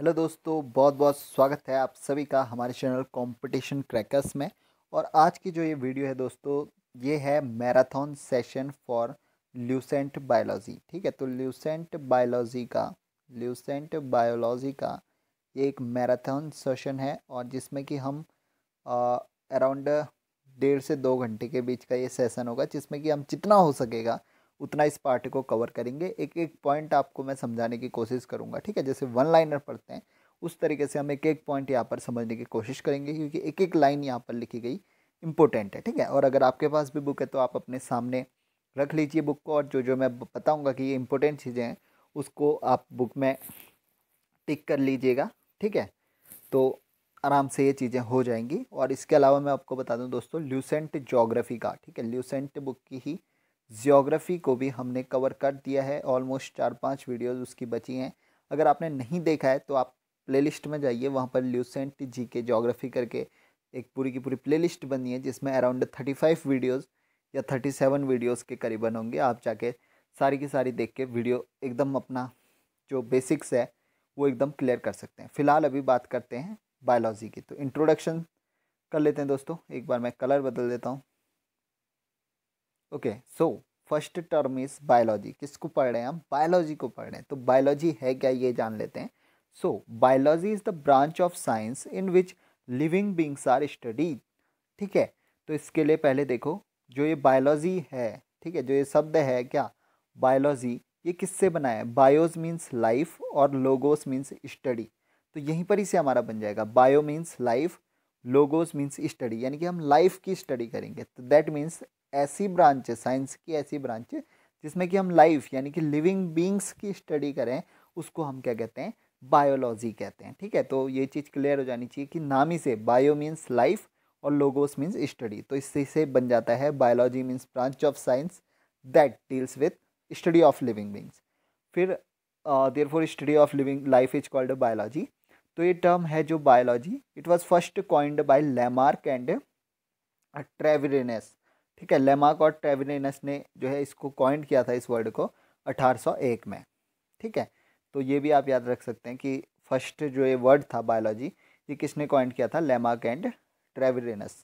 Hello दोस्तों बहुत बहुत स्वागत है आप सभी का हमारे चैनल कंपटीशन क्रैकर्स में और आज की जो ये वीडियो है दोस्तों ये है marathon session for Lucent biology ठीक है तो ल्यूसेंट बायोलॉजी का ल्यूसेंट बायोलॉजी का ये एक मैराथन सेशन है और जिसमें कि हम अराउंड डेढ़ से दो घंटे के बीच का ये सेशन होगा जिसमें कि हम जितना हो सकेगा उतना इस पार्ट को कवर करेंगे एक एक पॉइंट आपको मैं समझाने की कोशिश करूँगा ठीक है जैसे वन लाइनर पढ़ते हैं उस तरीके से हम एक एक पॉइंट यहाँ पर समझने की कोशिश करेंगे क्योंकि एक एक लाइन यहाँ पर लिखी गई इंपॉर्टेंट है ठीक है और अगर आपके पास भी बुक है तो आप अपने सामने रख लीजिए बुक को और जो जो मैं बताऊँगा कि ये इंपॉर्टेंट चीज़ें हैं उसको आप बुक में टिक कर लीजिएगा ठीक है तो आराम से ये चीज़ें हो जाएंगी और इसके अलावा मैं आपको बता दूं दोस्तों ल्यूसेंट जोग्राफी का ठीक है ल्यूसेंट बुक की ही जियोग्राफी को भी हमने कवर कर दिया है ऑलमोस्ट चार पाँच वीडियोज़ उसकी बची हैं अगर आपने नहीं देखा है तो आप प्लेलिस्ट में जाइए वहाँ पर ल्यूसेंट जी के जोग्राफी करके एक पूरी की पूरी प्लेलिस्ट बनी है जिसमें अराउंड थर्टी फाइव वीडियोज़ या थर्टी सेवन वीडियोज़ के करीबन होंगे आप जाके सारी की सारी देख के वीडियो एकदम अपना जो बेसिक्स है वो एकदम क्लियर कर सकते हैं फिलहाल अभी बात करते हैं बायोलॉजी की तो इंट्रोडक्शन कर लेते हैं दोस्तों एक बार मैं कलर बदल देता हूँ okay so first term is biology किसको पढ़ रहे हैं हम बायोलॉजी को पढ़ रहे हैं तो बायोलॉजी है क्या ये जान लेते हैं so biology is the branch of science in which living beings are studied ठीक है तो इसके लिए पहले देखो जो ये बायोलॉजी है ठीक है जो ये शब्द है क्या बायोलॉजी ये किससे बना है बायोज मीन्स लाइफ और लोगोस मीन्स स्टडी तो यहीं पर ही से हमारा बन जाएगा bio means life logos means study यानी कि हम लाइफ की स्टडी करेंगे तो दैट मीन्स ऐसी ब्रांच साइंस की ऐसी ब्रांच जिसमें कि हम लाइफ यानी कि लिविंग बींग्स की स्टडी करें उसको हम क्या कहते हैं बायोलॉजी कहते हैं ठीक है तो ये चीज़ क्लियर हो जानी चाहिए कि नाम ही से बायो मीन्स लाइफ और लोगोस मीन्स स्टडी तो इससे से बन जाता है biology means branch of science that deals with study of living beings फिर therefore study of living life is called biology तो ये टर्म है जो biology it was first coined by Lamarck and Treviranus ठीक है Lamarck और ट्रेविनेस ने जो है इसको कॉइंट किया था इस वर्ड को 1801 में ठीक है तो ये भी आप याद रख सकते हैं कि फर्स्ट जो ये वर्ड था बायोलॉजी ये किसने कॉइंट किया था लेमार्क एंड ट्रेविनेस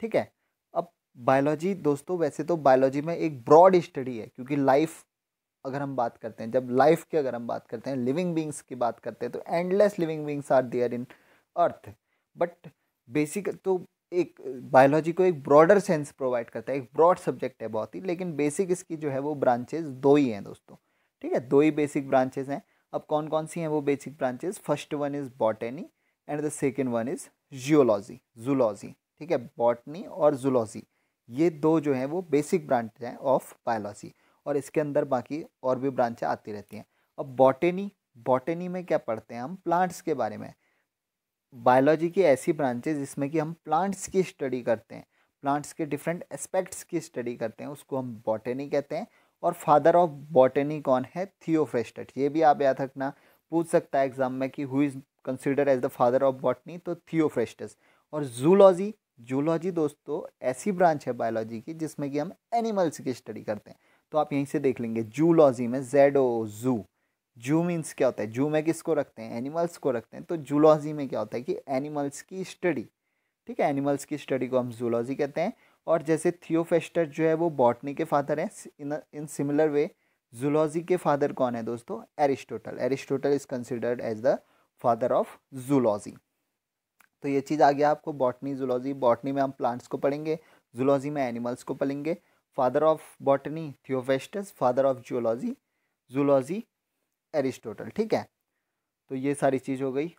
ठीक है अब बायोलॉजी दोस्तों वैसे तो बायोलॉजी में एक ब्रॉड स्टडी है क्योंकि लाइफ अगर हम बात करते हैं जब लाइफ की अगर हम बात करते हैं लिविंग बींग्स की बात करते हैं तो endless living beings are there in earth but basic तो एक बायोलॉजी को एक ब्रॉडर सेंस प्रोवाइड करता है एक ब्रॉड सब्जेक्ट है बहुत ही लेकिन बेसिक इसकी जो है वो ब्रांचेज दो ही हैं दोस्तों ठीक है दो ही बेसिक ब्रांचेज हैं अब कौन कौन सी हैं वो basic branches first one is botany and the second one is geology zoology ठीक है बॉटनी और जूलॉजी ये दो जो हैं वो बेसिक ब्रांच हैं ऑफ बायोलॉजी और इसके अंदर बाकी और भी ब्रांचें आती रहती हैं अब बॉटनी बॉटनी में क्या पढ़ते हैं हम प्लांट्स के बारे में बायोलॉजी की ऐसी ब्रांचेज जिसमें कि हम प्लांट्स की स्टडी करते हैं प्लांट्स के डिफरेंट एस्पेक्ट्स की स्टडी करते हैं उसको हम बॉटनी कहते हैं और फादर ऑफ बॉटनी कौन है थियोफ्रेस्टट ये भी आप याद रखना पूछ सकता है एग्जाम में कि who is consider as the father of botany तो थियोफ्रेस्टस और जूलॉजी जूलॉजी दोस्तों ऐसी ब्रांच है बायोलॉजी की जिसमें कि हम एनिमल्स की स्टडी करते हैं तो आप यहीं से देख लेंगे जूलॉजी में जेड ओ जू जू मीन्स क्या होता है जू में किसको रखते हैं एनिमल्स को रखते हैं तो जूलॉजी में क्या होता है कि एनिमल्स की स्टडी ठीक है एनिमल्स की स्टडी को हम जूलॉजी कहते हैं और जैसे थियोफेस्टर जो है वो बॉटनी के फादर हैं in in similar way zoology के फादर कौन है दोस्तों Aristotle Aristotle is considered as the father of zoology तो ये चीज़ आ गया आपको बॉटनी जूलॉजी बॉटनी में हम प्लांट्स को पढ़ेंगे जूलॉजी में एनिमल्स को पढ़ेंगे father of botany Theophrastus father of zoology zoology Aristotle ठीक है तो ये सारी चीज़ हो गई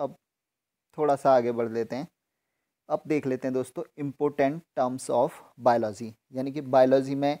अब थोड़ा सा आगे बढ़ लेते हैं अब देख लेते हैं दोस्तों इम्पोर्टेंट टर्म्स ऑफ बायोलॉजी यानी कि बायोलॉजी में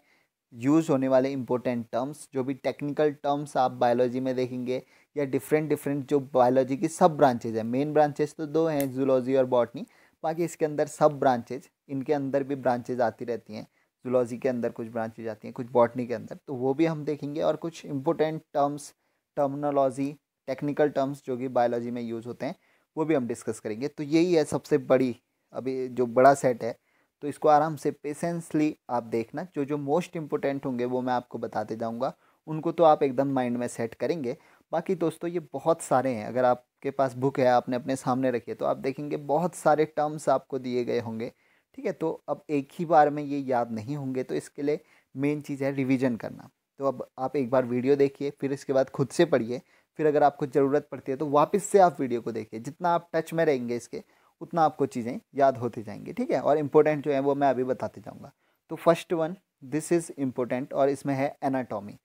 यूज़ होने वाले इम्पोर्टेंट टर्म्स जो भी टेक्निकल टर्म्स आप बायोलॉजी में देखेंगे या डिफरेंट डिफरेंट जो बायोलॉजी की सब ब्रांचेज हैं मेन ब्रांचेज तो दो हैं जूलॉजी और बॉटनी बाकी इसके अंदर सब ब्रांचेज इनके अंदर भी ब्रांचेज आती रहती हैं जूलॉजी के अंदर कुछ ब्रांचेज आती हैं कुछ बॉटनी के अंदर तो वो भी हम देखेंगे और कुछ important terms terminology technical terms जो कि बायोलॉजी में यूज़ होते हैं वो भी हम डिस्कस करेंगे तो यही है सबसे बड़ी अभी जो बड़ा सेट है तो इसको आराम से पेशेंसली आप देखना जो जो मोस्ट इम्पोर्टेंट होंगे वो मैं आपको बताते जाऊँगा उनको तो आप एकदम माइंड में सेट करेंगे बाकी दोस्तों ये बहुत सारे हैं अगर आपके पास बुक है आपने अपने सामने रखी है तो आप देखेंगे बहुत सारे टर्म्स आपको दिए गए होंगे ठीक है तो अब एक ही बार में ये याद नहीं होंगे तो इसके लिए मेन चीज़ है रिवीजन करना तो अब आप एक बार वीडियो देखिए फिर इसके बाद खुद से पढ़िए फिर अगर आपको ज़रूरत पड़ती है तो वापस से आप वीडियो को देखिए जितना आप टच में रहेंगे इसके उतना आपको चीज़ें याद होती जाएंगी ठीक है और इम्पोर्टेंट जो है वो मैं अभी बताते जाऊँगा तो first one this is important और इसमें है एनाटॉमी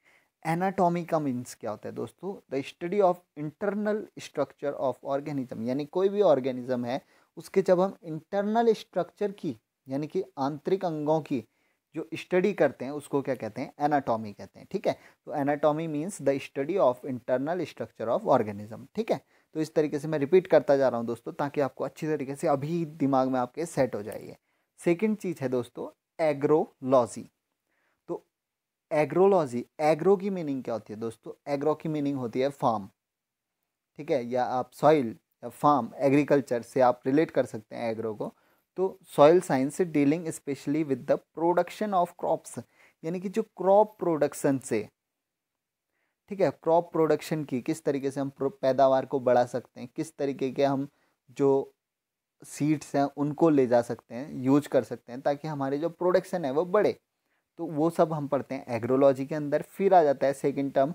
एनाटॉमी का मीन्स क्या होता है दोस्तों the study of internal structure of organism यानी कोई भी ऑर्गेनिज्म है उसके जब हम इंटरनल स्ट्रक्चर की यानी कि आंतरिक अंगों की जो स्टडी करते हैं उसको क्या कहते हैं एनाटॉमी कहते हैं ठीक है तो anatomy means the study of internal structure of organism ठीक है तो इस तरीके से मैं रिपीट करता जा रहा हूँ दोस्तों ताकि आपको अच्छी तरीके से अभी दिमाग में आपके सेट हो जाइए सेकेंड चीज़ है दोस्तों एग्रोलॉजी तो एग्रोलॉजी एग्रो की मीनिंग क्या होती है दोस्तों एग्रो की मीनिंग होती है फार्म ठीक है या आप सॉइल या फार्म एग्रीकल्चर से आप रिलेट कर सकते हैं एग्रो को तो सॉयल साइंस से dealing specially with the production of crops यानी कि जो क्रॉप प्रोडक्शन से ठीक है क्रॉप प्रोडक्शन की किस तरीके से हम पैदावार को बढ़ा सकते हैं किस तरीके के हम जो सीड्स हैं उनको ले जा सकते हैं यूज कर सकते हैं ताकि हमारे जो प्रोडक्शन है वो बढ़े तो वो सब हम पढ़ते हैं एग्रोलॉजी के अंदर फिर आ जाता है सेकेंड टर्म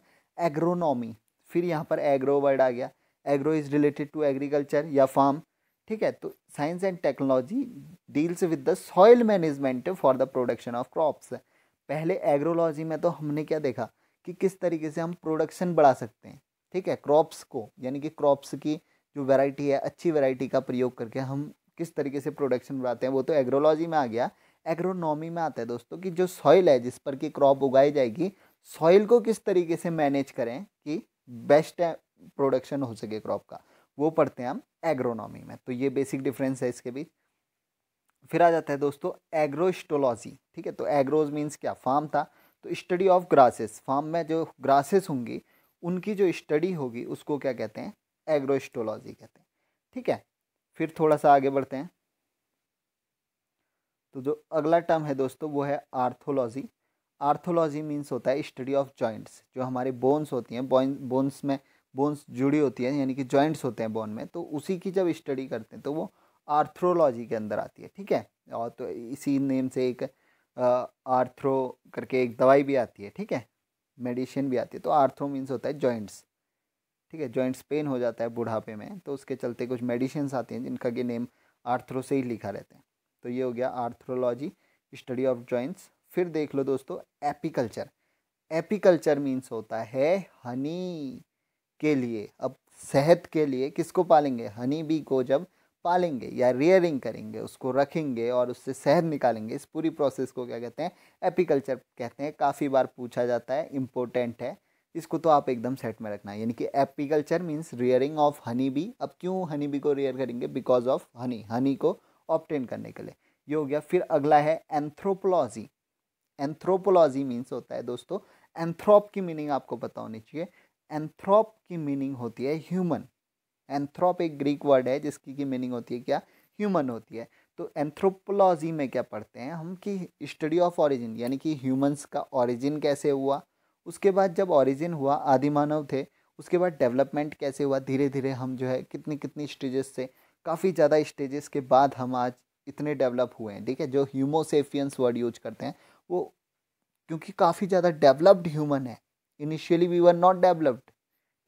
एग्रोनॉमी फिर यहाँ पर एग्रो वर्ड आ गया agro is related to agriculture या फार्म ठीक है तो science and technology deals with the soil management for the production of crops पहले एग्रोलॉजी में तो हमने क्या देखा कि किस तरीके से हम प्रोडक्शन बढ़ा सकते हैं ठीक है क्रॉप्स को यानी कि क्रॉप्स की जो वैरायटी है अच्छी वैरायटी का प्रयोग करके हम किस तरीके से प्रोडक्शन बढ़ाते हैं वो तो एग्रोलॉजी में आ गया एग्रोनॉमी में आता है दोस्तों कि जो सॉइल है जिस पर कि क्रॉप उगाई जाएगी सॉइल को किस तरीके से मैनेज करें कि बेस्ट प्रोडक्शन हो सके क्रॉप का वो पढ़ते हैं हम एग्रोनॉमी में तो ये बेसिक डिफरेंस है इसके बीच फिर आ जाता है दोस्तों एग्रोस्टोलॉजी ठीक है तो एग्रोज मीन्स क्या फार्म था तो स्टडी ऑफ ग्रासेस फार्म में जो ग्रासेस होंगी उनकी जो स्टडी होगी उसको क्या कहते हैं एग्रोस्टोलॉजी कहते हैं ठीक है फिर थोड़ा सा आगे बढ़ते हैं तो जो अगला टर्म है दोस्तों वो है आर्थोलॉजी आर्थोलॉजी मीन्स होता है स्टडी ऑफ जॉइंट्स जो हमारे बोन्स होती हैं बोन्स में बोन्स जुड़ी होती हैं यानी कि जॉइंट्स होते हैं बोन में तो उसी की जब स्टडी करते हैं तो वो आर्थ्रोलॉजी के अंदर आती है ठीक है और तो इसी नेम से एक आर्थ्रो करके एक दवाई भी आती है ठीक है मेडिसिन भी आती है तो आर्थ्रो मीन्स होता है जॉइंट्स ठीक है जॉइंट्स पेन हो जाता है बुढ़ापे में तो उसके चलते कुछ मेडिसिन आती हैं जिनका कि नेम आर्थ्रो से ही लिखा रहता है तो ये हो गया आर्थ्रोलॉजी स्टडी ऑफ जॉइंट्स फिर देख लो दोस्तों एपीकल्चर एपीकल्चर मीन्स होता है हनी के लिए अब सेहत के लिए किसको पालेंगे हनी बी को जब पालेंगे या रियरिंग करेंगे उसको रखेंगे और उससे शहद निकालेंगे इस पूरी प्रोसेस को क्या कहते हैं एपिकल्चर कहते हैं काफ़ी बार पूछा जाता है इम्पोर्टेंट है इसको तो आप एकदम सेट में रखना है यानी कि apiculture means rearing of honey bee अब क्यों हनी बी को रियर करेंगे बिकॉज ऑफ हनी हनी को ऑप्टेन करने के लिए ये हो गया फिर अगला है एंथ्रोपोलॉजी एंथ्रोपोलॉजी मीन्स होता है दोस्तों एंथ्रोप की मीनिंग आपको पता होनी चाहिए एंथ्रोप की मीनिंग होती है ह्यूमन एंथ्रोप एक ग्रीक वर्ड है जिसकी की मीनिंग होती है क्या ह्यूमन होती है तो एंथ्रोपोलॉजी में क्या पढ़ते हैं हम कि स्टडी ऑफ ऑरिजिन यानी कि ह्यूमंस का ऑरिजिन कैसे हुआ उसके बाद जब ऑरिजिन हुआ आदि मानव थे उसके बाद डेवलपमेंट कैसे हुआ धीरे धीरे हम जो है कितनी कितनी स्टेजेस से काफ़ी ज़्यादा स्टेजेस के बाद हम आज इतने डेवलप हुए हैं ठीक है जो ह्यूमोसेफियंस वर्ड यूज करते हैं वो क्योंकि काफ़ी ज़्यादा डेवलप्ड ह्यूमन है initially we were not developed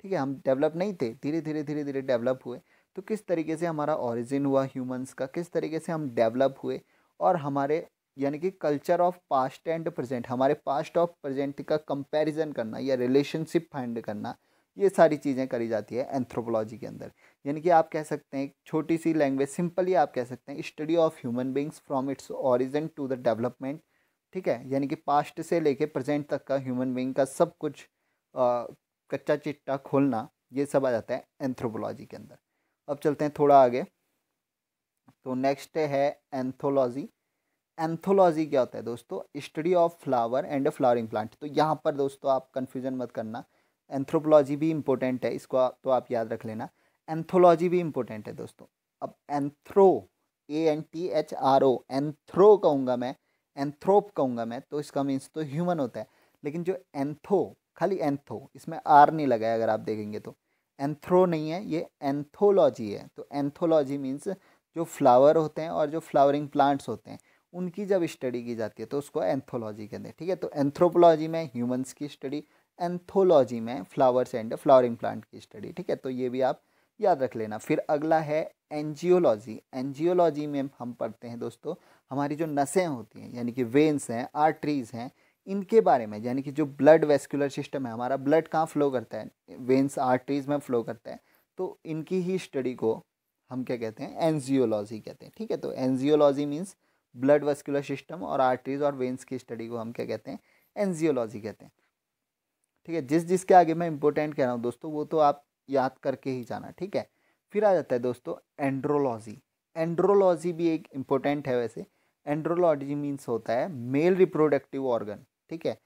ठीक है हम डेवलप नहीं थे धीरे धीरे धीरे धीरे डेवलप हुए तो किस तरीके से हमारा ऑरिजिन हुआ ह्यूमंस का किस तरीके से हम डेवलप हुए और हमारे यानी कि culture of past and present हमारे पास्ट ऑफ प्रेजेंट का कंपैरिजन करना या रिलेशनशिप फाइंड करना ये सारी चीज़ें करी जाती है एंथ्रोपोलॉजी के अंदर यानी कि आप कह सकते हैं छोटी सी लैंग्वेज सिंपली आप कह सकते हैं study of human beings from its origin to the development ठीक है यानी कि पास्ट से लेके प्रेजेंट तक का ह्यूमन बींग का सब कुछ आ, कच्चा चिट्टा खोलना ये सब आ जाता है एंथ्रोपोलॉजी के अंदर अब चलते हैं थोड़ा आगे तो नेक्स्ट है एंथोलॉजी एंथोलॉजी क्या होता है दोस्तों study of flower and flowering plant तो यहाँ पर दोस्तों आप कन्फ्यूजन मत करना एंथ्रोपोलॉजी भी इम्पोर्टेंट है इसको आप, तो आप याद रख लेना एंथोलॉजी भी इम्पोर्टेंट है दोस्तों अब anthro A N T H R O anthro कहूँगा मैं एंथ्रोप कहूँगा मैं तो इसका मीन्स तो ह्यूमन होता है लेकिन जो एंथो खाली एंथो इसमें आर नहीं लगा है अगर आप देखेंगे तो एंथ्रो नहीं है ये एंथोलॉजी है तो एंथोलॉजी मीन्स जो फ्लावर होते हैं और जो फ्लावरिंग प्लांट्स होते हैं उनकी जब स्टडी की जाती है तो उसको एंथोलॉजी कहते हैं ठीक है तो एंथ्रोपोलॉजी में ह्यूमंस की स्टडी एंथोलॉजी में फ्लावर्स एंड फ्लावरिंग प्लांट की स्टडी ठीक है तो ये भी आप याद रख लेना फिर अगला है एनजियोलॉजी एनजियोलॉजी में हम पढ़ते हैं दोस्तों हमारी जो नसें होती हैं यानी कि वेन्स हैं आर्टरीज हैं इनके बारे में यानी कि जो ब्लड वेस्कुलर सिस्टम है हमारा ब्लड कहाँ फ्लो करता है वेन्स आर्टरीज में फ्लो करता है तो इनकी ही स्टडी को हम क्या कहते हैं एनजियोलॉजी कहते हैं ठीक है तो angiology means blood vascular system और आर्टरीज और वेन्स की स्टडी को हम क्या कहते हैं एनजियोलॉजी कहते हैं ठीक है जिस जिसके आगे मैं इंपॉर्टेंट कह रहा हूँ दोस्तों वो तो आप याद करके ही जाना ठीक है फिर आ जाता है दोस्तों एंड्रोलॉजी एंड्रोलॉजी भी एक इम्पोर्टेंट है वैसे एंड्रोलॉजी मीन्स होता है मेल रिप्रोडक्टिव ऑर्गन ठीक है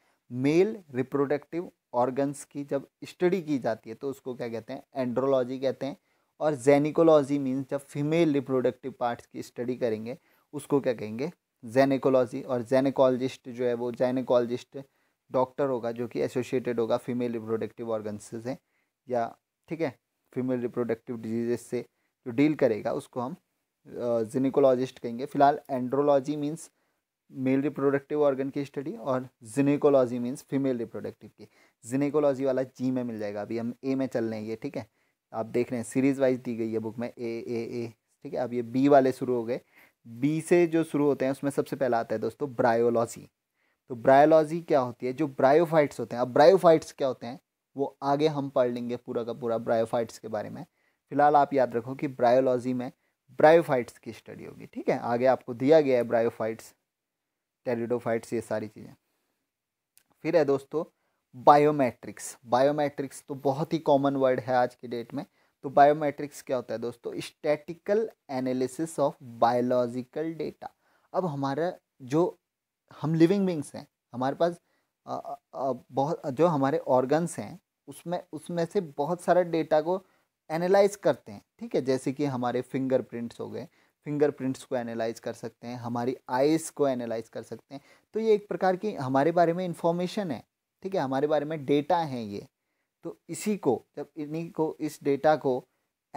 मेल रिप्रोडक्टिव ऑर्गन्स की जब स्टडी की जाती है तो उसको क्या कहते हैं एंड्रोलॉजी कहते हैं और जेनिकोलॉजी मीन्स जब फीमेल रिप्रोडक्टिव पार्ट्स की स्टडी करेंगे उसको क्या कहेंगे जेनिकोलॉजी और जेनिकोलॉजिस्ट जो है वो जेनिकोलॉजिस्ट डॉक्टर होगा जो कि एसोसिएटेड होगा फीमेल रिप्रोडक्टिव ऑर्गन से या ठीक है फीमेल रिप्रोडक्टिव डिजीजेस से जो डील करेगा उसको हम जिनिकोलॉजिस्ट कहेंगे फिलहाल andrology means male reproductive organ की स्टडी और जिनिकोलॉजी मीन्स फीमेल रिप्रोडक्टिव की जिनेकोलॉजी वाला जी में मिल जाएगा अभी हम ए में चल रहे हैं ये ठीक है आप देख रहे हैं सीरीज वाइज दी गई है बुक में ए ए ए ठीक है अब ये बी वाले शुरू हो गए बी से जो शुरू होते हैं उसमें सबसे पहला आता है दोस्तों ब्रायोलॉजी तो ब्रायोलॉजी क्या होती है जो ब्रायोफाइट्स होते हैं अब ब्रायोफाइट्स क्या होते हैं वो आगे हम पढ़ लेंगे पूरा का पूरा ब्रायोफाइट्स के बारे में फिलहाल आप याद रखो कि ब्रायोलॉजी में ब्रायोफाइट्स की स्टडी होगी ठीक है आगे आपको दिया गया है ब्रायोफाइट्स टेरिडोफाइट्स ये सारी चीज़ें फिर है दोस्तों बायोमेट्रिक्स बायोमेट्रिक्स तो बहुत ही कॉमन वर्ड है आज के डेट में तो बायोमेट्रिक्स क्या होता है दोस्तों statistical analysis of biological data अब हमारा जो हम लिविंग बींग्स हैं हमारे पास बहुत जो हमारे ऑर्गन्स हैं उसमें उसमें से बहुत सारा डेटा को एनालाइज करते हैं ठीक है जैसे कि हमारे फिंगरप्रिंट्स हो गए फिंगरप्रिंट्स को एनालाइज कर सकते हैं हमारी आइज़ को एनालाइज कर सकते हैं तो ये एक प्रकार की हमारे बारे में इंफॉर्मेशन है ठीक है हमारे बारे में डेटा है ये तो इसी को जब इन्हीं को इस डेटा को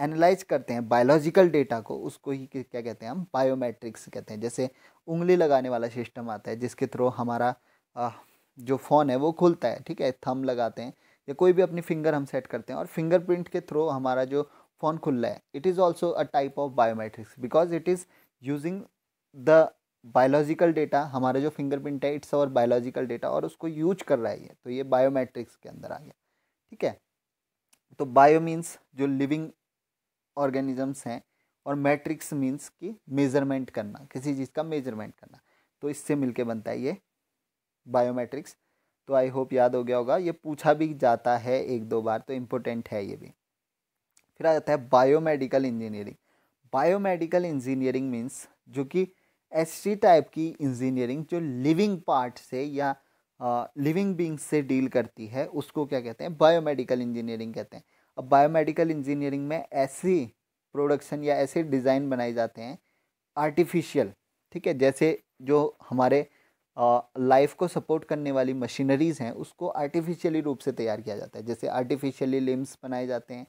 एनालाइज करते हैं बायोलॉजिकल डेटा को उसको ही क्या कहते हैं हम बायोमेट्रिक्स कहते हैं जैसे उंगली लगाने वाला सिस्टम आता है जिसके थ्रू हमारा जो फ़ोन है वो खुलता है ठीक है थम लगाते हैं या कोई भी अपनी फिंगर हम सेट करते हैं और फिंगरप्रिंट के थ्रू हमारा जो फ़ोन खुल रहा है it is also a type of biometrics because it is using the biological data हमारा जो फिंगरप्रिंट है इट्स अवर बायोलॉजिकल डेटा और उसको यूज कर रहा है ये तो ये बायोमेट्रिक्स के अंदर आ गया ठीक है तो बायो मीन्स जो लिविंग ऑर्गेनिजम्स हैं और मैट्रिक्स मीन्स कि मेज़रमेंट करना किसी चीज़ का मेजरमेंट करना तो इससे मिलके बनता है ये बायोमेट्रिक्स तो आई होप याद हो गया होगा ये पूछा भी जाता है एक दो बार तो इम्पोर्टेंट है ये भी फिर आ जाता है biomedical engineering biomedical engineering means जो कि ऐसी टाइप की इंजीनियरिंग जो लिविंग पार्ट से या लिविंग बींग्स से डील करती है उसको क्या कहते हैं बायोमेडिकल इंजीनियरिंग कहते हैं अब बायोमेडिकल इंजीनियरिंग में ऐसी प्रोडक्शन या ऐसे डिज़ाइन बनाए जाते हैं आर्टिफिशियल ठीक है जैसे जो हमारे लाइफ को सपोर्ट करने वाली मशीनरीज़ हैं उसको आर्टिफिशियली रूप से तैयार किया जाता है जैसे आर्टिफिशियली लिम्स बनाए जाते हैं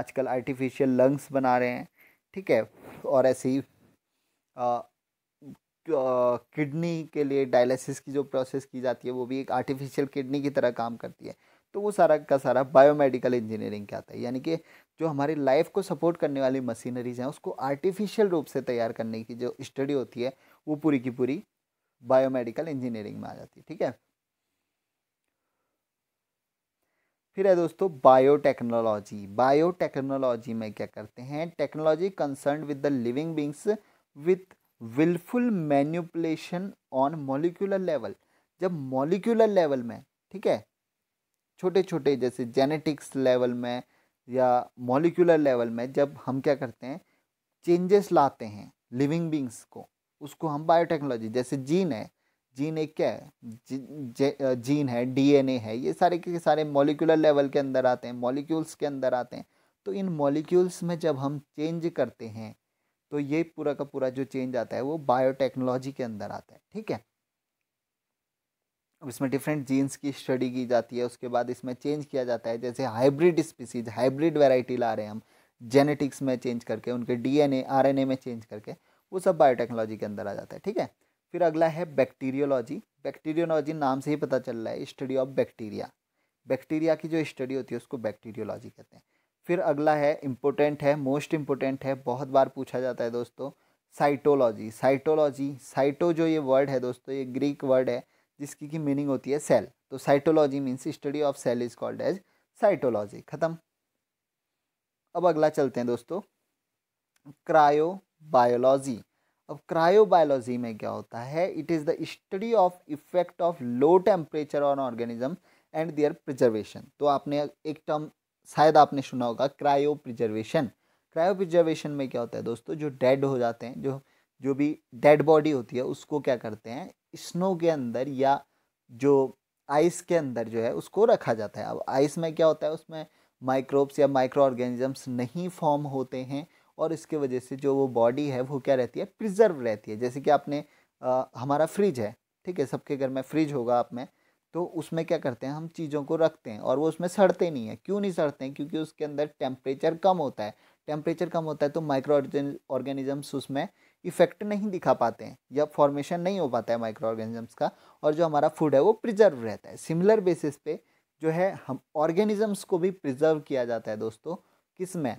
आजकल आर्टिफिशियल लंग्स बना रहे हैं ठीक है और ऐसे ही किडनी के लिए डायलिसिस की जो प्रोसेस की जाती है वो भी एक आर्टिफिशियल किडनी की तरह काम करती है तो वो सारा का सारा बायोमेडिकल इंजीनियरिंग के आता है यानी कि जो हमारी लाइफ को सपोर्ट करने वाली मशीनरीज हैं उसको आर्टिफिशियल रूप से तैयार करने की जो स्टडी होती है वो पूरी की पूरी बायोमेडिकल इंजीनियरिंग में आ जाती है ठीक है फिर है दोस्तों बायोटेक्नोलॉजी बायोटेक्नोलॉजी में क्या करते हैं technology concern with the living beings with willful manipulation on molecular level जब मोलिकुलर लेवल में ठीक है छोटे छोटे जैसे जेनेटिक्स लेवल में या मोलिकुलर लेवल में जब हम क्या करते हैं चेंजेस लाते हैं लिविंग बींग्स को उसको हम बायोटेक्नोलॉजी जैसे जीन है जीन एक क्या है जी, जीन है डीएनए है ये सारे के सारे मॉलिक्यूलर लेवल के अंदर आते हैं मॉलिक्यूल्स के अंदर आते हैं तो इन मॉलिक्यूल्स में जब हम चेंज करते हैं तो ये पूरा का पूरा जो चेंज आता है वो बायोटेक्नोलॉजी के अंदर आता है ठीक है अब इसमें डिफरेंट जीन्स की स्टडी की जाती है उसके बाद इसमें चेंज किया जाता है जैसे हाइब्रिड स्पीसीज हाइब्रिड वेराइटी ला रहे हैं हम जेनेटिक्स में चेंज करके उनके डीएनए आरएनए में चेंज करके वो सब बायोटेक्नोलॉजी के अंदर आ जाता है ठीक है फिर अगला है बैक्टीरियोलॉजी बैक्टीरियोलॉजी नाम से ही पता चल रहा है स्टडी ऑफ बैक्टीरिया बैक्टीरिया की जो स्टडी होती है उसको बैक्टीरियोलॉजी कहते हैं फिर अगला है इम्पोर्टेंट है मोस्ट इम्पोर्टेंट है बहुत बार पूछा जाता है दोस्तों साइटोलॉजी साइटोलॉजी साइटो जो ये वर्ड है दोस्तों ये ग्रीक वर्ड है जिसकी की मीनिंग होती है सेल तो cytology means study of cell is called as cytology ख़त्म अब अगला चलते हैं दोस्तों क्रायो बायोलॉजी अब क्रायोबायोलॉजी में क्या होता है it is the study of effect of low temperature on organism and their preservation तो आपने एक टर्म शायद आपने सुना होगा क्रायो प्रिजर्वेशन क्रायो प्रिजर्वेशन में क्या होता है दोस्तों जो डेड हो जाते हैं जो जो भी डेड बॉडी होती है उसको क्या करते हैं स्नो के अंदर या जो आइस के अंदर जो है उसको रखा जाता है अब आइस में क्या होता है उसमें माइक्रोब्स या माइक्रो ऑर्गेनिजम्स नहीं फॉर्म होते हैं और इसके वजह से जो वो बॉडी है वो क्या रहती है प्रिजर्व रहती है जैसे कि आपने आ, हमारा फ्रिज है ठीक है सबके घर में फ्रिज होगा आप में तो उसमें क्या करते हैं हम चीज़ों को रखते हैं और वो उसमें सड़ते नहीं है क्यों नहीं सड़ते हैं क्योंकि उसके अंदर टेम्परेचर कम होता है टेम्परेचर कम होता है तो माइक्रो ऑर्गेनिजम्स उसमें इफेक्ट नहीं दिखा पाते हैं या फॉर्मेशन नहीं हो पाता है माइक्रो ऑर्गेनिजम्स का और जो हमारा फूड है वो प्रिजर्व रहता है सिमिलर बेसिस पे जो है हम ऑर्गेनिजम्स को भी प्रिजर्व किया जाता है दोस्तों किस में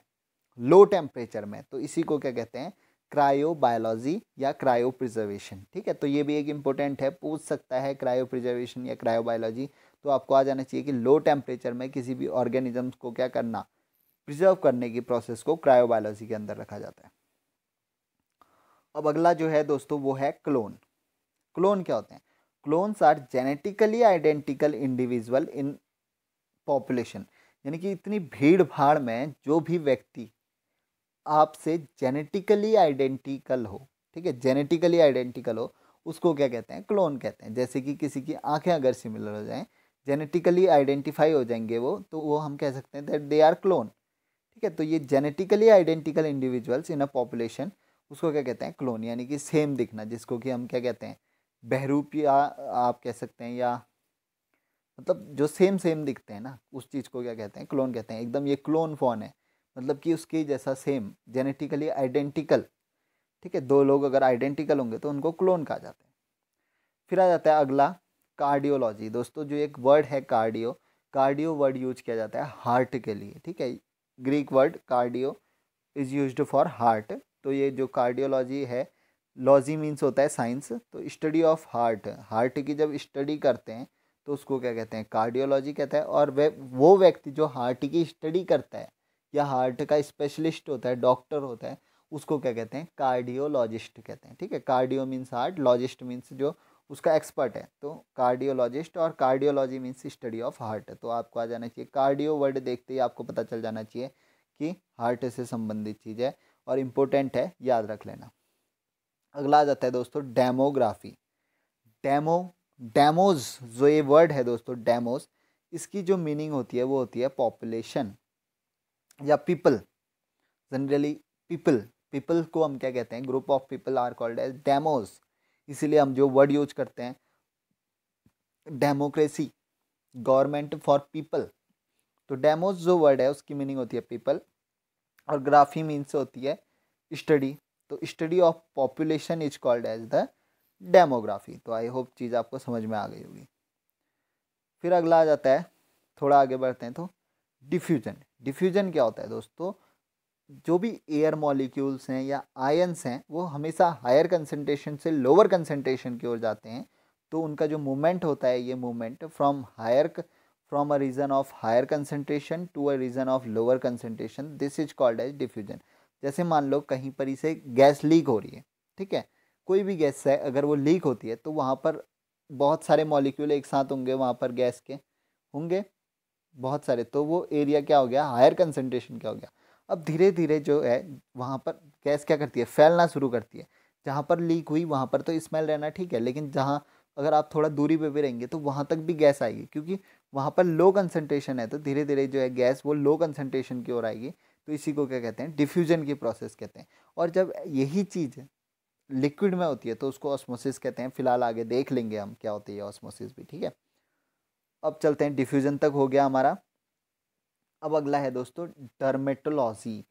लो टेम्परेचर में तो इसी को क्या कहते हैं क्रायो बायोलॉजी या क्रायो प्रिजर्वेशन ठीक है तो ये भी एक इम्पोर्टेंट है पूछ सकता है क्रायो प्रिजर्वेशन या क्रायो बायोलॉजी तो आपको आ जाना चाहिए कि लो टेम्परेचर में किसी भी ऑर्गेनिजम्स को क्या करना प्रिजर्व करने की प्रोसेस को क्रायो बायोलॉजी के अंदर रखा जाता है अब अगला जो है दोस्तों वो है क्लोन क्लोन क्या होते हैं clones are genetically identical individual in population यानी कि इतनी भीड़ भाड़ में जो भी व्यक्ति आपसे जेनेटिकली आइडेंटिकल हो ठीक है जेनेटिकली आइडेंटिकल हो उसको क्या कहते हैं क्लोन कहते हैं जैसे कि किसी की आंखें अगर सिमिलर हो जाएं जेनेटिकली आइडेंटिफाई हो जाएंगे वो तो वो हम कह सकते हैं दैट दे आर क्लोन ठीक है तो ये genetically identical individuals in a population उसको क्या कहते हैं क्लोन यानी कि सेम दिखना जिसको कि हम क्या कहते हैं बहरूप या आप कह सकते हैं या मतलब जो सेम सेम दिखते हैं ना उस चीज़ को क्या कहते हैं क्लोन कहते हैं एकदम ये क्लोन फोन है मतलब कि उसके जैसा सेम जेनेटिकली आइडेंटिकल ठीक है दो लोग अगर आइडेंटिकल होंगे तो उनको क्लोन कहा जाता है फिर आ जाता है अगला कार्डियोलॉजी दोस्तों जो एक वर्ड है कार्डियो कार्डियो वर्ड यूज किया जाता है हार्ट के लिए ठीक है Greek word cardio is use for heart तो ये जो कार्डियोलॉजी है लॉजी मीन्स होता है साइंस तो स्टडी ऑफ हार्ट हार्ट की जब स्टडी करते हैं तो उसको क्या कहते हैं कार्डियोलॉजी कहता है और वे वो व्यक्ति जो हार्ट की स्टडी करता है या हार्ट का स्पेशलिस्ट होता है डॉक्टर होता है उसको क्या कहते हैं कार्डियोलॉजिस्ट कहते हैं ठीक है cardio means heart logist means जो उसका एक्सपर्ट है तो कार्डियोलॉजिस्ट और cardiology means study of heart तो आपको आ जाना चाहिए कार्डियो वर्ड देखते ही आपको पता चल जाना चाहिए कि हार्ट से संबंधित चीज़ है और इम्पोर्टेंट है याद रख लेना अगला आ जाता है दोस्तों डेमोग्राफी डेमो डेमोज जो ये वर्ड है दोस्तों डेमोज इसकी जो मीनिंग होती है वो होती है पॉपुलेशन या पीपल जनरली पीपल पीपल को हम क्या कहते हैं group of people are called as demos इसीलिए हम जो वर्ड यूज करते हैं डेमोक्रेसी गवर्नमेंट फॉर पीपल तो डेमोज जो वर्ड है उसकी मीनिंग होती है पीपल और ग्राफी मीन्स होती है स्टडी तो study of population is called as the demography तो आई होप चीज़ आपको समझ में आ गई होगी फिर अगला आ जाता है थोड़ा आगे बढ़ते हैं तो डिफ्यूजन डिफ्यूजन क्या होता है दोस्तों जो भी एयर मॉलिक्यूल्स हैं या आयंस हैं वो हमेशा हायर कंसनट्रेशन से लोअर कंसनट्रेशन की ओर जाते हैं तो उनका जो मूवमेंट होता है ये movement from higher from a region of higher concentration to a region of lower concentration this is called as diffusion जैसे मान लो कहीं पर इसे गैस लीक हो रही है ठीक है कोई भी गैस है अगर वो लीक होती है तो वहाँ पर बहुत सारे मॉलिक्यूल एक साथ होंगे वहाँ पर गैस के होंगे बहुत सारे तो वो एरिया क्या हो गया हायर कंसनट्रेशन क्या हो गया अब धीरे धीरे जो है वहाँ पर गैस क्या करती है फैलना शुरू करती है जहाँ पर लीक हुई वहाँ पर तो स्मेल रहना ठीक है लेकिन जहाँ अगर आप थोड़ा दूरी पे भी रहेंगे तो वहाँ तक भी गैस आएगी क्योंकि वहाँ पर लो कंसनट्रेशन है तो धीरे धीरे जो है गैस वो लो कंसनट्रेशन की ओर आएगी तो इसी को क्या कहते हैं डिफ्यूजन की प्रोसेस कहते हैं और जब यही चीज़ लिक्विड में होती है तो उसको ऑस्मोसिस कहते हैं फिलहाल आगे देख लेंगे हम क्या होती है ऑस्मोसिस भी ठीक है अब चलते हैं डिफ्यूज़न तक हो गया हमारा अब अगला है दोस्तों डर्मेटोलॉजी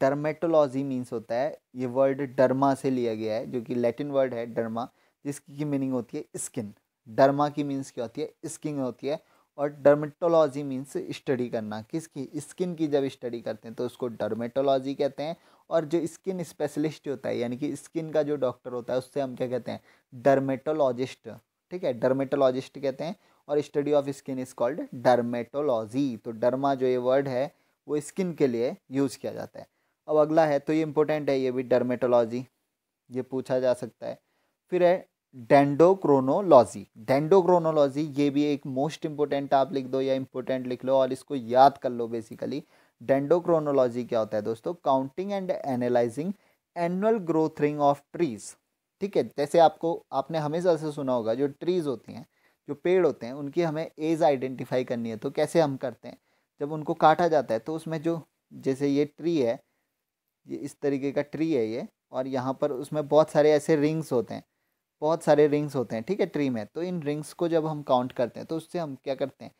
डर्मेटोलॉजी मीन्स होता है ये वर्ड डर्मा से लिया गया है जो कि लैटिन वर्ड है डर्मा जिसकी मीनिंग होती है स्किन डर्मा की मीन्स क्या होती है स्किन होती है और डर्मेटोलॉजी मीन्स स्टडी करना किसकी स्किन की जब स्टडी करते हैं तो उसको डर्मेटोलॉजी कहते हैं और जो स्किन स्पेशलिस्ट होता है यानी कि स्किन का जो डॉक्टर होता है उससे हम क्या कहते हैं डर्मेटोलॉजिस्ट ठीक है डर्मेटोलॉजिस्ट कहते हैं और study of skin is called dermatology तो डर्मा जो ये वर्ड है वो स्किन के लिए यूज़ किया जाता है अब अगला है तो ये इंपॉर्टेंट है ये भी डर्मेटोलॉजी ये पूछा जा सकता है फिर है डेंडोक्रोनोलॉजी डेंडोक्रोनोलॉजी ये भी एक मोस्ट इम्पोर्टेंट आप लिख दो या इम्पोर्टेंट लिख लो और इसको याद कर लो बेसिकली डेंडोक्रोनोलॉजी क्या होता है दोस्तों counting and analysing annual growth ring of trees ठीक है जैसे आपको आपने हमेशा से सुना होगा जो ट्रीज होती हैं जो पेड़ होते हैं उनकी हमें एज आइडेंटिफाई करनी है तो कैसे हम करते हैं जब उनको काटा जाता है तो उसमें जो जैसे ये ट्री है ये इस तरीके का ट्री है ये और यहाँ पर उसमें बहुत सारे ऐसे रिंग्स होते हैं बहुत सारे रिंग्स होते हैं ठीक है ट्री में तो इन रिंग्स को जब हम काउंट करते हैं तो उससे हम क्या करते हैं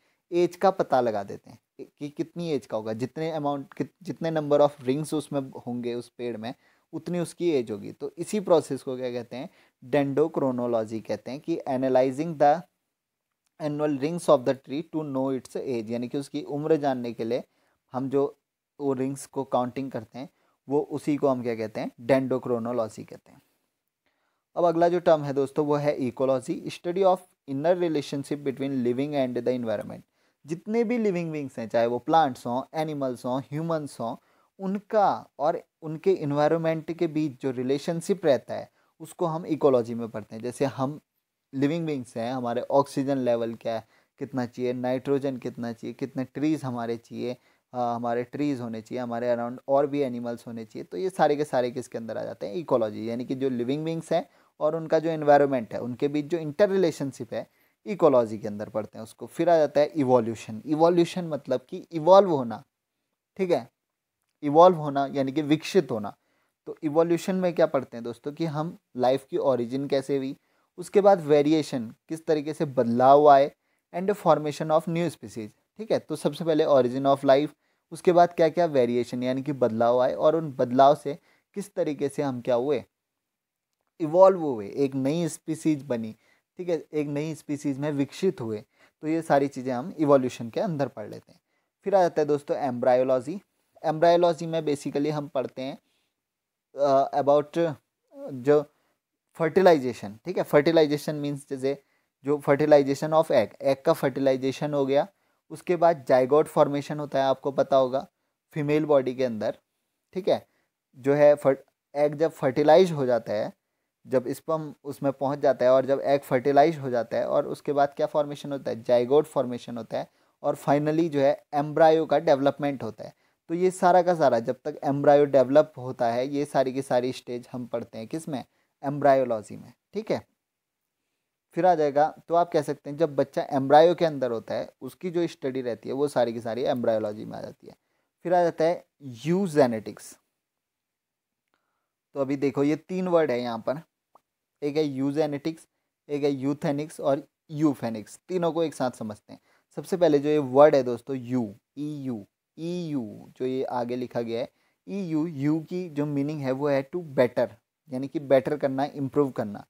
एज का पता लगा देते हैं कि कितनी एज का होगा जितने अमाउंट जितने नंबर ऑफ रिंग्स उसमें होंगे उस पेड़ में उतनी उसकी एज होगी तो इसी प्रोसेस को क्या कहते हैं डेंडोक्रोनोलॉजी कहते हैं कि analysing the annual rings of the tree to know its age यानी कि उसकी उम्र जानने के लिए हम जो वो रिंग्स को काउंटिंग करते हैं वो उसी को हम क्या कहते हैं डेंडोक्रोनोलॉजी कहते हैं अब अगला जो टर्म है दोस्तों वो है ecology study of inner relationship between living and the environment जितने भी लिविंग विंग्स हैं चाहे वो प्लांट्स हों एनिमल्स हों ह्यूमंस हों उनका और उनके इन्वायरमेंट के बीच जो रिलेशनशिप रहता है उसको हम इकोलॉजी में पढ़ते हैं जैसे हम लिविंग बींग्स हैं हमारे ऑक्सीजन लेवल क्या है कितना चाहिए नाइट्रोजन कितना चाहिए कितने ट्रीज़ हमारे चाहिए हमारे ट्रीज़ होने चाहिए हमारे अराउंड और भी एनिमल्स होने चाहिए तो ये सारे के सारे किसके अंदर आ जाते हैं इकोलॉजी यानी कि जो लिविंग बींग्स हैं और उनका जो इन्वायरमेंट है उनके बीच जो इंटर रिलेशनशिप है इकोलॉजी के अंदर पढ़ते हैं उसको फिर आ जाता है इवोल्यूशन इवोल्यूशन मतलब कि इवॉल्व होना ठीक है इवॉल्व होना यानी कि विकसित होना तो इवोल्यूशन में क्या पढ़ते हैं दोस्तों कि हम लाइफ की ओरिजिन कैसे हुई उसके बाद वेरिएशन किस तरीके से बदलाव आए and formation of new species ठीक है तो सबसे पहले ऑरिजिन ऑफ लाइफ उसके बाद क्या क्या वेरिएशन यानी कि बदलाव आए और उन बदलाव से किस तरीके से हम क्या हुए इवॉल्व हुए एक नई स्पीसीज बनी ठीक है एक नई स्पीसीज में विकसित हुए तो ये सारी चीज़ें हम इवोल्यूशन के अंदर पढ़ लेते हैं फिर आ जाता है दोस्तों एम्ब्रायोलॉजी एम्ब्रायोलॉजी में बेसिकली हम पढ़ते हैं अबाउट uh, जो फर्टिलाइजेशन ठीक है फर्टिलाइजेशन मीन्स जैसे जो फर्टिलाइजेशन ऑफ एग एग का फर्टिलाइजेशन हो गया उसके बाद जाइगोट फॉर्मेशन होता है आपको पता होगा फीमेल बॉडी के अंदर ठीक है जो है फर्ट एग जब फर्टिलाइज हो जाता है जब स्पम उसमें पहुंच जाता है और जब एग फर्टिलाइज हो जाता है और उसके बाद क्या फॉर्मेशन होता है जाइगोट फॉर्मेशन होता है और फाइनली जो है एम्ब्रायो का डेवलपमेंट होता है तो ये सारा का सारा जब तक एम्ब्रायो डेवलप होता है ये सारी की सारी स्टेज हम पढ़ते हैं किसमें एम्ब्रायोलॉजी में ठीक है फिर आ जाएगा तो आप कह सकते हैं जब बच्चा एम्ब्रायो के अंदर होता है उसकी जो स्टडी रहती है वो सारी की सारी एम्ब्रायोलॉजी में आ जाती है फिर आ जाता है यू जेनेटिक्स तो अभी देखो ये तीन वर्ड है यहाँ पर एक है यू जेनेटिक्स एक है यूथेनिक्स और यूफेनिक्स तीनों को एक साथ समझते हैं सबसे पहले जो ये वर्ड है दोस्तों U E U E U जो ये आगे लिखा गया है ई यू यू की जो मीनिंग है वो है टू बेटर यानी कि बेटर करना इम्प्रूव करना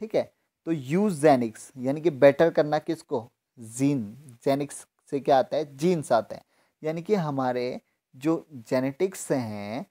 ठीक है तो यूज जेनिक्स यानी कि बेटर करना किसको जीन जेनिक्स से क्या आता है जीन्स आते हैं यानी कि हमारे जो जेनेटिक्स हैं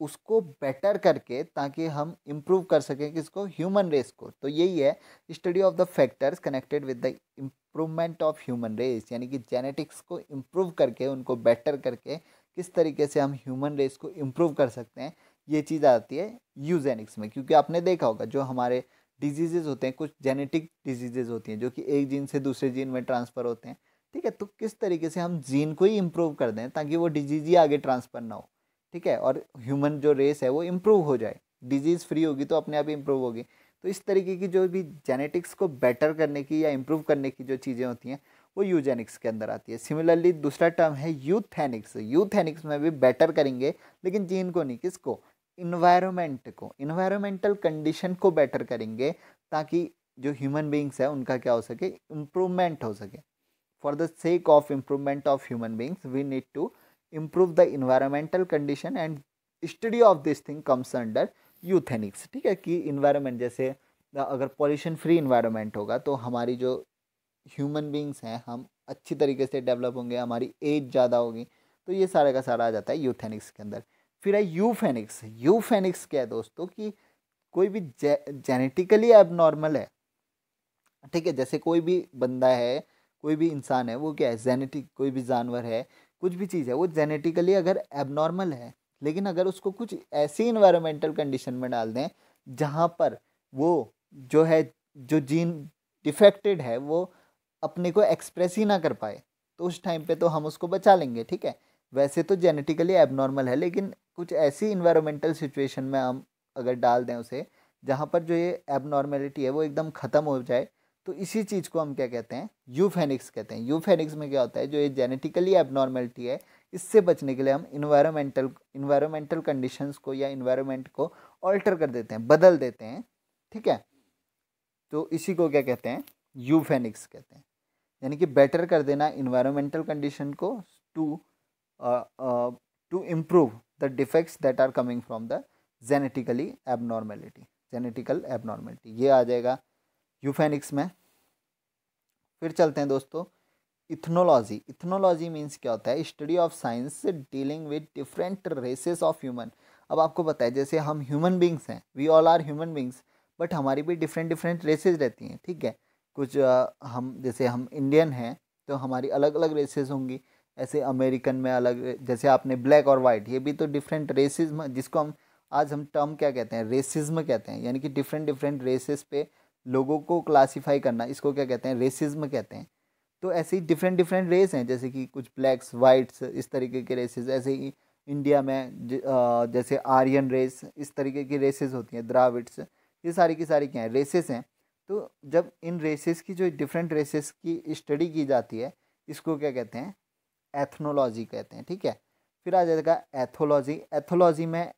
उसको बेटर करके ताकि हम इम्प्रूव कर सकें किसको ह्यूमन रेस को तो यही है study of the factors connected with the improvement of human race यानी कि जेनेटिक्स को इम्प्रूव करके उनको बेटर करके किस तरीके से हम ह्यूमन रेस को इम्प्रूव कर सकते हैं ये चीज़ आती है यूजेनिक्स में क्योंकि आपने देखा होगा जो हमारे डिजीजेज होते हैं कुछ जेनेटिक डिजीजेज होती हैं जो कि एक जीन से दूसरे जीन में ट्रांसफ़र होते हैं ठीक है तो किस तरीके से हम जीन को ही इम्प्रूव कर दें ताकि वो डिजीज ही आगे ट्रांसफ़र ना हो ठीक है और ह्यूमन जो रेस है वो इम्प्रूव हो जाए डिजीज़ फ्री होगी तो अपने आप इम्प्रूव होगी तो इस तरीके की जो भी जेनेटिक्स को बेटर करने की या इम्प्रूव करने की जो चीज़ें होती हैं वो यूजेनिक्स के अंदर आती है सिमिलरली दूसरा टर्म है यूथेनिक्स यूथेनिक्स में भी बेटर करेंगे लेकिन जीन को नहीं किसको इन्वायरमेंट को इन्वायरमेंटल कंडीशन को बेटर करेंगे ताकि जो ह्यूमन बींग्स है उनका क्या हो सके इम्प्रूवमेंट हो सके for the sake of improvement of human beings we need to improve the environmental condition and study of this thing comes under euthenics ठीक है कि इन्वायरमेंट जैसे अगर पॉल्यूशन फ्री इन्वायरमेंट होगा तो हमारी जो ह्यूमन बींग्स हैं हम अच्छी तरीके से डेवलप होंगे हमारी एज ज़्यादा होगी तो ये सारे का सारा आ जाता है यूथेनिक्स के अंदर फिर है यूफेनिक्स यूफेनिक्स क्या है दोस्तों कि कोई भी जे, जेनेटिकली एबनॉर्मल है ठीक है जैसे कोई भी बंदा है कोई भी इंसान है वो क्या है जेनेटिक कोई भी जानवर है कुछ भी चीज़ है वो जेनेटिकली अगर एबनॉर्मल है लेकिन अगर उसको कुछ ऐसी इन्वायरमेंटल कंडीशन में डाल दें जहाँ पर वो जो है जो जीन डिफेक्टेड है वो अपने को एक्सप्रेस ही ना कर पाए तो उस टाइम पे तो हम उसको बचा लेंगे ठीक है वैसे तो जेनेटिकली एबनॉर्मल है लेकिन कुछ ऐसी इन्वायरमेंटल सिचुएशन में हम अगर डाल दें उसे जहाँ पर जो ये एबनॉर्मेलिटी है वो एकदम ख़त्म हो जाए तो इसी चीज़ को हम क्या कहते हैं यूफेनिक्स कहते हैं यूफेनिक्स में क्या होता है जो ये जेनेटिकली एबनॉर्मेलिटी है इससे बचने के लिए हम इन्वायरमेंटल इन्वायरमेंटल कंडीशंस को या इन्वायरमेंट को ऑल्टर कर देते हैं बदल देते हैं ठीक है तो इसी को क्या कहते हैं यूफेनिक्स कहते हैं यानी कि बेटर कर देना इन्वायरमेंटल कंडीशन को to Uh, uh, to improve the defects that are coming from the genetically abnormality genetical abnormality ये आ जाएगा यूफेनिक्स में फिर चलते हैं दोस्तों इथनोलॉजी इथनोलॉजी मीन्स क्या होता है study of science dealing with different races of human अब आपको पता है जैसे हम ह्यूमन बींग्स हैं we all are human beings but हमारी भी डिफरेंट डिफरेंट रेसेज रहती हैं ठीक है कुछ uh, हम जैसे हम इंडियन हैं तो हमारी अलग अलग रेसेज होंगी ऐसे अमेरिकन में अलग जैसे आपने ब्लैक और वाइट ये भी तो डिफरेंट रेसिज्म जिसको हम आज हम टर्म क्या कहते हैं रेसिज्म कहते हैं यानी कि डिफरेंट डिफरेंट रेसेस पे लोगों को क्लासीफाई करना इसको क्या कहते हैं रेसिज्म कहते हैं तो ऐसे ही डिफरेंट डिफरेंट रेस हैं जैसे कि कुछ ब्लैक्स वाइट्स इस तरीके के रेसेस ऐसे ही इंडिया में जैसे आर्यन रेस इस तरीके की रेसेस होती हैं द्राविड्स ये सारी की सारी क्या हैं रेसेस हैं तो जब इन रेसेस की जो डिफरेंट रेसेस की स्टडी की जाती है इसको क्या कहते हैं एथनोलॉजी कहते हैं ठीक है फिर आ जाएगा एथोलॉजी एथोलॉजी में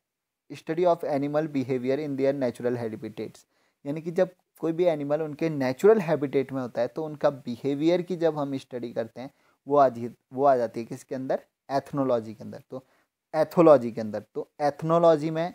study of animal behaviour in their natural habitats यानी कि जब कोई भी एनिमल उनके नेचुरल हैबिटेट में होता है तो उनका बिहेवियर की जब हम स्टडी करते हैं वो आज वो आ जाती है किसके अंदर एथनोलॉजी के अंदर तो एथोलॉजी के अंदर तो एथनोलॉजी में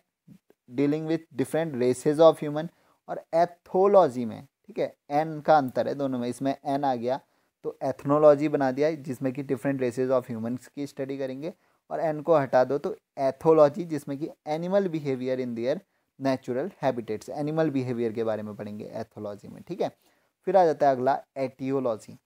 dealing with different races of human और एथोलॉजी में ठीक है एन का अंतर है दोनों में इसमें एन आ गया तो एथनोलॉजी बना दिया है जिसमें कि डिफरेंट रेसेज ऑफ ह्यूमन्स की स्टडी करेंगे और एन को हटा दो तो एथोलॉजी जिसमें कि animal behaviour in their natural habitats animal behaviour के बारे में पढ़ेंगे एथोलॉजी में ठीक है फिर आ जाता है अगला एटियोलॉजी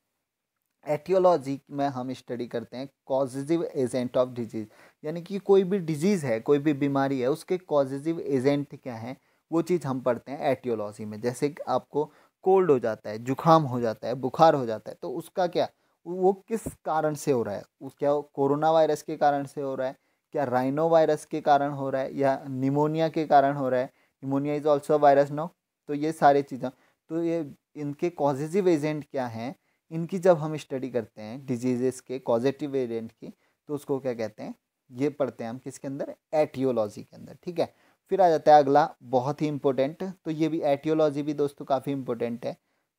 एटियोलॉजी में हम स्टडी करते हैं कॉजिटिव एजेंट ऑफ डिजीज़ यानी कि कोई भी डिजीज़ है कोई भी बीमारी है उसके कॉजिटिव एजेंट क्या हैं वो चीज़ हम पढ़ते हैं एटियोलॉजी में जैसे आपको कोल्ड हो जाता है जुखाम हो जाता है बुखार हो जाता है तो उसका क्या वो किस कारण से हो रहा है उस क्या कोरोना वायरस के कारण से हो रहा है क्या राइनो वायरस के कारण हो रहा है या निमोनिया के कारण हो रहा है pneumonia is also virus no तो ये सारी चीज़ें तो ये इनके कॉजेटिव एजेंट क्या हैं इनकी जब हम स्टडी करते हैं डिजीजेस के कॉजेटिव एजेंट की तो उसको क्या कहते हैं ये पढ़ते हैं हम किसके अंदर एटियोलॉजी के अंदर ठीक है फिर आ जाता है अगला बहुत ही इंपॉर्टेंट तो ये भी एटियोलॉजी भी दोस्तों काफ़ी इंपॉर्टेंट है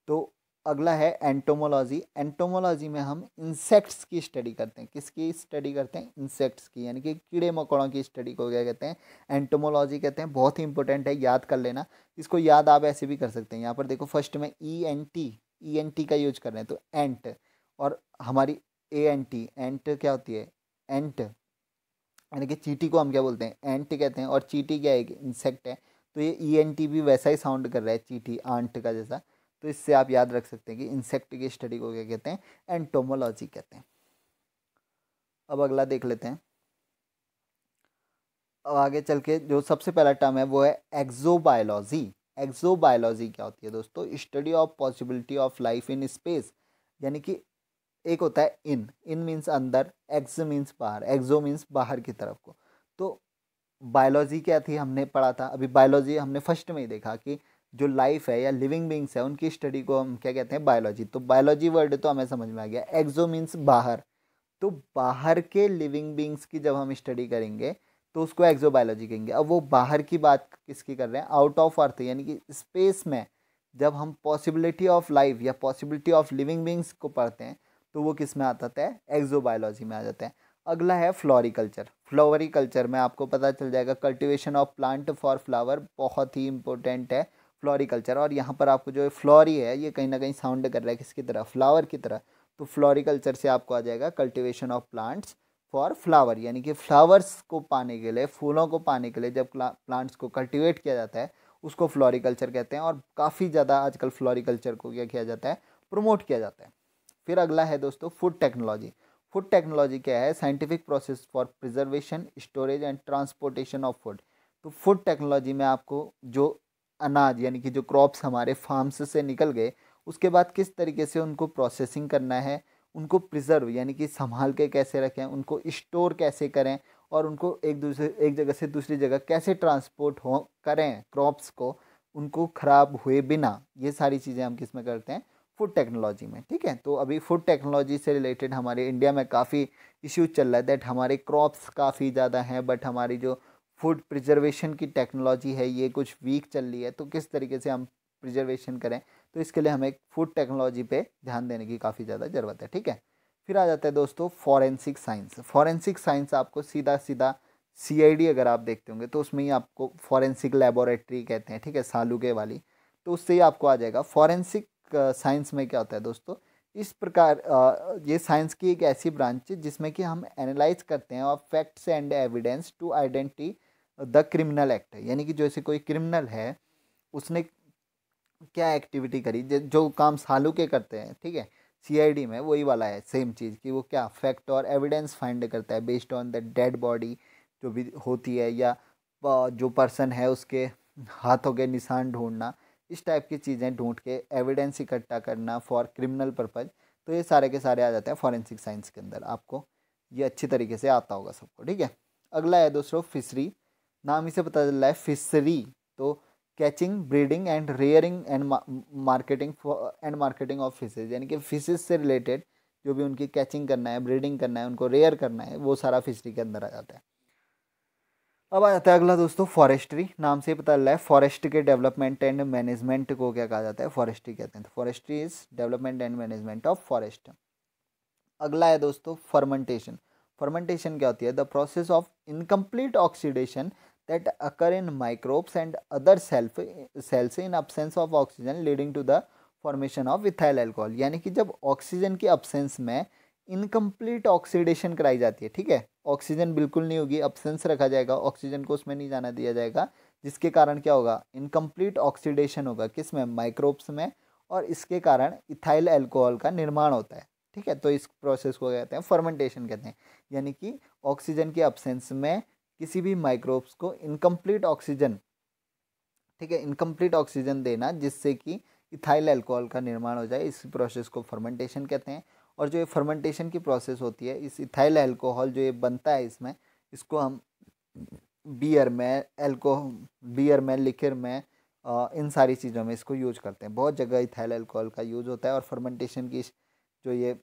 तो अगला है एंटोमोलॉजी एंटोमोलॉजी में हम इंसेक्ट्स की स्टडी करते हैं किसकी स्टडी करते हैं इंसेक्ट्स की यानी कि कीड़े मकोड़ों की स्टडी को क्या कहते हैं एंटोमोलॉजी कहते हैं बहुत ही इंपॉर्टेंट है याद कर लेना इसको याद आप ऐसे भी कर सकते हैं यहाँ पर देखो फर्स्ट में E N T E N T का यूज कर रहे हैं तो एंट और हमारी ए एन टी एंट क्या होती है एंट यानी कि चीटी को हम क्या बोलते हैं एंट कहते हैं और चीटी क्या है एक इंसेक्ट है तो ये ई एन टी भी वैसा ही साउंड कर रहा है चीटी आंट का जैसा तो इससे आप याद रख सकते हैं कि इंसेक्ट की स्टडी को क्या कहते हैं एंटोमोलॉजी कहते हैं अब अगला देख लेते हैं अब आगे चल के जो सबसे पहला टर्म है वो है एक्जोबायोलॉजी एक्जोबायोलॉजी क्या होती है दोस्तों study of possibility of life in space यानी कि एक होता है इन इन मीन्स अंदर एक्स मीन्स बाहर एक्सो मीन्स बाहर की तरफ को तो बायोलॉजी क्या थी हमने पढ़ा था अभी बायोलॉजी हमने फर्स्ट में ही देखा कि जो लाइफ है या लिविंग बींग्स है उनकी स्टडी को हम क्या कहते हैं बायोलॉजी तो बायोलॉजी वर्ड तो हमें समझ में आ गया एक्जो मीन्स बाहर तो बाहर के लिविंग बींग्स की जब हम स्टडी करेंगे तो उसको एक्जो बायोलॉजी कहेंगे अब वो बाहर की बात किसकी कर रहे हैं आउट ऑफ अर्थ यानी कि स्पेस में जब हम पॉसिबिलिटी ऑफ लाइफ या पॉसिबिलिटी ऑफ लिविंग बींग्स को पढ़ते हैं तो वो किस में आता है एक्जोबायोलॉजी में आ जाता है अगला है फ्लोरिकल्चर फ्लोरिकल्चर में आपको पता चल जाएगा cultivation of plant for flower बहुत ही इंपॉर्टेंट है फ्लोरिकल्चर और यहाँ पर आपको जो फ्लोरी है ये कहीं ना कहीं साउंड कर रहा है किसकी तरह फ्लावर की तरह तो फ्लोरिकल्चर से आपको आ जाएगा cultivation of plants for flower यानी कि फ्लावर्स को पाने के लिए फूलों को पाने के लिए जब प्लांट्स को कल्टिवेट किया जाता है उसको फ्लोरिकल्चर कहते हैं और काफ़ी ज़्यादा आजकल फ्लोरिकल्चर को क्या किया जाता है प्रमोट किया जाता है फिर अगला है दोस्तों फूड टेक्नोलॉजी फूड टेक्नोलॉजी क्या है scientific process for preservation storage and transportation of food तो फूड टेक्नोलॉजी में आपको जो अनाज यानी कि जो क्रॉप्स हमारे फार्म्स से निकल गए उसके बाद किस तरीके से उनको प्रोसेसिंग करना है उनको प्रिजर्व यानी कि संभाल के कैसे रखें उनको स्टोर कैसे करें और उनको एक दूसरे एक जगह से दूसरी जगह कैसे ट्रांसपोर्ट हो करें क्रॉप्स को उनको ख़राब हुए बिना ये सारी चीज़ें हम किस में करते हैं फूड टेक्नोलॉजी में ठीक है तो अभी फूड टेक्नोलॉजी से रिलेटेड हमारे इंडिया में काफ़ी इश्यूज चल रहा है दैट हमारे क्रॉप्स काफ़ी ज़्यादा हैं बट हमारी जो फूड प्रिजर्वेशन की टेक्नोलॉजी है ये कुछ वीक चल रही है तो किस तरीके से हम प्रिजर्वेशन करें तो इसके लिए हमें फूड टेक्नोलॉजी पे ध्यान देने की काफ़ी ज़्यादा ज़रूरत है ठीक है फिर आ जाता है दोस्तों फॉरेंसिक साइंस फॉरेंसिक साइंस आपको सीधा सीधा सीआईडी अगर आप देखते होंगे तो उसमें ही आपको फॉरेंसिक लेबोरेटरी कहते हैं ठीक है सालूगे वाली तो उससे ही आपको आ जाएगा फॉरेंसिक साइंस में क्या होता है दोस्तों इस प्रकार ये साइंस की एक ऐसी ब्रांच है जिसमें कि हम एनालाइज करते हैं और facts and evidence to identity the criminal act यानी कि जैसे कोई क्रिमिनल है उसने क्या एक्टिविटी करी जो काम सालू के करते हैं ठीक है सीआईडी में वही वाला है सेम चीज़ कि वो क्या फैक्ट और एविडेंस फाइंड करता है based on the dead body जो भी होती है या जो पर्सन है उसके हाथों के निशान ढूंढना इस टाइप की चीज़ें ढूंढ के एविडेंस इकट्ठा करना फॉर क्रिमिनल पर्पज़ तो ये सारे के सारे आ जाते हैं फॉरेंसिक साइंस के अंदर आपको ये अच्छी तरीके से आता होगा सबको ठीक है अगला है दोस्तों फिशरी नाम ही से पता चल रहा है फिशरी तो catching breeding and rearing and marketing and marketing of fishes यानी कि फिशेज से रिलेटेड जो भी उनकी कैचिंग करना है ब्रीडिंग करना है उनको रेयर करना है वो सारा फिशरी के अंदर आ जाता है अब आ जाता है अगला दोस्तों फॉरेस्ट्री नाम से पता पता रहा है फॉरेस्ट के डेवलपमेंट एंड मैनेजमेंट को क्या कहा जाता है फॉरेस्ट्री कहते हैं तो forestry is development and management of forest अगला है दोस्तों फर्मेंटेशन फर्मेंटेशन क्या होती है the process of incomplete oxidation that occur in microbes and other self cells in absence of oxygen leading to the formation of ethyl alcohol यानी कि जब oxygen की अब्सेंस में इनकम्प्लीट ऑक्सीडेशन कराई जाती है ठीक है ऑक्सीजन बिल्कुल नहीं होगी अपसेंस रखा जाएगा ऑक्सीजन को उसमें नहीं जाना दिया जाएगा जिसके कारण क्या होगा इनकम्प्लीट ऑक्सीडेशन होगा किस में माइक्रोब्स में और इसके कारण इथाइल एल्कोहल का निर्माण होता है ठीक है तो इस प्रोसेस को कहते हैं फर्मेंटेशन कहते हैं यानी कि ऑक्सीजन के अब्सेंस में किसी भी माइक्रोब्स को इनकम्प्लीट ऑक्सीजन ठीक है इनकम्प्लीट ऑक्सीजन देना जिससे कि इथाइल एल्कोहल का निर्माण हो जाए इस प्रोसेस को फर्मेंटेशन कहते हैं और जो ये फर्मेंटेशन की प्रोसेस होती है इस इथाइल अल्कोहल जो ये बनता है इसमें इसको हम बियर में एल्कोहल बियर में लिखर में इन सारी चीज़ों में इसको यूज करते हैं बहुत जगह इथाइल अल्कोहल का यूज होता है और फर्मेंटेशन की जो ये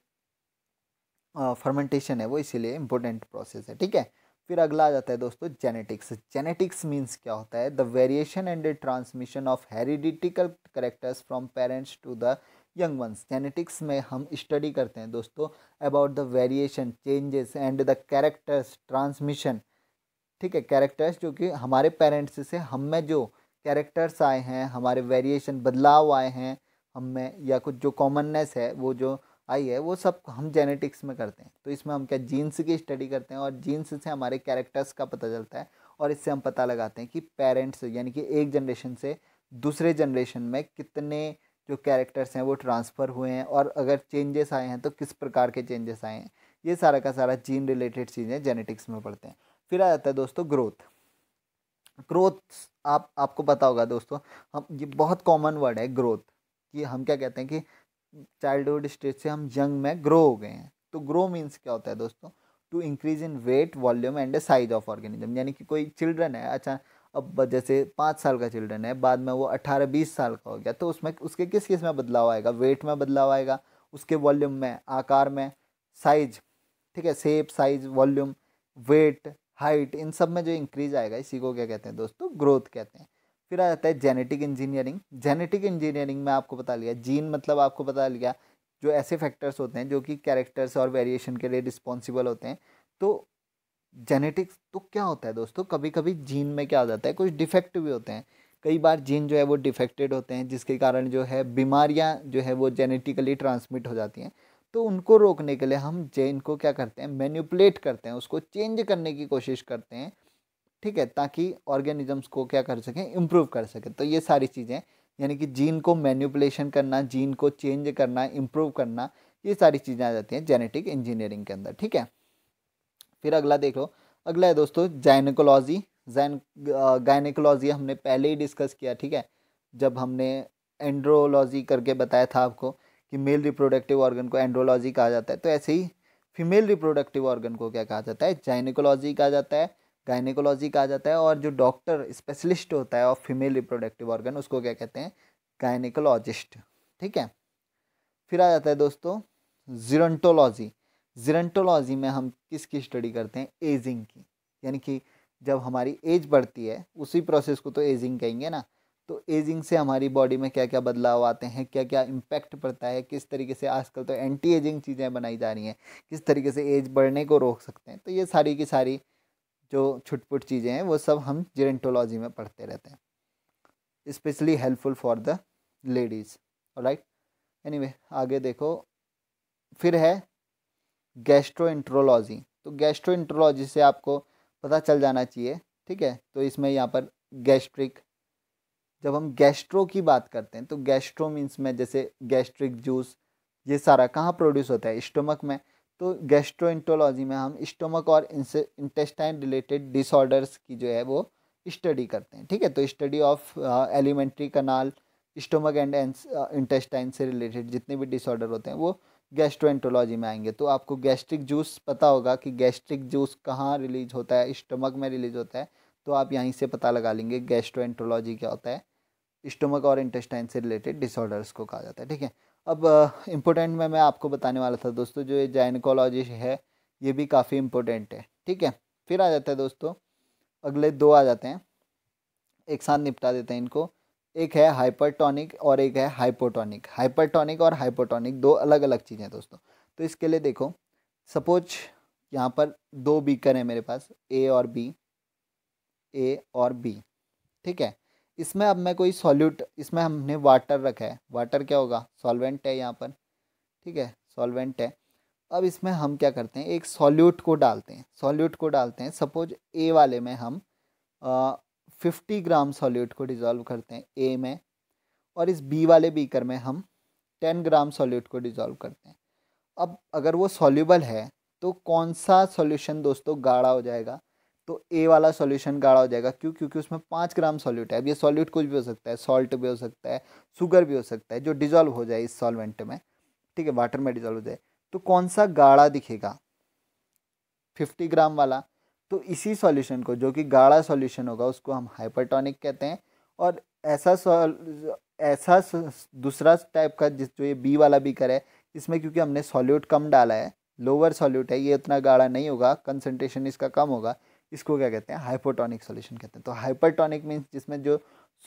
फर्मेंटेशन है वो इसीलिए इम्पोर्टेंट प्रोसेस है ठीक है फिर अगला आ जाता है दोस्तों जेनेटिक्स जेनेटिक्स मीन्स क्या होता है the variation and transmission of hereditary characters from parents to the young ones genetics में हम स्टडी करते हैं दोस्तों about the variation changes and the characters transmission ठीक है कैरेक्टर्स जो कि हमारे पेरेंट्स से हम में जो कैरेक्टर्स आए हैं हमारे वेरिएशन बदलाव आए हैं हम में या कुछ जो कॉमननेस है वो जो आई है वो सब हम जेनेटिक्स में करते हैं तो इसमें हम क्या जीन्स की स्टडी करते हैं और जीन्स से हमारे कैरेक्टर्स का पता चलता है और इससे हम पता लगाते हैं कि पेरेंट्स यानी कि एक जनरेशन से दूसरे जनरेशन में कितने जो कैरेक्टर्स हैं वो ट्रांसफ़र हुए हैं और अगर चेंजेस आए हैं तो किस प्रकार के चेंजेस आए हैं ये सारा का सारा जीन रिलेटेड चीज़ें जेनेटिक्स में पढ़ते हैं फिर आ जाता है दोस्तों ग्रोथ ग्रोथ आप आपको पता होगा दोस्तों हम ये बहुत कॉमन वर्ड है ग्रोथ कि हम क्या कहते हैं कि चाइल्डहुड स्टेज से हम यंग में ग्रो हो गए हैं तो ग्रो मीन्स क्या होता है दोस्तों to increase in weight volume and size of organism यानी कि कोई चिल्ड्रन है अच्छा अब जैसे पाँच साल का चिल्ड्रन है बाद में वो अट्ठारह बीस साल का हो गया तो उसमें उसके किस किस में बदलाव आएगा वेट में बदलाव आएगा उसके वॉल्यूम में आकार में साइज ठीक है shape size volume weight height इन सब में जो इंक्रीज आएगा इसी को क्या कहते हैं दोस्तों ग्रोथ कहते हैं फिर आ जाता है जेनेटिक इंजीनियरिंग जेनेटिक इंजीनियरिंग में आपको बता लिया जीन मतलब आपको बता लिया जो ऐसे फैक्टर्स होते हैं जो कि कैरेक्टर्स और वेरिएशन के लिए रिस्पॉन्सिबल होते हैं तो जेनेटिक्स तो क्या होता है दोस्तों कभी कभी जीन में क्या आ जाता है कुछ डिफेक्ट भी होते हैं कई बार जीन जो है वो डिफेक्टेड होते हैं जिसके कारण जो है बीमारियां जो है वो जेनेटिकली ट्रांसमिट हो जाती हैं तो उनको रोकने के लिए हम जेन को क्या करते हैं मैन्यूपलेट करते हैं उसको चेंज करने की कोशिश करते हैं ठीक है ताकि ऑर्गेनिजम्स को क्या कर सकें इम्प्रूव कर सकें तो ये सारी चीज़ें यानी कि जीन को मैन्यूपुलेशन करना जीन को चेंज करना इम्प्रूव करना ये सारी चीज़ें आ जाती हैं जेनेटिक इंजीनियरिंग के अंदर ठीक है फिर अगला देख लो अगला है दोस्तों जाइनकोलॉजी जैन गायनिकोलॉजी हमने पहले ही डिस्कस किया ठीक है जब हमने एंड्रोलॉजी करके बताया था आपको कि मेल रिप्रोडक्टिव ऑर्गन को एंड्रोलॉजी कहा जाता है तो ऐसे ही फीमेल रिप्रोडक्टिव ऑर्गन को क्या कहा जाता है जाइनिकोलॉजी कहा जाता है गायनिकोलॉजी कहा जाता है और जो डॉक्टर स्पेशलिस्ट होता है ऑफ फीमेल रिप्रोडक्टिव ऑर्गन उसको क्या कहते हैं गायनिकोलॉजिस्ट ठीक है फिर आ जाता है दोस्तों जीरोटोलॉजी जेरेंटोलॉजी में हम किसकी स्टडी करते हैं एजिंग की यानी कि जब हमारी एज बढ़ती है उसी प्रोसेस को तो एजिंग कहेंगे ना तो एजिंग से हमारी बॉडी में क्या क्या बदलाव आते हैं क्या क्या इम्पैक्ट पड़ता है किस तरीके से आजकल तो एंटी एजिंग चीज़ें बनाई जा रही हैं किस तरीके से एज बढ़ने को रोक सकते हैं तो ये सारी की सारी जो छुटपुट चीज़ें हैं वो सब हम जेरेंटोलॉजी में पढ़ते रहते हैं specially helpful for the ladies right any आगे देखो फिर है गैस्ट्रोइंट्रोलॉजी तो गैस्ट्रोइंट्रोलॉजी से आपको पता चल जाना चाहिए ठीक है तो इसमें यहाँ पर गैस्ट्रिक जब हम गैस्ट्रो की बात करते हैं तो गैस्ट्रो मीन्स में जैसे गैस्ट्रिक जूस ये सारा कहाँ प्रोड्यूस होता है स्टोमक में तो इंट्रोलॉजी में हम स्टोमक और इंटेस्टाइन रिलेटेड डिसऑर्डर्स की जो है वो स्टडी करते हैं ठीक है तो study of alimentary canal stomach and intestine से रिलेटेड जितने भी डिसऑर्डर होते हैं वो गैस्ट्रोएंटोलॉजी में आएंगे तो आपको गैस्ट्रिक जूस पता होगा कि गैस्ट्रिक जूस कहाँ रिलीज होता है स्टमक में रिलीज होता है तो आप यहीं से पता लगा लेंगे गैस्ट्रोएंटोलॉजी क्या होता है स्टमक और इंटेस्टाइन से रिलेटेड डिसऑर्डर्स को कहा जाता है ठीक है अब इम्पोर्टेंट uh, में मैं आपको बताने वाला था दोस्तों जो ये जाइनकोलॉजी है ये भी काफ़ी इम्पोर्टेंट है ठीक है फिर आ जाता है दोस्तों अगले दो आ जाते हैं एक साथ निपटा देते हैं इनको एक है हाइपरटोनिक और एक है हाइपोटोनिक हाइपरटोनिक और हाइपोटोनिक दो अलग अलग चीज़ें हैं दोस्तों तो इसके लिए देखो सपोज यहाँ पर दो बीकर हैं मेरे पास ए और बी ए और बी ठीक है इसमें अब मैं कोई सॉल्यूट इसमें हमने वाटर रखा है वाटर क्या होगा सॉल्वेंट है यहाँ पर ठीक है सॉल्वेंट है अब इसमें हम क्या करते हैं एक सॉल्यूट को डालते हैं सॉल्यूट को डालते हैं सपोज ए वाले में हम 50 ग्राम सॉल्यूट को डिज़ोल्व करते हैं ए में और इस बी वाले बीकर में हम 10 ग्राम सॉल्यूट को डिज़ोल्व करते हैं अब अगर वो सॉल्यूबल है तो कौन सा सॉल्यूशन दोस्तों गाढ़ा हो जाएगा तो ए वाला सॉल्यूशन गाढ़ा हो जाएगा क्यों क्योंकि उसमें पाँच ग्राम सॉल्यूट है अब ये सॉल्यूट कुछ भी हो सकता है सॉल्ट भी हो सकता है शुगर भी हो सकता है जो डिजॉल्व हो जाए इस सॉल्वेंट में ठीक है वाटर में डिजॉल्व हो जाए तो कौन सा गाढ़ा दिखेगा फिफ्टी ग्राम वाला तो इसी सॉल्यूशन को जो कि गाढ़ा सॉल्यूशन होगा उसको हम हाइपरटॉनिक कहते हैं और ऐसा ऐसा दूसरा टाइप का जिस जो ये बी वाला बीकर है इसमें क्योंकि हमने सॉल्यूट कम डाला है लोअर सॉल्यूट है ये उतना गाढ़ा नहीं होगा कंसनट्रेशन इसका कम होगा इसको क्या कहते हैं हाइपोटॉनिक सॉल्यूशन कहते हैं तो हाइपरटॉनिक मीन्स जिसमें जो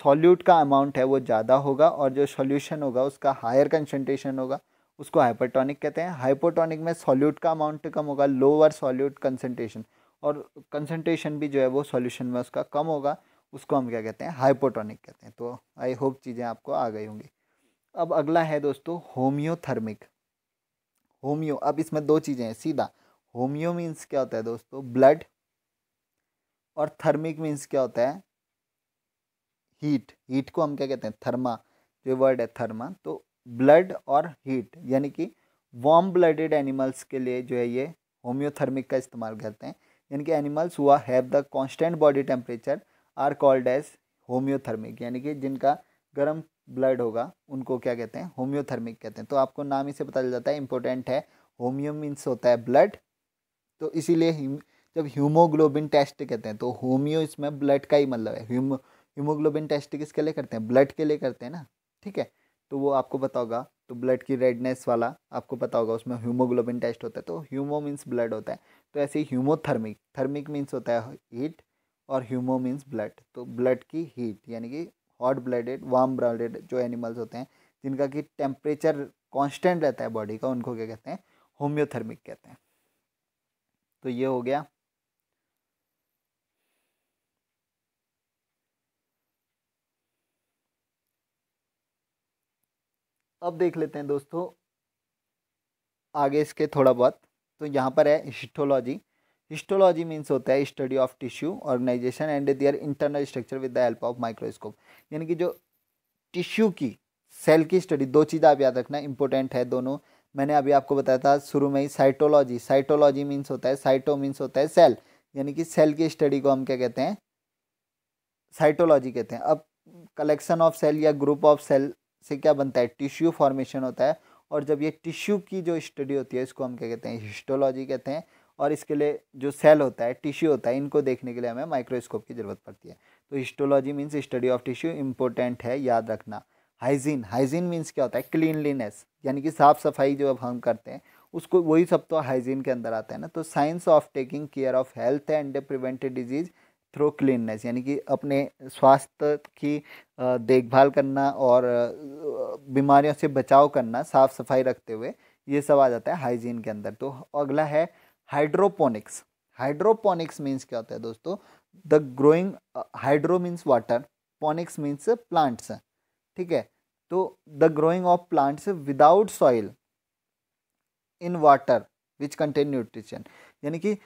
सॉल्यूट का अमाउंट है वो ज़्यादा होगा और जो सॉल्यूशन होगा उसका हायर कंसनट्रेशन होगा उसको हाइपरटॉनिक कहते हैं हाइपोटॉनिक में सॉल्यूट का अमाउंट कम होगा लोअर सॉल्यूट कंसनट्रेशन और कंसनट्रेशन भी जो है वो सॉल्यूशन में उसका कम होगा उसको हम क्या कहते हैं हाइपोटोनिक कहते हैं तो आई होप चीज़ें आपको आ गई होंगी अब अगला है दोस्तों होम्योथर्मिक होम्यो अब इसमें दो चीज़ें हैं सीधा होम्यो मीन्स क्या होता है दोस्तों ब्लड और थर्मिक मीन्स क्या होता है हीट हीट को हम क्या कहते हैं थर्मा जो वर्ड है थर्मा तो ब्लड और हीट यानी कि वार्म ब्लडेड एनिमल्स के लिए जो है ये होम्योथर्मिक का इस्तेमाल करते हैं यानी कि animals who have the constant body temperature are called as homeothermic यानी कि जिनका गर्म ब्लड होगा उनको क्या कहते हैं होम्योथर्मिक कहते हैं तो आपको नाम ही से पता चल जाता है इंपॉर्टेंट है होम्यो मीन्स होता है ब्लड तो इसीलिए जब ह्यूमोग्लोबिन टेस्ट कहते हैं तो होम्यो इसमें ब्लड का ही मतलब है ह्यूमो हीमोग्लोबिन टेस्ट किसके लिए करते हैं ब्लड के लिए करते हैं ना ठीक है तो वो आपको पता होगा तो ब्लड की रेडनेस वाला आपको पता होगा उसमें ह्यूमोग्लोबिन टेस्ट होता है तो ह्यूमो मीन्स ब्लड होता है तो ऐसे ह्यूमोथर्मिक थर्मिक मीन्स होता है हीट और ह्यूमो मीन्स ब्लड तो ब्लड की हीट यानी कि हॉट ब्लडेड वार्म ब्लडेड जो एनिमल्स होते हैं जिनका कि टेम्परेचर कांस्टेंट रहता है बॉडी का उनको क्या कहते हैं होम्योथर्मिक कहते हैं तो ये हो गया अब देख लेते हैं दोस्तों आगे इसके थोड़ा बहुत तो यहाँ पर है हिस्टोलॉजी हिस्टोलॉजी मीन्स होता है study of tissue organisation and their internal structure with the help of microscope यानी कि जो टिश्यू की सेल की स्टडी दो चीज़ आप याद रखना इंपॉर्टेंट है दोनों मैंने अभी आपको बताया था शुरू में ही साइटोलॉजी साइटोलॉजी मीन्स होता है साइटो मीन्स होता है सेल यानी कि सेल की स्टडी को हम क्या कहते हैं साइटोलॉजी कहते हैं अब कलेक्शन ऑफ सेल या ग्रुप ऑफ सेल से क्या बनता है टिश्यू फॉर्मेशन होता है और जब ये टिश्यू की जो स्टडी होती है इसको हम क्या कहते हैं हिस्टोलॉजी कहते हैं और इसके लिए जो सेल होता है टिश्यू होता है इनको देखने के लिए हमें माइक्रोस्कोप की ज़रूरत पड़ती है तो histology means study of tissue important है याद रखना हाइजीन हाइजीन मीन्स क्या होता है क्लीनलीनेस यानी कि साफ़ सफाई जो अब हम करते हैं उसको वही सब तो हाइजीन के अंदर आता है ना तो science of taking care of health and prevented disease through cleanness यानी कि अपने स्वास्थ्य की देखभाल करना और बीमारियों से बचाव करना साफ़ सफाई रखते हुए ये सब आ जाता है हाइजीन के अंदर तो अगला है हाइड्रोपोनिक्स हाइड्रोपोनिक्स मीन्स क्या होता है दोस्तों the growing hydro means water ponics means plants ठीक है तो the growing of plants without soil in water which contain nutrition यानी कि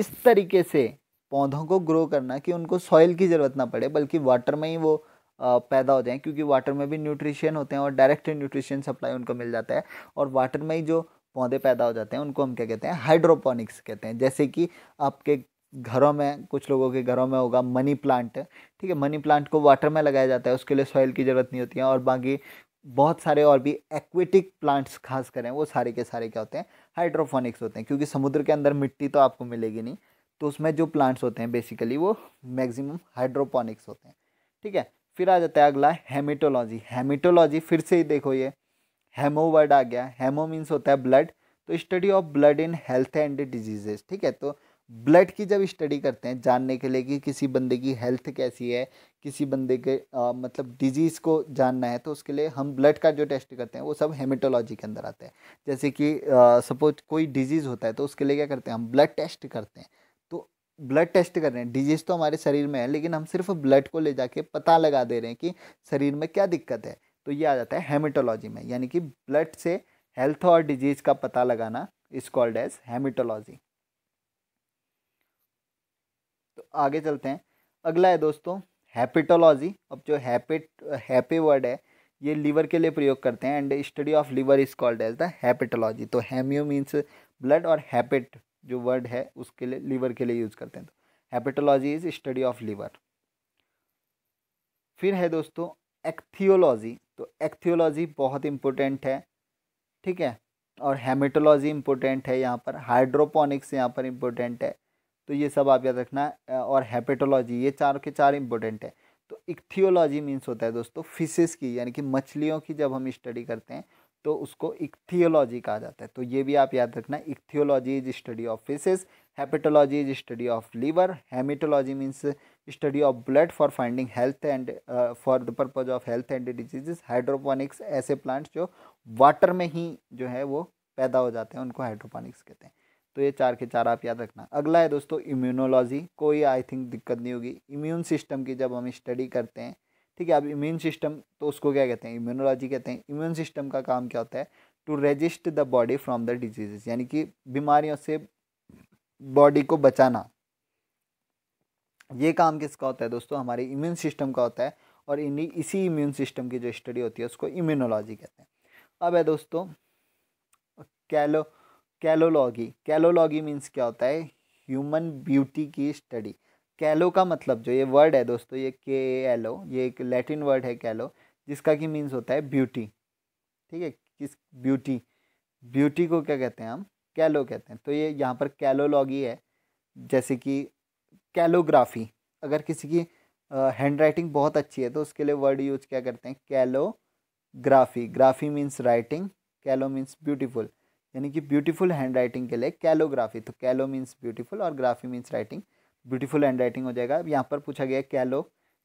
इस तरीके से पौधों को ग्रो करना कि उनको सॉइल की ज़रूरत ना पड़े बल्कि वाटर में ही वो पैदा हो जाएँ क्योंकि वाटर में भी न्यूट्रिशन होते हैं और डायरेक्ट न्यूट्रिशन सप्लाई उनको मिल जाता है और वाटर में ही जो पौधे पैदा हो जाते हैं उनको हम क्या कहते हैं हाइड्रोपोनिक्स कहते हैं जैसे कि आपके घरों में कुछ लोगों के घरों में होगा मनी प्लांट ठीक है मनी प्लांट को वाटर में लगाया जाता है उसके लिए सॉइल की ज़रूरत नहीं होती है और बाकी बहुत सारे और भी एक्वेटिक प्लांट्स खास करें वो सारे के सारे क्या होते हैं हाइड्रोफोनिक्स होते हैं क्योंकि समुद्र के अंदर मिट्टी तो आपको मिलेगी नहीं तो उसमें जो प्लांट्स होते हैं बेसिकली वो मैक्सिमम हाइड्रोपोनिक्स होते हैं ठीक है फिर आ जाता है अगला हेमिटोलॉजी हेमिटोलॉजी फिर से ही देखो ये हेमो वर्ड आ गया हेमो मीन्स होता है ब्लड तो study of blood in health and diseases ठीक है तो ब्लड की जब स्टडी करते हैं जानने के लिए कि किसी बंदे की हेल्थ कैसी है किसी बंदे के आ, मतलब डिजीज़ को जानना है तो उसके लिए हम ब्लड का जो टेस्ट करते हैं वो सब हेमेटोलॉजी के अंदर आते हैं जैसे कि सपोज कोई डिजीज़ होता है तो उसके लिए क्या करते हैं हम ब्लड टेस्ट करते हैं ब्लड टेस्ट कर रहे हैं डिजीज़ तो हमारे शरीर में है लेकिन हम सिर्फ ब्लड को ले जाके पता लगा दे रहे हैं कि शरीर में क्या दिक्कत है तो ये आ जाता है हेमेटोलॉजी में यानी कि ब्लड से हेल्थ और डिजीज़ का पता लगाना इज कॉल्ड एज हेमेटोलॉजी तो आगे चलते हैं अगला है दोस्तों हैपेटोलॉजी अब जो हैपेट हैपी वर्ड है ये लीवर के लिए प्रयोग करते हैं and study of liver is called as the hepatology तो हेम्यू मीन्स ब्लड और हैपेट जो वर्ड है उसके लिए लीवर के लिए यूज़ करते हैं तो hepatology is study of liver फिर है दोस्तों एक्थियोलॉजी तो एक्थियोलॉजी बहुत इम्पोर्टेंट है ठीक है और हेमेटोलॉजी इम्पोर्टेंट है यहाँ पर हाइड्रोपोनिक्स यहाँ पर इम्पोर्टेंट है तो ये सब आप याद रखना और हेपेटोलॉजी ये चार के चार इम्पोर्टेंट है तो इक्थियोलॉजी मीन्स होता है दोस्तों फिशेस की यानी कि मछलियों की जब हम स्टडी करते हैं तो उसको इक्थियोलॉजी कहा जाता है तो ये भी आप याद रखना ichthyology is study of fishes hepatology is study of liver haematology means study of blood for finding health and for the purpose of health and diseases hydroponics ऐसे प्लांट्स जो वाटर में ही जो है वो पैदा हो जाते हैं उनको हाइड्रोपोनिक्स कहते हैं तो ये चार के चार आप याद रखना अगला है दोस्तों इम्यूनोलॉजी कोई आई थिंक दिक्कत नहीं होगी इम्यून सिस्टम की जब हम स्टडी करते हैं ठीक है अब इम्यून सिस्टम तो उसको क्या कहते हैं इम्यूनोलॉजी कहते हैं इम्यून सिस्टम का काम क्या होता है to resist the body from the diseases यानी कि बीमारियों से बॉडी को बचाना ये काम किसका होता है दोस्तों हमारे इम्यून सिस्टम का होता है और इन्हीं इसी इम्यून सिस्टम की जो स्टडी होती है उसको इम्यूनोलॉजी कहते हैं अब है दोस्तों कैलो कैलोलॉगी कैलोलॉगी मीन्स क्या होता है ह्यूमन ब्यूटी की स्टडी कैलो का मतलब जो ये वर्ड है दोस्तों ये के एल ओ ये एक लैटिन वर्ड है कैलो जिसका कि मीन्स होता है ब्यूटी ठीक है किस ब्यूटी ब्यूटी को क्या कहते हैं हम कैलो कहते हैं तो ये यहाँ पर कैलोलॉगी है जैसे कि कैलोग्राफी अगर किसी की हैंड राइटिंग बहुत अच्छी है तो उसके लिए वर्ड यूज क्या करते हैं calligraphy graphy means writing callo means beautiful यानी कि ब्यूटीफुल हैंड राइटिंग के लिए कैलोग्राफी तो कैलो मीन्स ब्यूटीफुल और graphy means writing beautiful handwriting हो जाएगा अब यहाँ पर पूछा गया क्या लो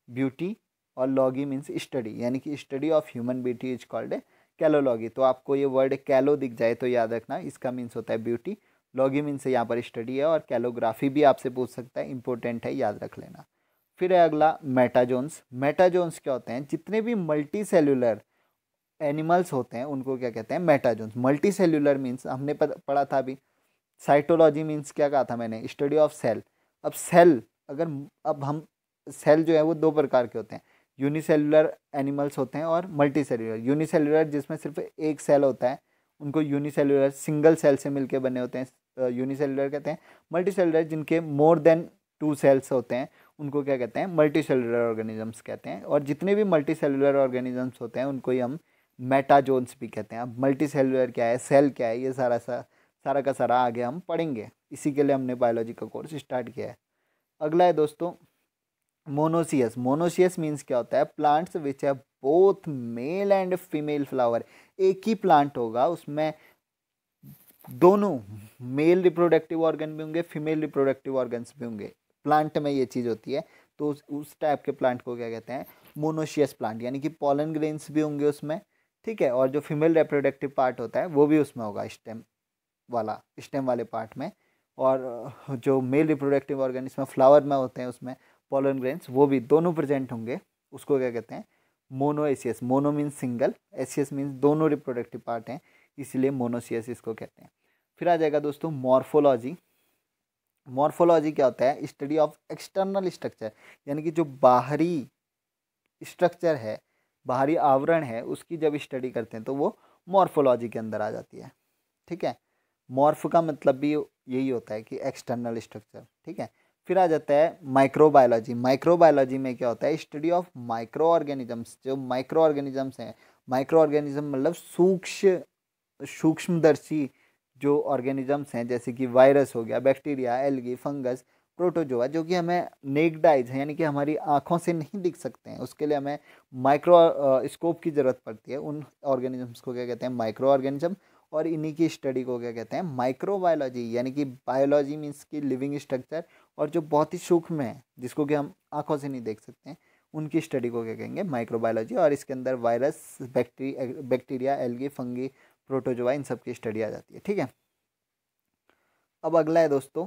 ब्यूटी और लॉगी मीन्स स्टडी यानी कि study of human beauty is called a kalology तो आपको ये वर्ड कैलो दिख जाए तो याद रखना इसका मीन्स होता है ब्यूटी लॉगी मीन्स यहाँ पर स्टडी है और कैलोग्राफी भी आपसे पूछ सकता है इंपॉर्टेंट है याद रख लेना फिर है अगला मेटाजोन्स मेटाजोन्स क्या होते हैं जितने भी मल्टी सेल्यूलर एनिमल्स होते हैं उनको क्या कहते हैं मेटाजोन्स मल्टी सेल्यूलर मीन्स हमने पढ़ा था अभी साइटोलॉजी मीन्स क्या कहा था मैंने स्टडी ऑफ सेल अब सेल अगर अब हम सेल जो है वो दो प्रकार के होते हैं यूनिसेलुलर एनिमल्स होते हैं और मल्टी सेलुलर यूनिसेलुलर जिसमें सिर्फ एक सेल होता है उनको यूनिसेलुलर सिंगल सेल से मिलके बने होते हैं यूनिसेलुलर कहते हैं मल्टी सेलुलर जिनके मोर देन टू सेल्स होते हैं उनको क्या कहते हैं मल्टी सेलुलर ऑर्गेनिजम्स कहते हैं और जितने भी मल्टी सेलुलर ऑर्गेनिजम्स होते हैं उनको ही हम मेटाजोन्स भी कहते हैं अब मल्टी सेलुलर क्या है सेल क्या है ये सारा सा सारा का सारा आगे हम पढ़ेंगे इसी के लिए हमने बायोलॉजी का कोर्स स्टार्ट किया है अगला है दोस्तों मोनोसियस मोनोसियस मीन्स क्या होता है प्लांट्स विच है both male and female flower एक ही प्लांट होगा उसमें दोनों मेल रिप्रोडक्टिव ऑर्गन भी होंगे फीमेल रिप्रोडक्टिव ऑर्गन्स भी होंगे प्लांट में ये चीज़ होती है तो उस उस टाइप के प्लांट को क्या कहते हैं मोनोशियस प्लांट यानी कि पॉलन ग्रेन्स भी होंगे उसमें ठीक है और जो फीमेल रिप्रोडक्टिव पार्ट होता है वो भी उसमें होगा इस टाइम वाला स्टेम वाले पार्ट में और जो मेल रिप्रोडक्टिव ऑर्गेनिज इसमें फ्लावर में होते हैं उसमें पोलन ग्रेन्स वो भी दोनों प्रेजेंट होंगे उसको क्या कहते हैं mono ecious mono means single ecious means दोनों रिप्रोडक्टिव पार्ट हैं इसलिए मोनोसियस इसको कहते हैं फिर आ जाएगा दोस्तों मॉर्फोलॉजी मॉर्फोलॉजी क्या होता है स्टडी ऑफ एक्सटर्नल स्ट्रक्चर यानी कि जो बाहरी स्ट्रक्चर है बाहरी आवरण है उसकी जब स्टडी करते हैं तो वो मॉर्फोलॉजी के अंदर आ जाती है ठीक है मॉर्फ का मतलब भी यही होता है कि एक्सटर्नल स्ट्रक्चर ठीक है फिर आ जाता है माइक्रोबायोलॉजी माइक्रोबायोलॉजी में क्या होता है स्टडी ऑफ माइक्रो ऑर्गेनिजम्स जो माइक्रो ऑर्गेनिजम्स हैं माइक्रो ऑर्गेनिज्म मतलब सूक्ष्म सूक्ष्मदर्शी जो ऑर्गेनिजम्स हैं जैसे कि वायरस हो गया बैक्टीरिया एलगी फंगस प्रोटोजोआ जो कि हमें नेगडाइज है यानी कि हमारी आँखों से नहीं दिख सकते हैं उसके लिए हमें माइक्रो स्कोप की ज़रूरत पड़ती है उन ऑर्गेनिजम्स को क्या कहते हैं माइक्रो ऑर्गेनिज्म और इन्हीं की स्टडी को क्या कहते हैं माइक्रोबायोलॉजी यानी कि बायोलॉजी मीन्स की लिविंग स्ट्रक्चर और जो बहुत ही सूक्ष्म है जिसको कि हम आंखों से नहीं देख सकते हैं उनकी स्टडी को क्या कहेंगे माइक्रोबायोलॉजी और इसके अंदर virus bacteria bacteria algae fungi protozoa इन सब की स्टडी आ जाती है ठीक है अब अगला है दोस्तों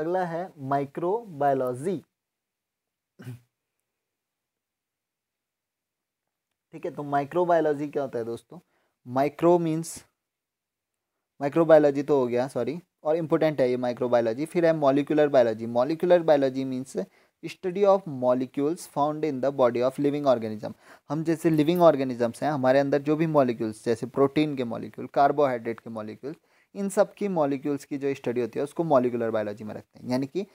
अगला है माइक्रोबायोलॉजी ठीक है तो माइक्रोबायोलॉजी क्या होता है दोस्तों माइक्रो मीन्स माइक्रोबायोलॉजी तो हो गया सॉरी और इम्पोर्टेंट है ये माइक्रोबायोलॉजी फिर है molecular biology molecular biology means study of molecules found in the body of living organism हम जैसे लिविंग ऑर्गेनिजम्स हैं हमारे अंदर जो भी मॉलिक्यूल्स जैसे प्रोटीन के मॉलिक्यूल कार्बोहाइड्रेट के मॉलिक्यूल्स इन सब की मॉलिक्यूल्स की जो स्टडी होती है उसको मॉलिकुलर बायोलॉजी में रखते हैं यानी कि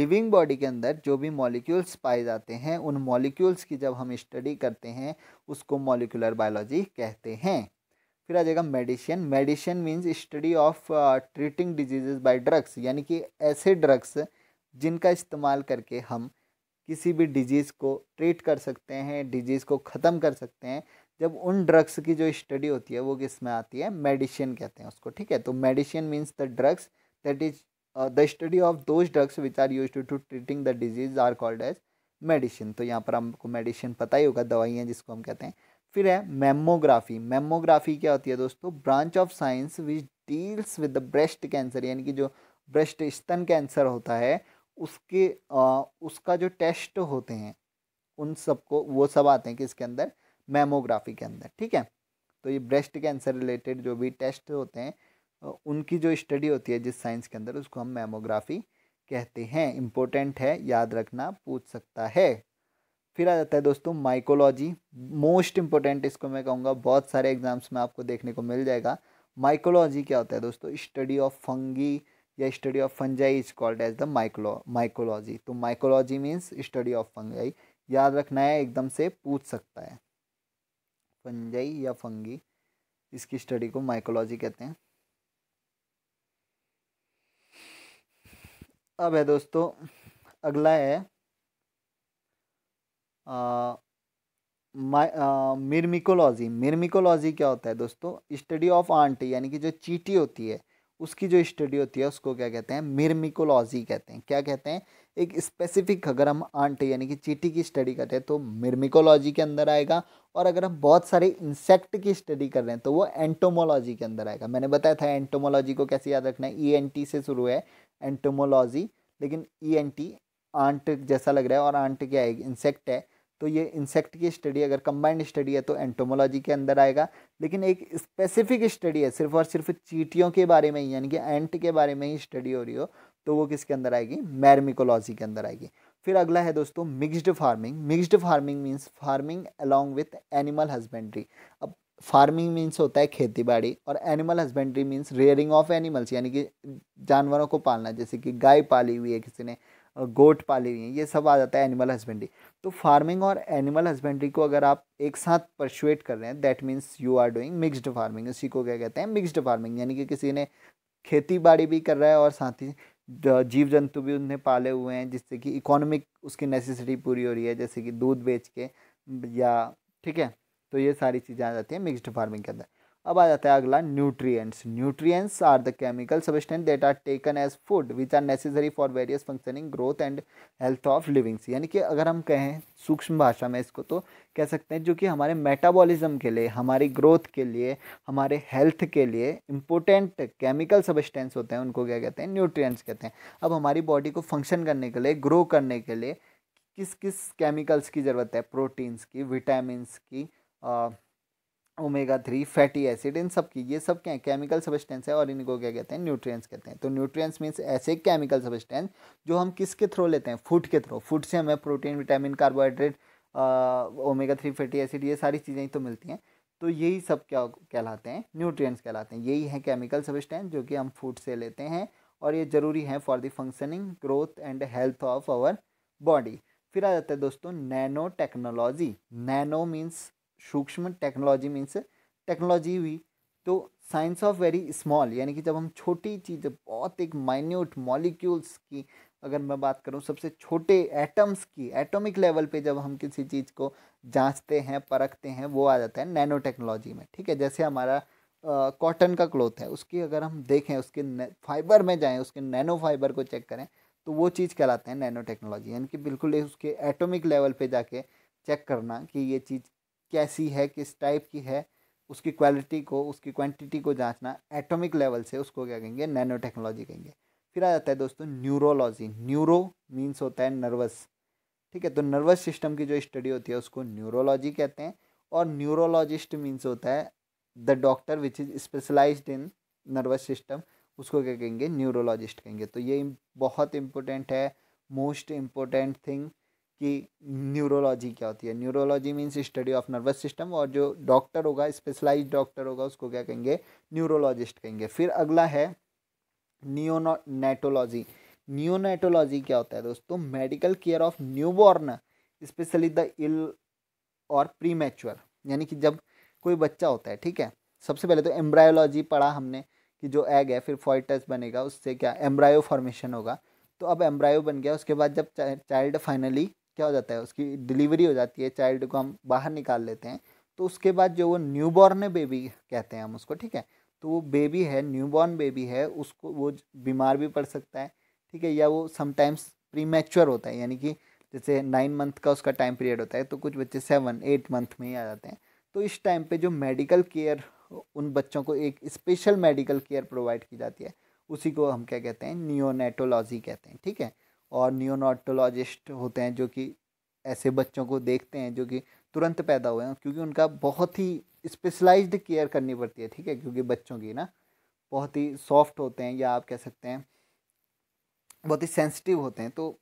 लिविंग बॉडी के अंदर जो भी मॉलिक्यूल्स पाए जाते हैं उन मॉलिक्यूल्स की जब हम स्टडी करते हैं उसको मॉलिकुलर बायोलॉजी कहते हैं फिर आ जाएगा medicine medicine means study of treating diseases by drugs यानी कि ऐसे ड्रग्स जिनका इस्तेमाल करके हम किसी भी डिजीज़ को ट्रीट कर सकते हैं डिजीज़ को ख़त्म कर सकते हैं जब उन ड्रग्स की जो स्टडी होती है वो किस में आती है मेडिसिन कहते हैं उसको ठीक है तो medicine means the drugs that is the study of those drugs which are use to treating the disease are called as medicine तो यहाँ पर हमको मेडिसिन पता ही होगा दवाइयाँ जिसको हम कहते हैं फिर है मेमोग्राफी मेमोग्राफी क्या होती है दोस्तों branch of science which deals with the breast cancer यानी कि जो ब्रेस्ट स्तन कैंसर होता है उसके आ, उसका जो टेस्ट होते हैं उन सबको वो सब आते हैं किसके अंदर मेमोग्राफी के अंदर ठीक है तो ये ब्रेस्ट कैंसर रिलेटेड जो भी टेस्ट होते हैं उनकी जो स्टडी होती है जिस साइंस के अंदर उसको हम मेमोग्राफी कहते हैं इम्पोर्टेंट है याद रखना पूछ सकता है फिर आ जाता है दोस्तों माइकोलॉजी मोस्ट इंपॉर्टेंट इसको मैं कहूँगा बहुत सारे एग्जाम्स में आपको देखने को मिल जाएगा माइकोलॉजी क्या होता है दोस्तों स्टडी ऑफ फंगी या study of fungi is called as the mycolo mycology तो mycology means study of fungi याद रखना है एकदम से पूछ सकता है फंजाई या फंगी इसकी स्टडी को माइकोलॉजी कहते हैं अब है दोस्तों अगला है मिर्मिकोलॉजी मिर्मिकोलॉजी क्या होता है दोस्तों स्टडी ऑफ आंट यानी कि जो चीटी होती है उसकी जो स्टडी होती है उसको क्या कहते हैं मिर्मिकोलॉजी कहते हैं क्या कहते हैं एक स्पेसिफिक अगर हम आंट यानी कि चीटी की स्टडी करते हैं तो मिर्मिकोलॉजी के अंदर आएगा और अगर हम बहुत सारे इंसेक्ट की स्टडी कर रहे हैं तो वो एंटोमोलॉजी के अंदर आएगा मैंने बताया था एंटोमोलॉजी को कैसे याद रखना है ई एन टी से शुरू है एंटोमोलॉजी लेकिन ई एन टी आंट जैसा लग रहा है और आंट क्या है इंसेक्ट है तो ये इंसेक्ट की स्टडी अगर कंबाइंड स्टडी है तो एंटोमोलॉजी के अंदर आएगा लेकिन एक स्पेसिफिक स्टडी है सिर्फ और सिर्फ चीटियों के बारे में ही यानी कि एंट के बारे में ही स्टडी हो रही हो तो वो किसके अंदर आएगी मैरमिकोलॉजी के अंदर आएगी फिर अगला है दोस्तों mixed farming mixed farming means farming along with animal husbandry अब फार्मिंग मीन्स होता है खेती बाड़ी और animal husbandry means rearing of animals यानी कि जानवरों को पालना जैसे कि गाय पाली हुई है किसी ने गोट पाली हुई हैं ये सब आ जाता है एनिमल हस्बेंड्री तो फार्मिंग और एनिमल हस्बेंड्री को अगर आप एक साथ परशुएट कर रहे हैं that means you are doing mixed farming उसी को क्या कहते हैं मिक्सड फार्मिंग यानी कि किसी ने खेती बाड़ी भी कर रहा है और साथ ही जीव जंतु भी उन्हें पाले हुए हैं जिससे कि इकोनॉमिक उसकी नेसेसिटी पूरी हो रही है जैसे कि दूध बेच के या ठीक है तो ये सारी चीज़ें आ जाती हैं मिक्सड फार्मिंग के अंदर अब आ जाता है अगला nutrients nutrients are the chemical substance that are taken as food which are necessary for various functioning growth and health of livings यानी कि अगर हम कहें सूक्ष्म भाषा में इसको तो कह सकते हैं जो कि हमारे मेटाबॉलिज्म के लिए हमारी ग्रोथ के लिए हमारे हेल्थ के लिए इंपॉर्टेंट केमिकल सब्सटेंस होते हैं उनको क्या कहते हैं न्यूट्रियट्स कहते हैं अब हमारी बॉडी को फंक्शन करने के लिए ग्रो करने के लिए किस किस केमिकल्स की ज़रूरत है प्रोटीन्स की विटामिन्स की ओमेगा थ्री फैटी एसिड इन सब की ये सब क्या है केमिकल सब्सटेंस है और इनको क्या कहते हैं न्यूट्रिएंट्स कहते हैं तो न्यूट्रिएंट्स मीन्स ऐसे केमिकल सब्सटेंस जो हम किसके थ्रू लेते हैं फूड के थ्रू फूड से हमें protein vitamin carbohydrate omega three fatty acid ये सारी चीज़ें तो मिलती हैं तो यही सब क्या कहलाते हैं न्यूट्रिएंट्स कहलाते हैं यही है केमिकल सब्सटेंस जो कि हम फूड से लेते हैं और ये ज़रूरी है for the functioning growth and health of our body फिर आ जाता है दोस्तों नैनो टेक्नोलॉजी नैनो मीन्स सूक्ष्म टेक्नोलॉजी मीन्स टेक्नोलॉजी हुई तो साइंस ऑफ वेरी स्मॉल यानी कि जब हम छोटी चीज़ बहुत एक माइन्यूट मॉलिक्यूल्स की अगर मैं बात करूं सबसे छोटे एटम्स की एटॉमिक लेवल पे जब हम किसी चीज़ को जांचते हैं परखते हैं वो आ जाता है नैनो टेक्नोलॉजी में ठीक है जैसे हमारा कॉटन का क्लोथ है उसकी अगर हम देखें उसके फाइबर में जाएं उसके नैनो फाइबर को चेक करें तो वो चीज़ कहलाते हैं नैनो टेक्नोलॉजी यानी कि बिल्कुल उसके एटॉमिक लेवल पे जाके चेक करना कि ये चीज़ कैसी है किस टाइप की है उसकी क्वालिटी को उसकी क्वांटिटी को जांचना एटॉमिक लेवल से उसको क्या कहेंगे नैनो टेक्नोलॉजी कहेंगे फिर आ जाता है दोस्तों न्यूरोलॉजी न्यूरो मीन्स होता है नर्वस ठीक है तो नर्वस सिस्टम की जो स्टडी होती है उसको न्यूरोलॉजी कहते हैं और न्यूरोलॉजिस्ट मीन्स होता है the doctor which is specialise in nervous system उसको क्या कहेंगे न्यूरोलॉजिस्ट कहेंगे तो ये बहुत इंपॉर्टेंट है मोस्ट इम्पोर्टेंट थिंग कि न्यूरोलॉजी क्या होती है neurology means study of nervous system और जो डॉक्टर होगा स्पेशलाइज डॉक्टर होगा उसको क्या कहेंगे न्यूरोलॉजिस्ट कहेंगे फिर अगला है नियोनेटोलॉजी न्यूनेटोलॉजी क्या होता है दोस्तों medical care of newborn specially the ill और प्री यानी कि जब कोई बच्चा होता है ठीक है सबसे पहले तो एम्ब्रायोलॉजी पढ़ा हमने कि जो एग है फिर फॉइटस बनेगा उससे क्या एम्ब्रायो फॉर्मेशन होगा तो अब एम्ब्रायो बन गया उसके बाद जब चाइल्ड फाइनली क्या हो जाता है उसकी डिलीवरी हो जाती है चाइल्ड को हम बाहर निकाल लेते हैं तो उसके बाद जो वो न्यू बॉर्न बेबी कहते हैं हम उसको ठीक है तो वो बेबी है न्यू बॉर्न बेबी है उसको वो बीमार भी पड़ सकता है ठीक है या वो समटाइम्स प्रीमेच्योर होता है यानी कि जैसे नाइन मंथ का उसका टाइम पीरियड होता है तो कुछ बच्चे सेवन एट मंथ में ही आ जाते हैं तो इस टाइम पे जो मेडिकल केयर उन बच्चों को एक स्पेशल मेडिकल केयर प्रोवाइड की जाती है उसी को हम क्या कहते हैं नियोनेटोलॉजी कहते हैं ठीक है और न्योनाटोलॉजिस्ट होते हैं जो कि ऐसे बच्चों को देखते हैं जो कि तुरंत पैदा हुए हैं क्योंकि उनका बहुत ही स्पेशलाइज्ड केयर करनी पड़ती है ठीक है क्योंकि बच्चों की ना बहुत ही सॉफ्ट होते हैं या आप कह सकते हैं बहुत ही सेंसिटिव होते हैं तो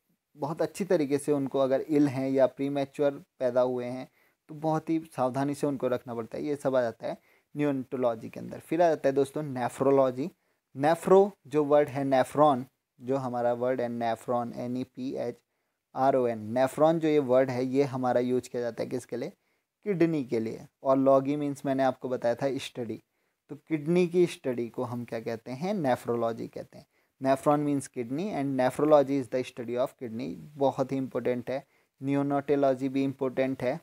बहुत अच्छी तरीके से उनको अगर इल हैं या प्री पैदा हुए हैं तो बहुत ही सावधानी से उनको रखना पड़ता है ये सब आ जाता है न्यूनटोलॉजी के अंदर फिर आ जाता है दोस्तों नेफ्रोलॉजी नेफ्रो जो वर्ड है नेफ्रॉन जो हमारा वर्ड है nephron N E P H R O N nephron जो ये वर्ड है ये हमारा यूज किया जाता है किसके लिए किडनी के लिए और लॉगी मीन्स मैंने आपको बताया था स्टडी तो किडनी की स्टडी को हम क्या कहते हैं नेफ्रोलॉजी कहते हैं nephron means kidney and nephrology is the study of kidney बहुत ही इंपॉर्टेंट है न्यूनोटोलॉजी भी इम्पोर्टेंट है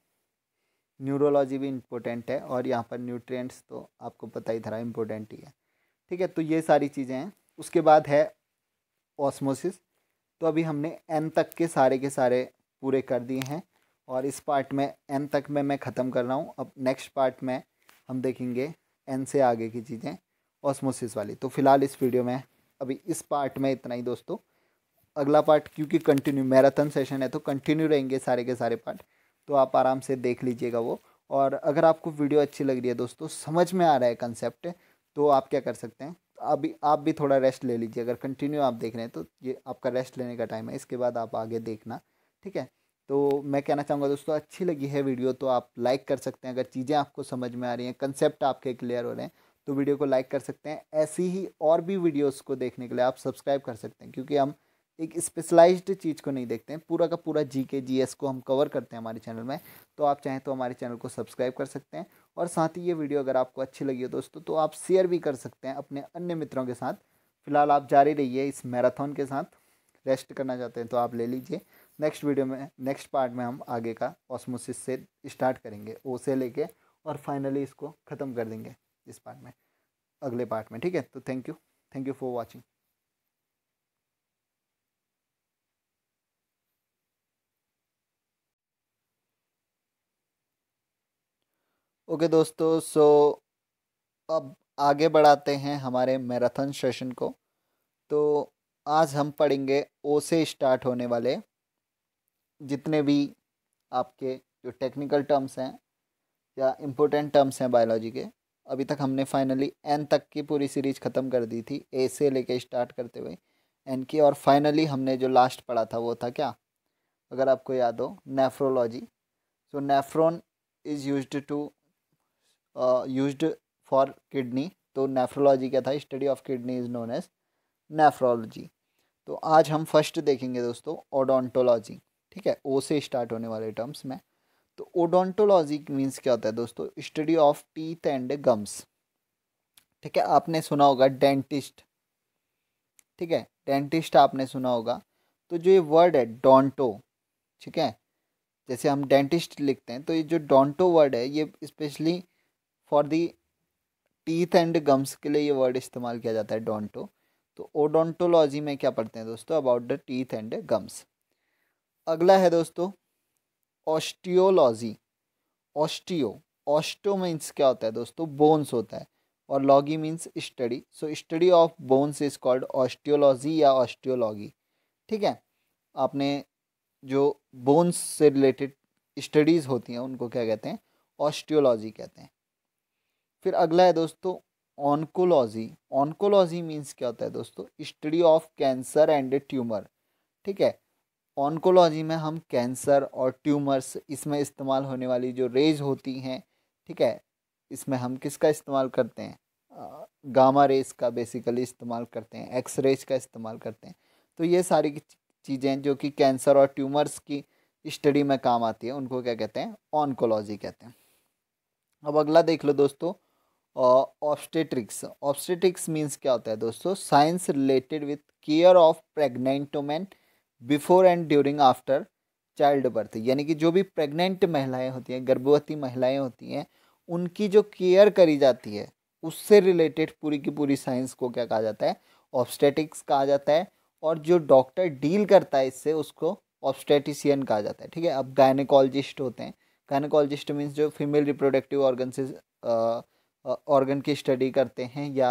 न्यूरोलॉजी भी इम्पोर्टेंट है और यहाँ पर न्यूट्रिएंट्स तो आपको पता ही था इम्पोर्टेंट ही है ठीक है तो ये सारी चीज़ें हैं उसके बाद है ऑस्मोसिस तो अभी हमने एन तक के सारे के सारे पूरे कर दिए हैं और इस पार्ट में एन तक में मैं ख़त्म कर रहा हूँ अब नेक्स्ट पार्ट में हम देखेंगे एन से आगे की चीज़ें ऑस्मोसिस वाली तो फ़िलहाल इस वीडियो में अभी इस पार्ट में इतना ही दोस्तों अगला पार्ट क्योंकि कंटिन्यू मैराथन सेशन है तो कंटिन्यू रहेंगे सारे के सारे पार्ट तो आप आराम से देख लीजिएगा वो और अगर आपको वीडियो अच्छी लग रही है दोस्तों समझ में आ रहा है कंसेप्ट तो आप क्या कर सकते हैं आप आप भी थोड़ा रेस्ट ले लीजिए अगर कंटिन्यू आप देख रहे हैं तो ये आपका रेस्ट लेने का टाइम है इसके बाद आप आगे देखना ठीक है तो मैं कहना चाहूँगा दोस्तों अच्छी लगी है वीडियो तो आप लाइक कर सकते हैं अगर चीज़ें आपको समझ में आ रही हैं कंसेप्ट आपके क्लियर हो रहे हैं तो वीडियो को लाइक कर सकते हैं ऐसी ही और भी वीडियोस को देखने के लिए आप सब्सक्राइब कर सकते हैं क्योंकि हम एक स्पेशलाइज्ड चीज़ को नहीं देखते हैं पूरा का पूरा जी के जी एस को हम कवर करते हैं हमारे चैनल में तो आप चाहें तो हमारे चैनल को सब्सक्राइब कर सकते हैं और साथ ही ये वीडियो अगर आपको अच्छी लगी हो दोस्तों तो आप शेयर भी कर सकते हैं अपने अन्य मित्रों के साथ फिलहाल आप जारी रहिए इस मैराथन के साथ रेस्ट करना चाहते हैं तो आप ले लीजिए नेक्स्ट वीडियो में नेक्स्ट पार्ट में हम आगे का ऑस्मोसिस से स्टार्ट करेंगे ओ से लेके और फाइनली इसको ख़त्म कर देंगे इस पार्ट में अगले पार्ट में ठीक है तो thank you thank you for watching okay दोस्तों सो अब आगे बढ़ाते हैं हमारे मैराथन सेशन को तो आज हम पढ़ेंगे ओ से स्टार्ट होने वाले जितने भी आपके जो टेक्निकल टर्म्स हैं या इम्पोर्टेंट टर्म्स हैं बायोलॉजी के अभी तक हमने फाइनली एन तक की पूरी सीरीज ख़त्म कर दी थी ए से लेके स्टार्ट करते हुए एन की और फाइनली हमने जो लास्ट पढ़ा था वो था क्या अगर आपको याद हो nephrology so nephron is use to use for kidney तो नेफ्रोलॉजी क्या था study of kidney is known as nephrology तो आज हम फर्स्ट देखेंगे दोस्तों ओडोंटोलॉजी ठीक है ओ से स्टार्ट होने वाले टर्म्स में तो ओडोंटोलॉजी मीन्स क्या होता है दोस्तों study of teeth and gums ठीक है आपने सुना होगा डेंटिस्ट ठीक है डेंटिस्ट आपने सुना होगा तो जो ये वर्ड है डोंटो ठीक है जैसे हम डेंटिस्ट लिखते हैं तो ये जो डोंटो वर्ड है ये specially for the teeth and gums के लिए ये वर्ड इस्तेमाल किया जाता है डोंटो तो ओडोंटोलॉजी में क्या पढ़ते हैं दोस्तों about the teeth and gums अगला है दोस्तों ऑस्टियोलॉजी ऑस्टियो ऑस्टो मीन्स क्या होता है दोस्तों बोन्स होता है और logy means study so study of bones is called osteology या ऑस्टियोलॉगी ठीक है आपने जो बोन्स से रिलेटेड स्टडीज़ होती हैं उनको क्या कहते हैं ऑस्टियोलॉजी कहते हैं फिर अगला है दोस्तों ऑनकोलॉजी ऑनकोलॉजी मीन्स क्या होता है दोस्तों study of cancer and tumour ठीक है ऑनकोलॉजी में हम कैंसर और ट्यूमर्स इसमें इस्तेमाल होने वाली जो रेज होती हैं ठीक है इसमें हम किसका इस्तेमाल करते हैं गामा रेज का बेसिकली इस्तेमाल करते हैं एक्स रेज का इस्तेमाल करते हैं तो ये सारी चीज़ें जो कि कैंसर और ट्यूमर्स की स्टडी में काम आती है उनको क्या कहते हैं ऑनकोलॉजी कहते हैं अब अगला देख लो दोस्तों ऑप्स्टेट्रिक्स ऑप्स्टेट्रिक्स मीन्स क्या होता है दोस्तों science related with care of pregnant women before and during after childbirth यानी कि जो भी प्रेग्नेंट महिलाएं होती हैं गर्भवती महिलाएं होती हैं उनकी जो केयर करी जाती है उससे रिलेटेड पूरी की पूरी साइंस को क्या कहा जाता है ऑप्स्टेटिक्स कहा जाता है और जो डॉक्टर डील करता है इससे उसको ऑप्स्टेटिशियन कहा जाता है ठीक है अब गायनेकोलॉजिस्ट होते हैं गायनेकोलॉजिस्ट मीन्स जो फीमेल रिप्रोडक्टिव ऑर्गन से ऑर्गन की स्टडी करते हैं या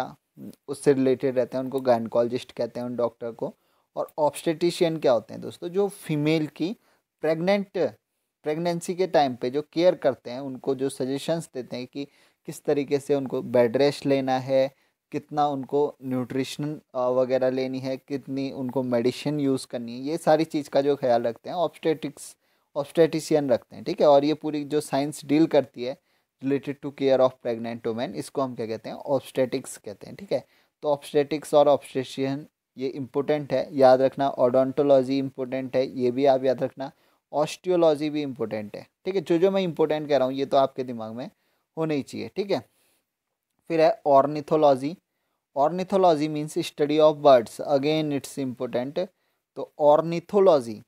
उससे रिलेटेड रहते हैं उनको गायनकोलॉजिस्ट कहते हैं उन डॉक्टर को और ऑप्स्टेटिशियन क्या होते हैं दोस्तों जो फीमेल की प्रेग्नेंट प्रेगनेंसी के टाइम पे जो केयर करते हैं उनको जो सजेशंस देते हैं कि किस तरीके से उनको बेड रेस्ट लेना है कितना उनको न्यूट्रिशन वगैरह लेनी है कितनी उनको मेडिसिन यूज़ करनी है ये सारी चीज़ का जो ख्याल रखते हैं ऑप्स्टेटिक्स ऑप्स्टेटिशियन रखते हैं ठीक है और ये पूरी जो साइंस डील करती है related to care of pregnant women इसको हम क्या कहते हैं ऑब्स्टेटिक्स कहते हैं ठीक है तो ऑब्स्टेटिक्स और ऑब्स्टेशियन ये इंपॉर्टेंट है याद रखना ऑडोंटोलॉजी इम्पोर्टेंट है ये भी आप याद रखना ऑस्टियोलॉजी भी इंपॉर्टेंट है ठीक है जो जो मैं इंपॉर्टेंट कह रहा हूँ ये तो आपके दिमाग में होना ही चाहिए ठीक है फिर है ornithology ornithology means study of birds again it's important तो ऑर्निथोलॉजी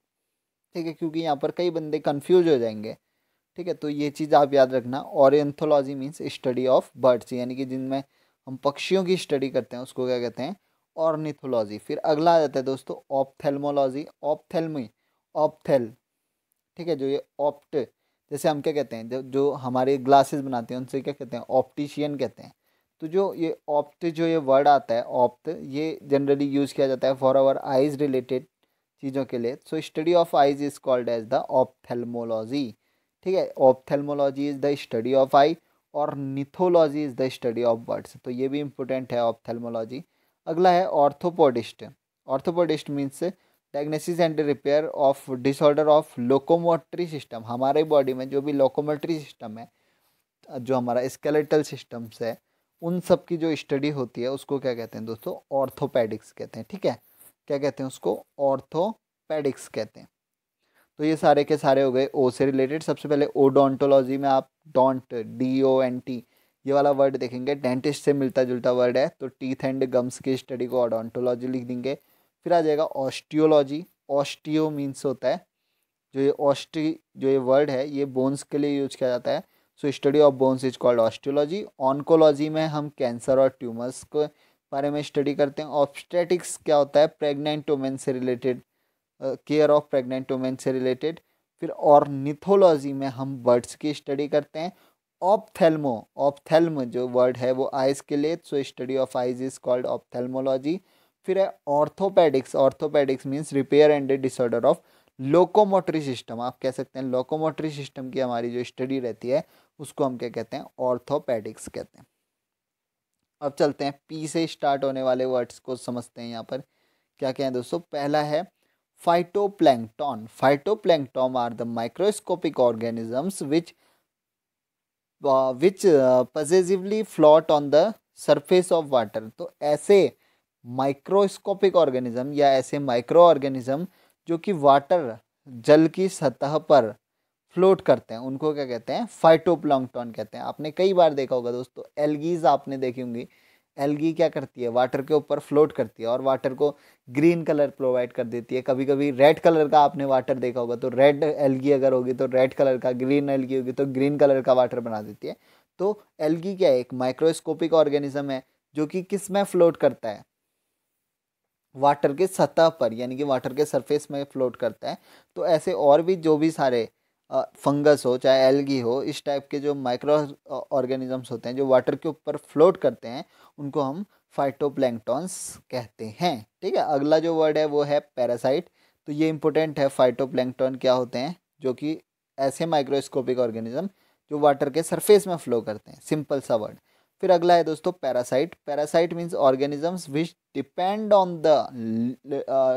ठीक है क्योंकि यहाँ पर कई बंदे कन्फ्यूज हो जाएंगे ठीक है तो ये चीज़ आप याद रखना और anthology means study of birds यानी कि जिनमें हम पक्षियों की स्टडी करते हैं उसको क्या कहते हैं ऑर्निथोलॉजी फिर अगला आ जाता है दोस्तों ऑपथेलमोलॉजी ऑपथेलमी ऑपथेल ठीक है जो ये ऑप्ट जैसे हम क्या कहते हैं जो जो हमारे ग्लासेस बनाते हैं उनसे क्या कहते हैं ऑप्टिशियन कहते हैं तो जो ये ऑप्ट जो ये वर्ड आता है ऑप्ट ये जनरली यूज़ किया जाता है फॉर आवर आइज़ रिलेटेड चीज़ों के लिए so study of eyes is called as the ophthalmology ठीक है ophthalmology is the study of eye ornithology is the study of birds तो ये भी इम्पोर्टेंट है ऑप्थेलमोलॉजी अगला है orthopodist orthopodist means diagnosis and repair of disorder of locomotory system हमारे body में जो भी लोकोमोटरी सिस्टम है जो हमारा स्केलेटल सिस्टम्स है उन सब की जो स्टडी होती है उसको क्या कहते हैं दोस्तों ऑर्थोपेडिक्स कहते हैं ठीक है क्या कहते हैं उसको ऑर्थोपेडिक्स कहते हैं तो ये सारे के सारे हो गए ओ से रिलेटेड सबसे पहले ओडोंटोलॉजी में आप dont D O N T ये वाला वर्ड देखेंगे डेंटिस्ट से मिलता जुलता वर्ड है तो टीथ एंड गम्स की स्टडी को ऑडोंटोलॉजी लिख देंगे फिर आ जाएगा ऑस्टियोलॉजी ऑस्टियो मीन्स होता है जो ये ऑस्टी जो ये वर्ड है ये बोन्स के लिए यूज किया जाता है so study of bones is called osteology oncology में हम कैंसर और ट्यूमर्स के बारे में स्टडी करते हैं ऑप्स्टेटिक्स क्या होता है प्रेग्नेंट वुमेन से related care of pregnant women से रिलेटेड फिर निथोलॉजी में हम बर्ड्स की स्टडी करते हैं ऑपथेलमो ऑप्थेल्म जो वर्ड है वो आइज़ के लिए so study of eyes is called ophthalmology फिर है orthopaedics orthopaedics means repair and disorder of locomotory system आप कह सकते हैं लोकोमोटरी सिस्टम की हमारी जो स्टडी रहती है उसको हम क्या कहते हैं ऑर्थोपेडिक्स कहते हैं अब चलते हैं पी से स्टार्ट होने वाले वर्ड्स को समझते हैं यहाँ पर क्या कहें दोस्तों पहला है phytoplankton. Phytoplankton are the microscopic organisms which uh, which uh, possessively float on the surface of water. तो aise microscopic organism ya aise micro organism jo ki water jal ki satah par float करते हैं उनको क्या कहते हैं फाइटोप्लांकटॉन कहते हैं आपने कई बार देखा होगा दोस्तों एलगीज आपने देखी होंगी एलगी क्या करती है वाटर के ऊपर फ्लोट करती है और वाटर को ग्रीन कलर प्रोवाइड कर देती है कभी कभी रेड कलर का आपने वाटर देखा होगा तो रेड एलगी अगर होगी तो रेड कलर का ग्रीन एलगी होगी तो ग्रीन कलर का वाटर बना देती है तो एलगी क्या है एक माइक्रोस्कोपिक ऑर्गेनिज्म है जो कि किस में फ्लोट करता है वाटर के सतह पर यानी कि वाटर के सरफेस में फ्लोट करता है तो ऐसे और भी जो भी सारे फंगस हो चाहे एलगी हो इस टाइप के जो माइक्रो ऑर्गेनिजम्स होते हैं जो वाटर के ऊपर फ्लोट करते हैं उनको हम फाइटोप्लैंक्टॉन्स कहते हैं ठीक है अगला जो वर्ड है वो है पैरासाइट तो ये इंपॉर्टेंट है फाइटोप्लैंक्टॉन क्या होते हैं जो कि ऐसे माइक्रोस्कोपिक ऑर्गेनिज्म जो वाटर के सरफेस में फ्लो करते हैं सिंपल सा वर्ड फिर अगला है दोस्तों parasite parasite means organisms which depend on the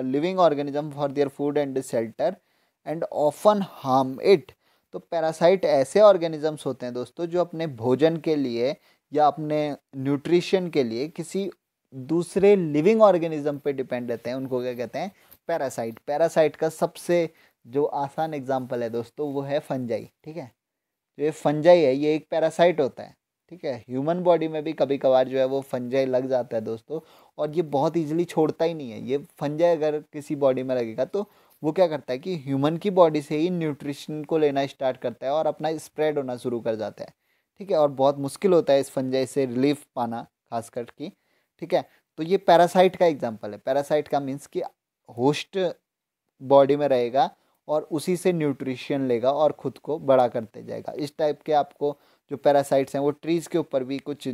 living organism for their food and shelter and often harm it तो पैरासाइट ऐसे ऑर्गेनिजम्स होते हैं दोस्तों जो अपने भोजन के लिए या अपने न्यूट्रिशन के लिए किसी दूसरे लिविंग ऑर्गेनिज्म पे डिपेंड रहते हैं उनको क्या कहते हैं पैरासाइट पैरासाइट का सबसे जो आसान एग्जाम्पल है दोस्तों वो है फंजाई ठीक है जो तो ये फंजाई है ये एक पैरासाइट होता है ठीक है ह्यूमन बॉडी में भी कभी कभार जो है वो फंजाई लग जाता है दोस्तों और ये बहुत ईजिली छोड़ता ही नहीं है ये फंजाई अगर किसी बॉडी में लगेगा तो वो क्या करता है कि ह्यूमन की बॉडी से ही न्यूट्रिशन को लेना स्टार्ट करता है और अपना स्प्रेड होना शुरू कर जाता है ठीक है और बहुत मुश्किल होता है इस फंजाई से रिलीफ पाना खास कर ठीक है तो ये पैरासाइट का एग्जाम्पल है पैरासाइट का मीन्स कि होस्ट बॉडी में रहेगा और उसी से न्यूट्रिशन लेगा और ख़ुद को बड़ा करते जाएगा इस टाइप के आपको जो पैरासाइट्स हैं वो ट्रीज़ के ऊपर भी कुछ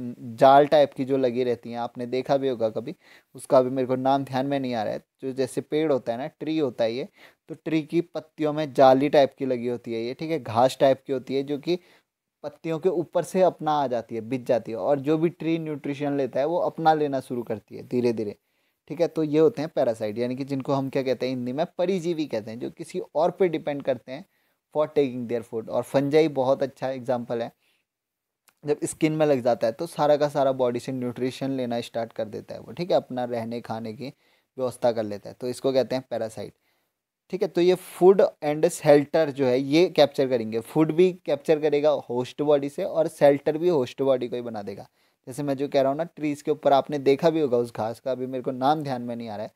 जाल टाइप की जो लगी रहती हैं आपने देखा भी होगा कभी उसका अभी मेरे को नाम ध्यान में नहीं आ रहा है जो जैसे पेड़ होता है ना ट्री होता है ये तो ट्री की पत्तियों में जाली टाइप की लगी होती है ये ठीक है घास टाइप की होती है जो कि पत्तियों के ऊपर से अपना आ जाती है बिज जाती है और जो भी ट्री न्यूट्रिशन लेता है वो अपना लेना शुरू करती है धीरे धीरे ठीक है तो ये होते हैं पैरासाइट यानी कि जिनको हम क्या कहते हैं हिंदी में परिजीवी कहते हैं जो किसी और पे डिपेंड करते हैं फॉर टेकिंग देयर फूड और फंजाई बहुत अच्छा एग्जाम्पल है जब स्किन में लग जाता है तो सारा का सारा बॉडी से न्यूट्रिशन लेना स्टार्ट कर देता है वो ठीक है अपना रहने खाने की व्यवस्था कर लेता है तो इसको कहते हैं पैरासाइट ठीक है तो ये फूड एंड सेल्टर जो है ये कैप्चर करेंगे फूड भी कैप्चर करेगा होस्ट बॉडी से और सेल्टर भी होस्ट बॉडी को ही बना देगा जैसे मैं जो कह रहा हूँ ना ट्रीज़ के ऊपर आपने देखा भी होगा उस घास का अभी मेरे को नाम ध्यान में नहीं आ रहा है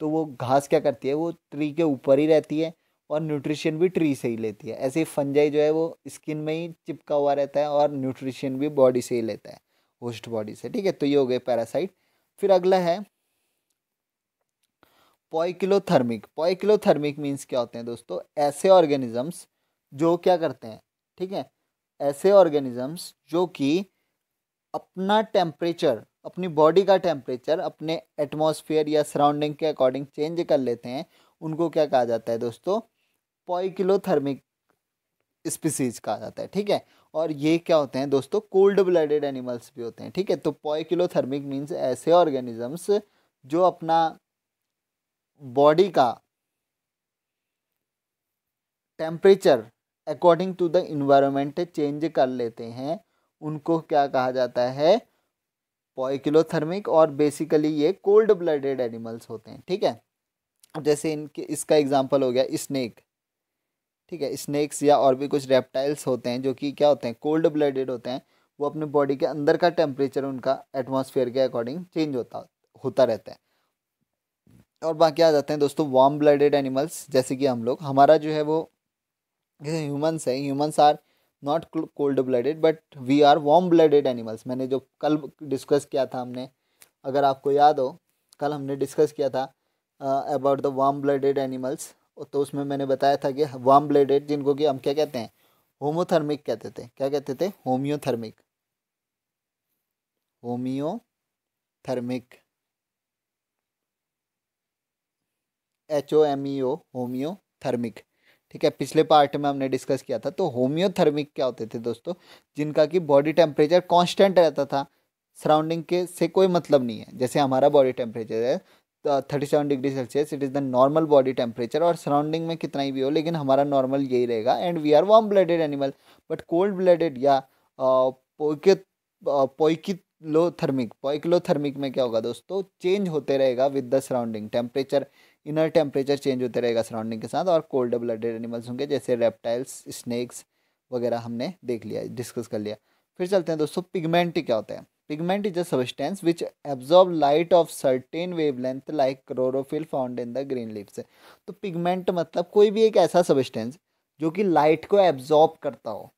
तो वो घास क्या करती है वो ट्री के ऊपर ही रहती है और न्यूट्रिशन भी ट्री से ही लेती है ऐसे फंजाई जो है वो स्किन में ही चिपका हुआ रहता है और न्यूट्रिशन भी बॉडी से ही लेता है होस्ट बॉडी से ठीक है तो ये हो गए पैरासाइट फिर अगला है पॉइकिलोथर्मिक पॉइकिलोथर्मिक मीन्स क्या होते हैं दोस्तों ऐसे ऑर्गेनिजम्स जो क्या करते हैं ठीक है ऐसे ऑर्गेनिजम्स जो कि अपना टेम्परेचर अपनी बॉडी का टेम्परेचर अपने एटमॉस्फेयर या सराउंडिंग के अकॉर्डिंग चेंज कर लेते हैं उनको क्या कहा जाता है दोस्तों पॉइकिलोथर्मिक स्पीसीज कहा जाता है ठीक है और ये क्या होते हैं दोस्तों कोल्ड ब्लडेड एनिमल्स भी होते हैं ठीक है तो पॉइकिलोथर्मिक मीन्स ऐसे ऑर्गेनिजम्स जो अपना बॉडी का temperature according to the environment change कर लेते हैं उनको क्या कहा जाता है पॉइकिलोथर्मिक और बेसिकली ये कोल्ड ब्लडेड एनिमल्स होते हैं ठीक है जैसे इनके इसका एग्जांपल हो गया स्नेक ठीक है स्नैक्स या और भी कुछ रेप्टाइल्स होते हैं जो कि क्या होते हैं कोल्ड ब्लडेड होते हैं वो अपने बॉडी के अंदर का टेम्परेचर उनका एटमोसफेयर के अकॉर्डिंग चेंज होता होता रहता है और बाकी आ जाते हैं दोस्तों वार्म ब्लडेड एनिमल्स जैसे कि हम लोग हमारा जो है वो जैसे ह्यूमन्स है humans are not cold blooded but we are warm blooded animals मैंने जो कल डिस्कस किया था हमने अगर आपको याद हो कल हमने डिस्कस किया था about the warm blooded animals तो उसमें मैंने बताया था कि वार्म ब्लेडेड जिनको कि हम क्या कहते हैं होमोथर्मिक कहते थे क्या कहते थे homeothermic homeothermic H O M E O homeothermic ठीक है पिछले पार्ट में हमने डिस्कस किया था तो होम्योथर्मिक क्या होते थे दोस्तों जिनका कि बॉडी टेम्परेचर कांस्टेंट रहता था सराउंडिंग के से कोई मतलब नहीं है जैसे हमारा बॉडी टेम्परेचर है thirty seven degree Celsius it is the normal body temperature और सराउंडिंग में कितना ही भी हो लेकिन हमारा नॉर्मल यही रहेगा and we are warm blooded animal but cold blooded या पोइकित थर्मिक लोथर्मिक थर्मिक में क्या होगा दोस्तों चेंज होते रहेगा with the surrounding temperature inner temperature change होते रहेगा सराउंडिंग के साथ और कोल्ड ब्लडेड एनिमल्स होंगे जैसे रेप्टाइल्स स्नैक्स वगैरह हमने देख लिया डिस्कस कर लिया फिर चलते हैं दोस्तों पिगमेंट क्या होते हैं Pigment is a substance which absorbs light of certain wavelength like chlorophyll found in the green leaves. तो pigment मतलब कोई भी एक ऐसा substance जो कि light को absorb करता हो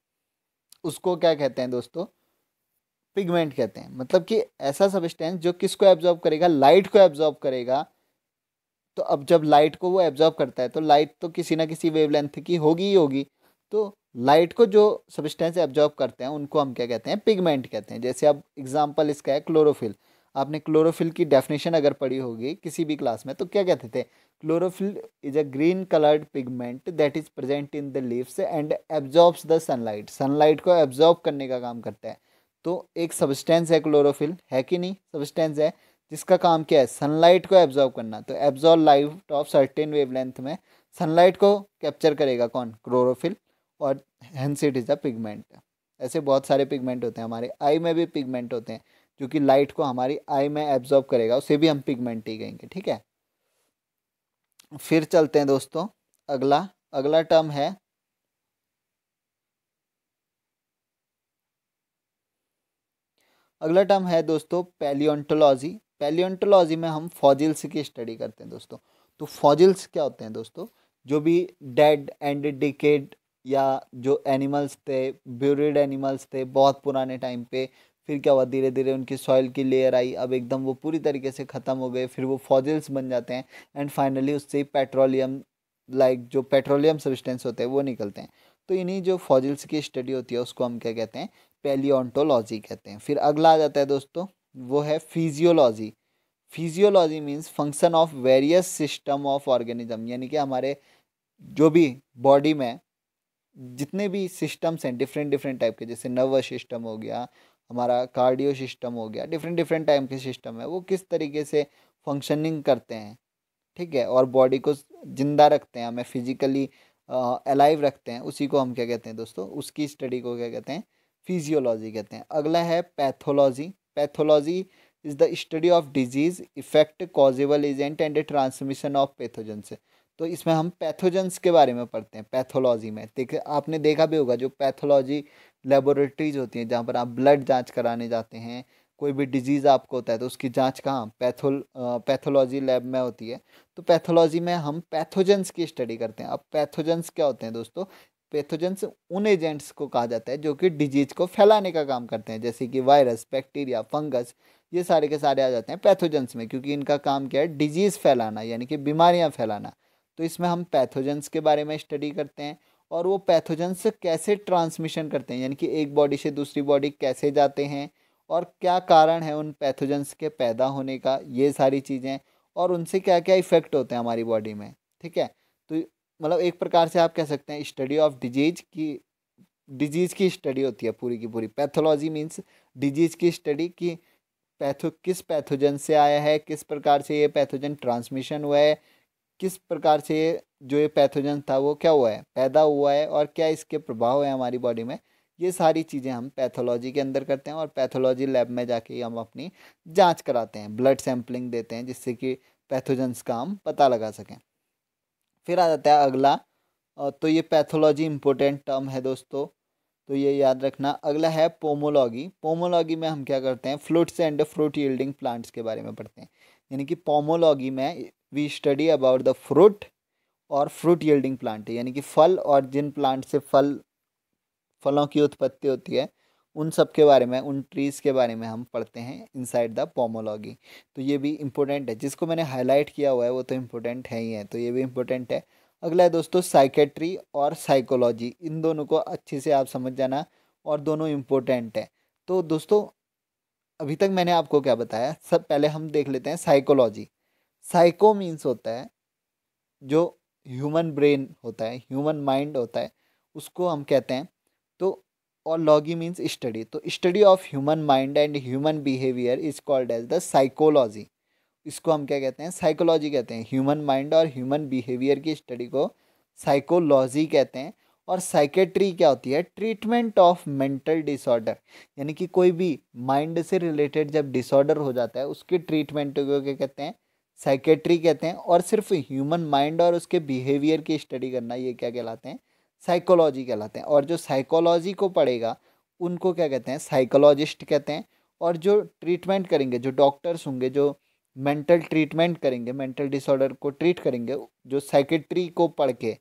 उसको क्या कहते हैं दोस्तों पिगमेंट कहते हैं मतलब कि ऐसा सबस्टेंस जो किसको एब्जॉर्ब करेगा लाइट को एब्जॉर्ब करेगा तो अब जब लाइट को वो एब्जॉर्ब करता है तो लाइट तो किसी ना किसी वेवलेंथ की होगी ही होगी तो लाइट को जो सब्सटेंस एब्जॉर्ब करते हैं उनको हम क्या कहते हैं पिगमेंट कहते हैं जैसे अब एग्जाम्पल इसका है क्लोरोफिल आपने क्लोरोफिल की डेफिनेशन अगर पढ़ी होगी किसी भी क्लास में तो क्या कहते थे chlorophyll is a green coloured pigment that is present in the leaves and absorbs the sunlight sunlight को एब्जॉर्ब करने का काम करता है तो एक सब्सटेंस है क्लोरोफिल है कि नहीं सब्सटेंस है जिसका काम क्या है सनलाइट को एब्जॉर्ब करना तो absorb light of certain wavelength में सनलाइट को कैप्चर करेगा कौन क्लोरोफिल और hence it is a pigment ऐसे बहुत सारे पिगमेंट होते हैं हमारे आई में भी पिगमेंट होते हैं जो कि लाइट को हमारी आई में एब्जॉर्ब करेगा उसे भी हम पिगमेंट ही कहेंगे ठीक है फिर चलते हैं दोस्तों अगला अगला टर्म है अगला टर्म है दोस्तों पैलियोन्टोलॉजी पैलियोन्टोलॉजी में हम फॉजिल्स की स्टडी करते हैं दोस्तों तो फॉजिल्स क्या होते हैं दोस्तों जो भी डेड एंड डिकेड या जो एनिमल्स थे ब्यूरिड एनिमल्स थे बहुत पुराने टाइम पे फिर क्या हुआ धीरे धीरे उनकी सॉइल की लेयर आई अब एकदम वो पूरी तरीके से ख़त्म हो गए फिर वो फॉजिल्स बन जाते हैं एंड फाइनली उससे ही पेट्रोलियम लाइक जो पेट्रोलियम सब्सटेंस होते हैं वो निकलते हैं तो इन्हीं जो फॉजिल्स की स्टडी होती है उसको हम क्या कहते हैं पेलियोन्टोलॉजी कहते हैं फिर अगला आ जाता है दोस्तों वो है physiology physiology means function of various system of organism यानी कि हमारे जो भी बॉडी में जितने भी सिस्टम्स हैं डिफरेंट डिफरेंट टाइप के जैसे नर्वस सिस्टम हो गया हमारा कार्डियो सिस्टम हो गया डिफरेंट डिफरेंट टाइप के सिस्टम है वो किस तरीके से फंक्शनिंग करते हैं ठीक है और बॉडी को जिंदा रखते हैं हमें फिजिकली अलाइव रखते हैं उसी को हम क्या कहते हैं दोस्तों उसकी स्टडी को क्या कहते हैं फिजियोलॉजी कहते हैं अगला है pathology pathology is the study of disease effect causable agent and a transmission of pathogen से तो इसमें हम पैथोजेंस के बारे में पढ़ते हैं पैथोलॉजी में देखिए आपने देखा भी होगा जो पैथोलॉजी लेबोरेटरीज होती हैं जहाँ पर आप ब्लड जांच कराने जाते हैं कोई भी डिजीज़ आपको होता है तो उसकी जांच कहाँ पैथोल पैथोलॉजी लैब में होती है तो पैथोलॉजी में हम पैथोजेंस की स्टडी करते हैं अब पैथोजेंस क्या होते हैं दोस्तों पैथोजेंस उन एजेंट्स को कहा जाता है जो कि डिजीज को फैलाने का काम करते हैं जैसे कि वायरस बैक्टीरिया फंगस ये सारे के सारे आ जाते हैं पैथोजेंस में क्योंकि इनका काम क्या है डिजीज़ फैलाना यानी कि बीमारियाँ फैलाना तो इसमें हम पैथोजेंस के बारे में स्टडी करते हैं और वो पैथोजेंस कैसे ट्रांसमिशन करते हैं यानी कि एक बॉडी से दूसरी बॉडी कैसे जाते हैं और क्या कारण है उन पैथोजेंस के पैदा होने का ये सारी चीज़ें और उनसे क्या क्या इफ़ेक्ट होते हैं हमारी बॉडी में ठीक है तो मतलब एक प्रकार से आप कह सकते हैं स्टडी ऑफ डिजीज की डिजीज़ की स्टडी होती है पूरी की पूरी पैथोलॉजी मीन्स डिजीज़ की स्टडी की पैथो किस पैथोजन से आया है किस प्रकार से ये पैथोजन ट्रांसमिशन हुआ है किस प्रकार से जो ये पैथोजन था वो क्या हुआ है पैदा हुआ है और क्या इसके प्रभाव है हमारी बॉडी में ये सारी चीज़ें हम पैथोलॉजी के अंदर करते हैं और पैथोलॉजी लैब में जाके हम अपनी जांच कराते हैं ब्लड सैंपलिंग देते हैं जिससे कि पैथोजन्स का हम पता लगा सकें फिर आ जाता है अगला तो ये पैथोलॉजी इम्पोर्टेंट टर्म है दोस्तों तो ये याद रखना अगला है पोमोलॉजी पोमोलॉजी में हम क्या करते हैं fruits and fruit yielding plants के बारे में पढ़ते हैं यानी कि पोमोलॉजी में we study about the fruit और फ्रूट यील्डिंग प्लांट यानी कि फल और जिन प्लांट से फल फलों की उत्पत्ति होती है उन सब के बारे में उन ट्रीज़ के बारे में हम पढ़ते हैं इनसाइड द पोमोलॉजी तो ये भी इम्पोर्टेंट है जिसको मैंने हाईलाइट किया हुआ है वो तो इम्पोर्टेंट है ही है तो ये भी इम्पोर्टेंट है अगला है दोस्तों साइकेट्री और साइकोलॉजी इन दोनों को अच्छे से आप समझ जाना और दोनों इम्पोर्टेंट है तो दोस्तों अभी तक मैंने आपको क्या बताया सब पहले हम देख लेते हैं साइकोलॉजी साइको मीन्स होता है जो ह्यूमन ब्रेन होता है ह्यूमन माइंड होता है उसको हम कहते हैं तो और लॉगी मीन्स स्टडी तो study of human mind and human behaviour is called as the psychology इसको हम क्या कहते हैं साइकोलॉजी कहते हैं ह्यूमन माइंड और ह्यूमन बिहेवियर की स्टडी को साइकोलॉजी कहते हैं और साइकेट्री क्या होती है ट्रीटमेंट ऑफ मेंटल डिसऑर्डर यानी कि कोई भी माइंड से रिलेटेड जब डिसऑर्डर हो जाता है उसके ट्रीटमेंट को क्या कहते हैं साइकेट्री कहते हैं और सिर्फ ह्यूमन माइंड और उसके बिहेवियर की स्टडी करना ये क्या कहलाते हैं साइकोलॉजी कहलाते हैं और जो साइकोलॉजी को पढ़ेगा उनको क्या कहते हैं साइकोलॉजिस्ट कहते हैं और जो ट्रीटमेंट करेंगे जो डॉक्टर्स होंगे जो मेंटल ट्रीटमेंट करेंगे मेंटल डिसऑर्डर को ट्रीट करेंगे जो साइकेट्री को पढ़ के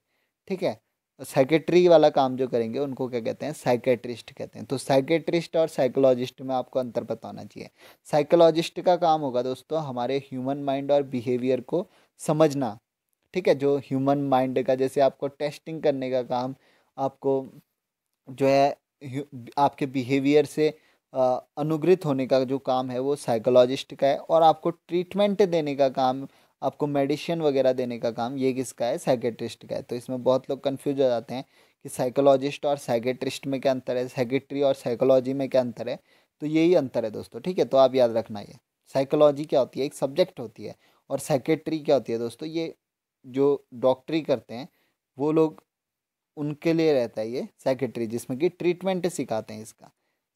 ठीक है सेक्रेटरी वाला काम जो करेंगे उनको क्या कहते हैं साइकेट्रिस्ट कहते हैं तो साइकेट्रिस्ट और साइकोलॉजिस्ट में आपको अंतर बताना चाहिए साइकोलॉजिस्ट का काम होगा दोस्तों हमारे ह्यूमन माइंड और बिहेवियर को समझना ठीक है जो ह्यूमन माइंड का जैसे आपको टेस्टिंग करने का काम आपको जो है आपके बिहेवियर से अनुग्रहित होने का जो काम है वो साइकोलॉजिस्ट का है और आपको ट्रीटमेंट देने का काम आपको मेडिसिन वगैरह देने का काम ये किसका है साइकेट्रिस्ट का है तो इसमें बहुत लोग कन्फ्यूज हो जाते हैं कि साइकोलॉजिस्ट और साइकेट्रिस्ट में क्या अंतर है सेकेट्री और साइकोलॉजी में क्या अंतर है तो यही अंतर है दोस्तों ठीक है तो आप याद रखना ये साइकोलॉजी क्या होती है एक सब्जेक्ट होती है और सेकेट्री क्या होती है दोस्तों ये जो डॉक्टरी करते हैं वो लोग उनके लिए रहता है ये सेकेट्री जिसमें कि ट्रीटमेंट सिखाते हैं इसका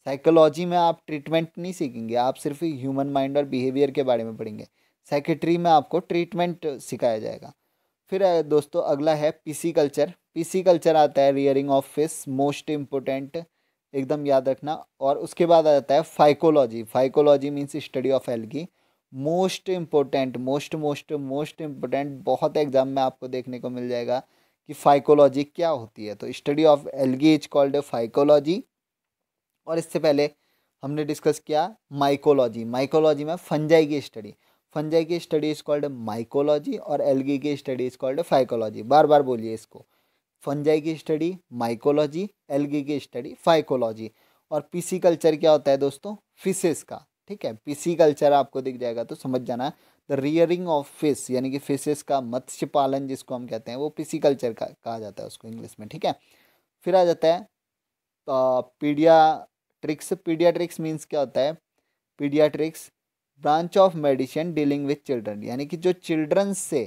साइकोलॉजी में आप ट्रीटमेंट नहीं सीखेंगे आप सिर्फ ह्यूमन माइंड और बिहेवियर के बारे में पढ़ेंगे सेक्रेटरी में आपको ट्रीटमेंट सिखाया जाएगा फिर दोस्तों अगला है पीसी कल्चर पीसी कल्चर आता है rearing of fish most important एकदम याद रखना और उसके बाद आ जाता है phycology phycology means study of algae most important most most most important बहुत एग्जाम में आपको देखने को मिल जाएगा कि फाइकोलॉजी क्या होती है तो study of algae is called phycology और इससे पहले हमने डिस्कस किया माइकोलॉजी माइकोलॉजी में फंजाई की स्टडी फंजाई की स्टडी इज कॉल्ड माइकोलॉजी और एलगी की स्टडी इज कॉल्ड फाइकोलॉजी बार बार बोलिए इसको फंजाई की स्टडी माइकोलॉजी एलगी की स्टडी फाइकोलॉजी और पीसी कल्चर क्या होता है दोस्तों फिशेस का ठीक है पीसी कल्चर आपको दिख जाएगा तो समझ जाना द रियरिंग ऑफ फिश यानी कि फिशेस का मत्स्य पालन जिसको हम कहते हैं वो पीसी कल्चर का कहा जाता है उसको इंग्लिश में ठीक है फिर आ जाता है paediatrics paediatrics means क्या होता है paediatrics branch of medicine dealing with children यानी कि जो चिल्ड्रन से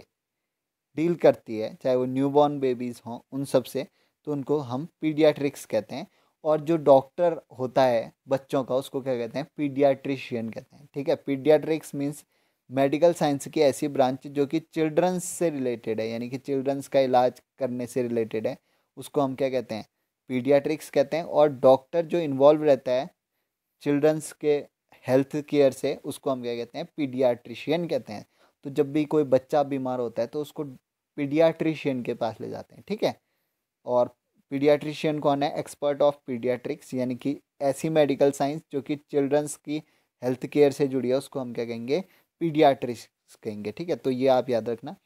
डील करती है चाहे वो न्यू बॉर्न बेबीज़ हों उन सब से तो उनको हम पीडियाट्रिक्स कहते हैं और जो डॉक्टर होता है बच्चों का उसको क्या कहते हैं पीडियाट्रिशियन कहते हैं ठीक है पीडियाट्रिक्स मीन्स मेडिकल साइंस की ऐसी ब्रांच जो कि चिल्ड्रंस से रिलेटेड है यानी कि चिल्ड्रंस का इलाज करने से रिलेटेड है उसको हम क्या कहते हैं पीडियाट्रिक्स कहते हैं और डॉक्टर जो इन्वॉल्व रहता है चिल्ड्रंस के हेल्थ केयर से उसको हम क्या कहते हैं पीडियाट्रिशियन कहते हैं तो जब भी कोई बच्चा बीमार होता है तो उसको पीडियाट्रिशियन के पास ले जाते हैं ठीक है और पीडियाट्रिशियन कौन है एक्सपर्ट ऑफ पीडियाट्रिक्स यानी कि ऐसी मेडिकल साइंस जो कि चिल्ड्रंस की हेल्थ केयर से जुड़ी है उसको हम क्या कहेंगे पीडियाट्रिक्स कहेंगे ठीक है तो ये आप याद रखना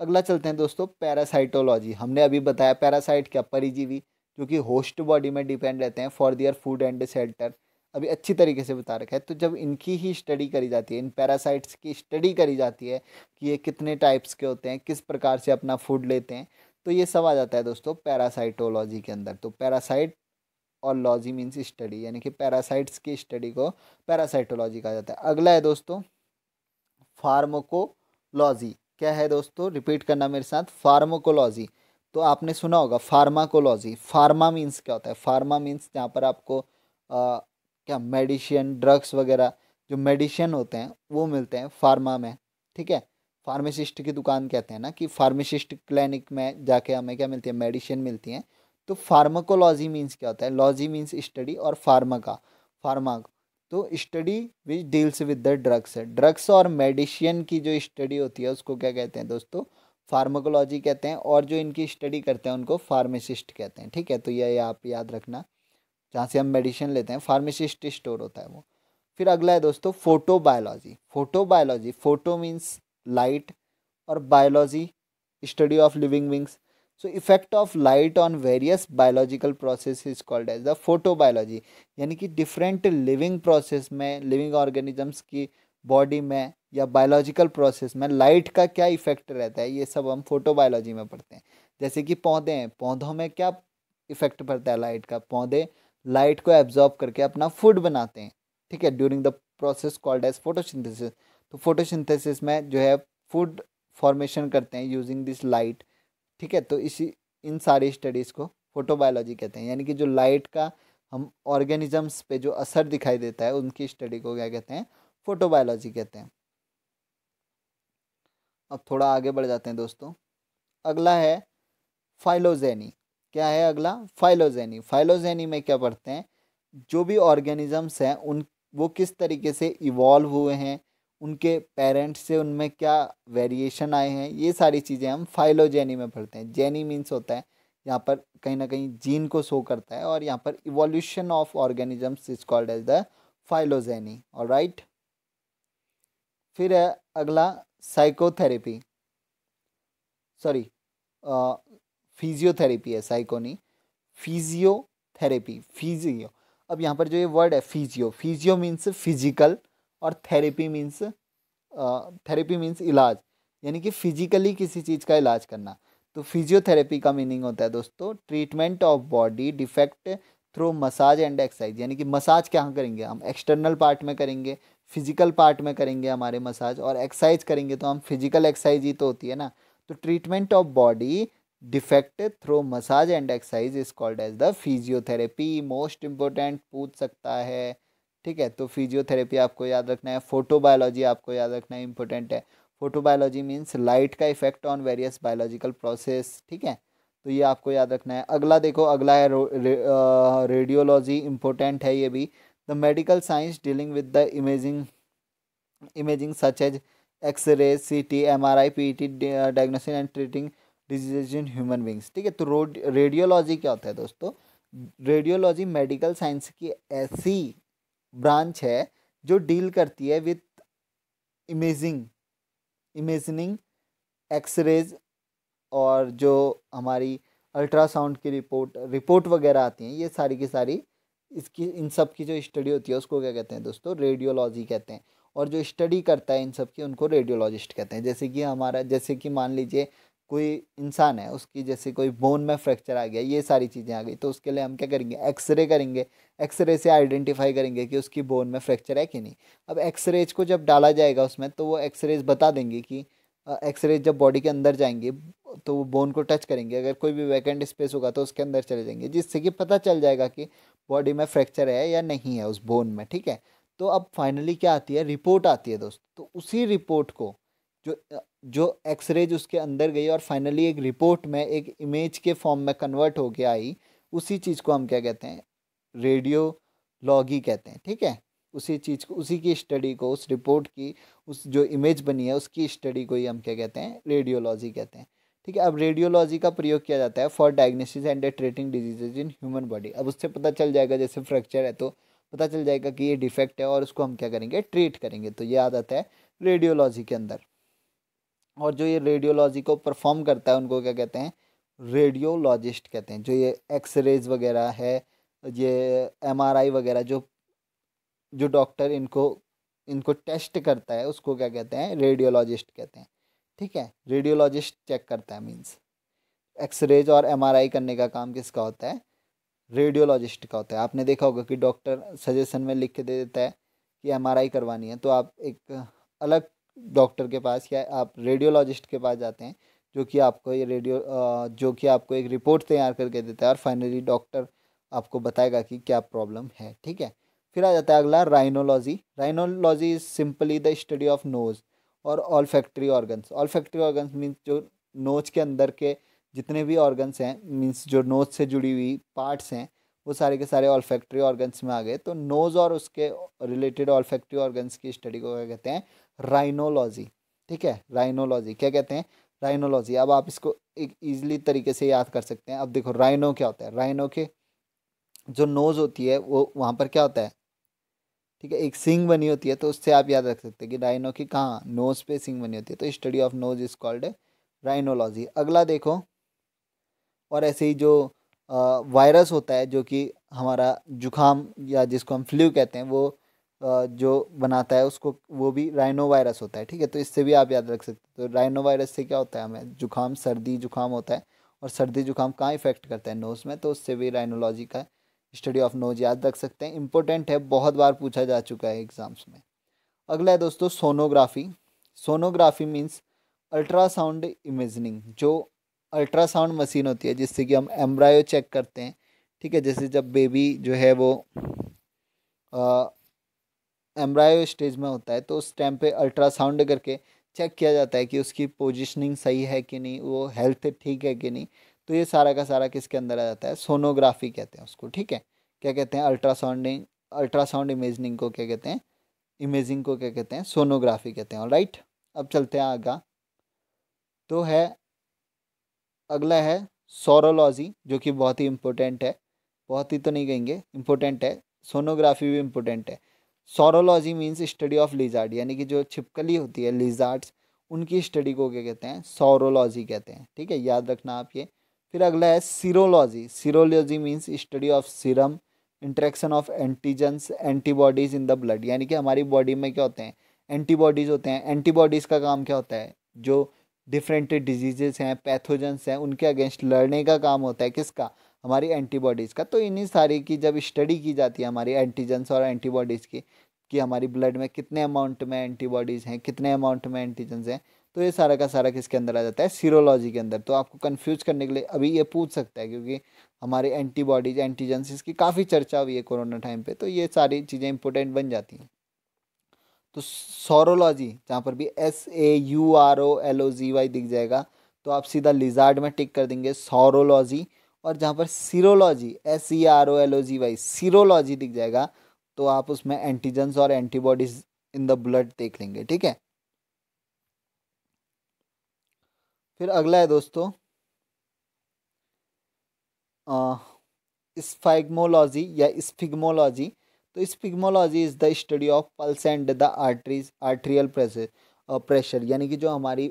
अगला चलते हैं दोस्तों पैरासाइटोलॉजी हमने अभी बताया पैरासाइट क्या परिजीवी जो कि होस्ट बॉडी में डिपेंड रहते हैं for their food and shelter अभी अच्छी तरीके से बता रखा है तो जब इनकी ही स्टडी करी जाती है इन पैरासाइट्स की स्टडी करी जाती है कि ये कितने टाइप्स के होते हैं किस प्रकार से अपना फूड लेते हैं तो ये सब आ जाता है दोस्तों पैरासाइटोलॉजी के अंदर तो पैरासाइट और लॉजी मीन्स स्टडी यानी कि पैरासाइट्स की स्टडी को पैरासाइटोलॉजी कहा जाता है अगला है दोस्तों फार्माकोलॉजी क्या है दोस्तों रिपीट करना मेरे साथ फार्माकोलॉजी तो आपने सुना होगा फार्माकोलॉजी फार्मा मीन्स क्या होता है फार्मा मीन्स जहाँ पर आपको क्या मेडिसिन ड्रग्स वगैरह जो मेडिसिन होते हैं वो मिलते हैं फार्मा में ठीक है फार्मासिस्ट की दुकान कहते हैं ना कि फार्मासिस्ट क्लिनिक में जाके हमें क्या मिलती है मेडिसिन मिलती हैं तो फार्माकोलॉजी मीन्स क्या होता है लॉजी मीन्स स्टडी और फार्मा का फार्मा तो study which deals with the drugs drugs और मेडिसिन की जो स्टडी होती है उसको क्या कहते हैं दोस्तों फार्माकोलॉजी कहते हैं और जो इनकी स्टडी करते हैं उनको फार्मासिस्ट कहते हैं ठीक है तो यह आप याद रखना जहाँ से हम मेडिसिन लेते हैं फार्मासिस्ट स्टोर होता है वो फिर अगला है दोस्तों photo biology photo biology photo means light और biology study of living things so effect of light on various biological process is called as the photo biology यानी कि डिफरेंट लिविंग प्रोसेस में लिविंग ऑर्गेनिजम्स की body में या biological process में light का क्या इफेक्ट रहता है ये सब हम फोटो बायोलॉजी में पढ़ते हैं जैसे कि पौधे हैं पौधों में क्या इफेक्ट पड़ता है लाइट का पौधे लाइट को एब्जॉर्ब करके अपना फूड बनाते हैं ठीक है during the process called as photosynthesis तो फोटोसिंथेसिस में जो है फूड फॉर्मेशन करते हैं यूजिंग दिस लाइट ठीक है तो इसी इन सारी स्टडीज़ को फोटोबायोलॉजी कहते हैं यानी कि जो लाइट का हम ऑर्गेनिजम्स पे जो असर दिखाई देता है उनकी स्टडी को क्या कहते हैं फोटोबायोलॉजी कहते हैं अब थोड़ा आगे बढ़ जाते हैं दोस्तों अगला है फाइलोजेनी क्या है अगला फाइलोजेनी फाइलोजेनी में क्या पढ़ते हैं जो भी ऑर्गेनिजम्स हैं उन वो किस तरीके से इवॉल्व हुए हैं उनके पेरेंट्स से उनमें क्या वेरिएशन आए हैं ये सारी चीज़ें हम फाइलोजेनी में पढ़ते हैं जेनी मीन्स होता है यहाँ पर कहीं ना कहीं जीन को शो करता है और यहाँ पर evolution of organisms is called as the phylogeny और राइट फिर है अगला साइकोथेरेपी सॉरी फिजियोथेरेपी है साइकोनी फिजियोथेरेपी फिजियो अब यहाँ पर जो ये वर्ड है फिजियो फिजियो मीन्स फिजिकल और थेरेपी मीन्स थेरेपी मीन्स इलाज यानी कि फिजिकली किसी चीज़ का इलाज करना तो फिजियोथेरेपी का मीनिंग होता है दोस्तों treatment of body defect through massage and exercise यानी कि मसाज क्या करेंगे हम एक्सटर्नल पार्ट में करेंगे फिजिकल पार्ट में करेंगे हमारे मसाज और एक्सरसाइज करेंगे तो हम फिजिकल एक्सरसाइज ही तो होती है ना तो treatment of body defected through massage and exercise is called as the physiotherapy most important पूछ सकता है ठीक है तो फिजियोथेरेपी आपको याद रखना है फोटोबायोलॉजी आपको याद रखना है इंपॉर्टेंट है फोटोबायोलॉजी मीन्स लाइट का effect on various biological process ठीक है तो ये आपको याद रखना है अगला देखो अगला है रेडियोलॉजी इंपॉर्टेंट है ये भी the medical science dealing with the imaging imaging such as x ray C T M R I P T diagnosis and treating disease in human beings ठीक है तो रेडियोलॉजी क्या होता है दोस्तों रेडियोलॉजी मेडिकल साइंस की ऐसी ब्रांच है जो डील करती है विथ इमेजिंग इमेजनिंग एक्सरेज और जो हमारी अल्ट्रासाउंड की रिपोर्ट रिपोर्ट वगैरह आती हैं ये सारी की सारी इसकी इन सब की जो स्टडी होती है उसको क्या कहते हैं दोस्तों रेडियोलॉजी कहते हैं और जो स्टडी करता है इन सब की उनको रेडियोलॉजिस्ट कहते हैं जैसे कि हमारा जैसे कि मान लीजिए कोई इंसान है उसकी जैसे कोई बोन में फ्रैक्चर आ गया ये सारी चीज़ें आ गई तो उसके लिए हम क्या करेंगे एक्सरे करेंगे एक्सरे से आइडेंटिफाई करेंगे कि उसकी बोन में फ्रैक्चर है कि नहीं अब एक्सरेज को जब डाला जाएगा उसमें तो वो एक्सरेज बता देंगे कि एक्सरेज जब बॉडी के अंदर जाएंगे तो वो बोन को टच करेंगे अगर कोई भी वैकेंट स्पेस होगा तो उसके अंदर चले जाएंगे जिससे कि पता चल जाएगा कि बॉडी में फ्रैक्चर है या नहीं है उस बोन में ठीक है तो अब फाइनली क्या आती है रिपोर्ट आती है दोस्तों तो उसी रिपोर्ट को जो जो एक्सरेज उसके अंदर गई और फाइनली एक रिपोर्ट में एक इमेज के फॉर्म में कन्वर्ट होके आई उसी चीज़ को हम क्या कहते हैं रेडियोलॉगी कहते हैं ठीक है उसी चीज़ को उसी की स्टडी को उस रिपोर्ट की उस जो इमेज बनी है उसकी स्टडी को ही हम क्या कहते हैं रेडियोलॉजी कहते हैं ठीक है अब रेडियोलॉजी का प्रयोग किया जाता है for diagnosis and treating diseases in human body अब उससे पता चल जाएगा जैसे फ्रैक्चर है तो पता चल जाएगा कि ये डिफेक्ट है और उसको हम क्या करेंगे ट्रीट करेंगे तो ये आ जाता है रेडियोलॉजी के अंदर और जो ये रेडियोलॉजी को परफॉर्म करता है उनको क्या कहते हैं रेडियोलॉजिस्ट कहते हैं जो ये एक्स रेज वगैरह है ये एम वगैरह जो जो डॉक्टर इनको इनको टेस्ट करता है उसको क्या कहते हैं रेडियोलॉजिस्ट कहते हैं ठीक है रेडियोलॉजिस्ट चेक करता है मीन्स एक्सरेज और एमआरआई करने का काम किसका होता है रेडियोलॉजिस्ट का होता है आपने देखा होगा कि डॉक्टर सजेशन में लिख के दे देता है कि एमआरआई करवानी है तो आप एक अलग डॉक्टर के पास या आप रेडियोलॉजिस्ट के पास जाते हैं जो कि आपको ये रेडियो जो कि आपको एक रिपोर्ट तैयार करके देता है और फाइनली डॉक्टर आपको बताएगा कि क्या प्रॉब्लम है ठीक है फिर आ जाता है अगला rhinology rhinology is simply the study of nose और olfactory organs olfactory organs means जो नोज के अंदर के जितने भी ऑर्गन्स हैं मीन्स जो नोज से जुड़ी हुई पार्ट्स हैं वो सारे के सारे ऑल फैक्ट्री ऑर्गन्स में आ गए तो नोज़ और उसके रिलेटेड ऑल फैक्ट्री ऑर्गन्स की स्टडी को क्या कहते हैं राइनोलॉजी ठीक है राइनोलॉजी क्या कहते हैं राइनोलॉजी अब आप इसको एक ईजिली तरीके से याद कर सकते हैं अब देखो राइनो क्या होता है राइनो के जो नोज़ होती है वो वहाँ पर क्या होता है ठीक है एक सिंग बनी होती है तो उससे आप याद रख सकते हैं कि राइनो की कहाँ नोज़ पे सिंग बनी होती है तो study of nose is called rhinology अगला देखो और ऐसे ही जो वायरस होता है जो कि हमारा जुखाम या जिसको हम फ्लू कहते हैं वो जो बनाता है उसको वो भी राइनो वायरस होता है ठीक है तो इससे भी आप याद रख सकते हैं तो राइनो वायरस से क्या होता है हमें जुकाम सर्दी जुकाम होता है और सर्दी जुकाम कहाँ इफेक्ट करता है नोज़ में तो उससे भी राइनोलॉजी का स्टडी ऑफ नोज याद रख सकते हैं इंपॉर्टेंट है बहुत बार पूछा जा चुका है एग्ज़ाम्स में अगला है दोस्तों sonography sonography means ultrasound imaging जो अल्ट्रासाउंड मशीन होती है जिससे कि हम एम्ब्रायो चेक करते हैं ठीक है जैसे जब बेबी जो है वो एम्ब्रायो स्टेज में होता है तो उस टाइम पे अल्ट्रासाउंड करके चेक किया जाता है कि उसकी पोजिशनिंग सही है कि नहीं वो हेल्थ ठीक है कि नहीं तो ये सारा का सारा किसके अंदर आ जाता है सोनोग्राफी कहते हैं उसको ठीक है क्या कहते हैं अल्ट्रासाउंडिंग अल्ट्रासाउंड इमेजनिंग को क्या कहते हैं इमेजिंग को क्या कहते हैं सोनोग्राफी कहते हैं राइट अब चलते हैं आगा तो है अगला है सोरोलॉजी जो कि बहुत ही इम्पोर्टेंट है बहुत ही तो नहीं कहेंगे इम्पोर्टेंट है सोनोग्राफी भी इम्पोर्टेंट है saurology means study of lizard यानी कि जो छिपकली होती है लिजार्ड्स उनकी स्टडी को क्या कहते हैं सोरोलॉजी कहते हैं ठीक है याद रखना आप ये फिर अगला है serology serology means study of serum interaction of antigens antibodies in the blood यानी कि हमारी बॉडी में क्या होते हैं एंटीबॉडीज़ होते हैं एंटीबॉडीज़ का काम क्या होता है जो डिफरेंट डिजीजेस हैं पैथोजेंस हैं उनके अगेंस्ट लड़ने का काम होता है किसका हमारी एंटीबॉडीज़ का तो इन्हीं सारी की जब स्टडी की जाती है हमारी एंटीजन्स और एंटीबॉडीज़ की कि हमारी ब्लड में कितने अमाउंट में एंटीबॉडीज़ हैं कितने अमाउंट में एंटीजन्स हैं तो ये सारा का सारा किसके अंदर आ जाता है सीरोलॉजी के अंदर तो आपको कन्फ्यूज करने के लिए अभी ये पूछ सकता है क्योंकि हमारे एंटीबॉडीज एंटीजेंस इसकी काफ़ी चर्चा हुई है कोरोना टाइम पे तो ये सारी चीज़ें इंपॉर्टेंट बन जाती हैं तो सोरोलॉजी जहाँ पर भी S A U R O L O G Y दिख जाएगा तो आप सीधा लिजार्ड में टिक कर देंगे सोरोलॉजी और जहाँ पर serology S E R O L O G Y serology दिख जाएगा तो आप उसमें एंटीजन्स और एंटीबॉडीज इन द ब्लड देख लेंगे ठीक है फिर अगला है दोस्तों स्फाइगमोलॉजी या स्फिग्मोलॉजी तो sphygmology is the study of pulse and the arteries arterial pressure यानी कि जो हमारी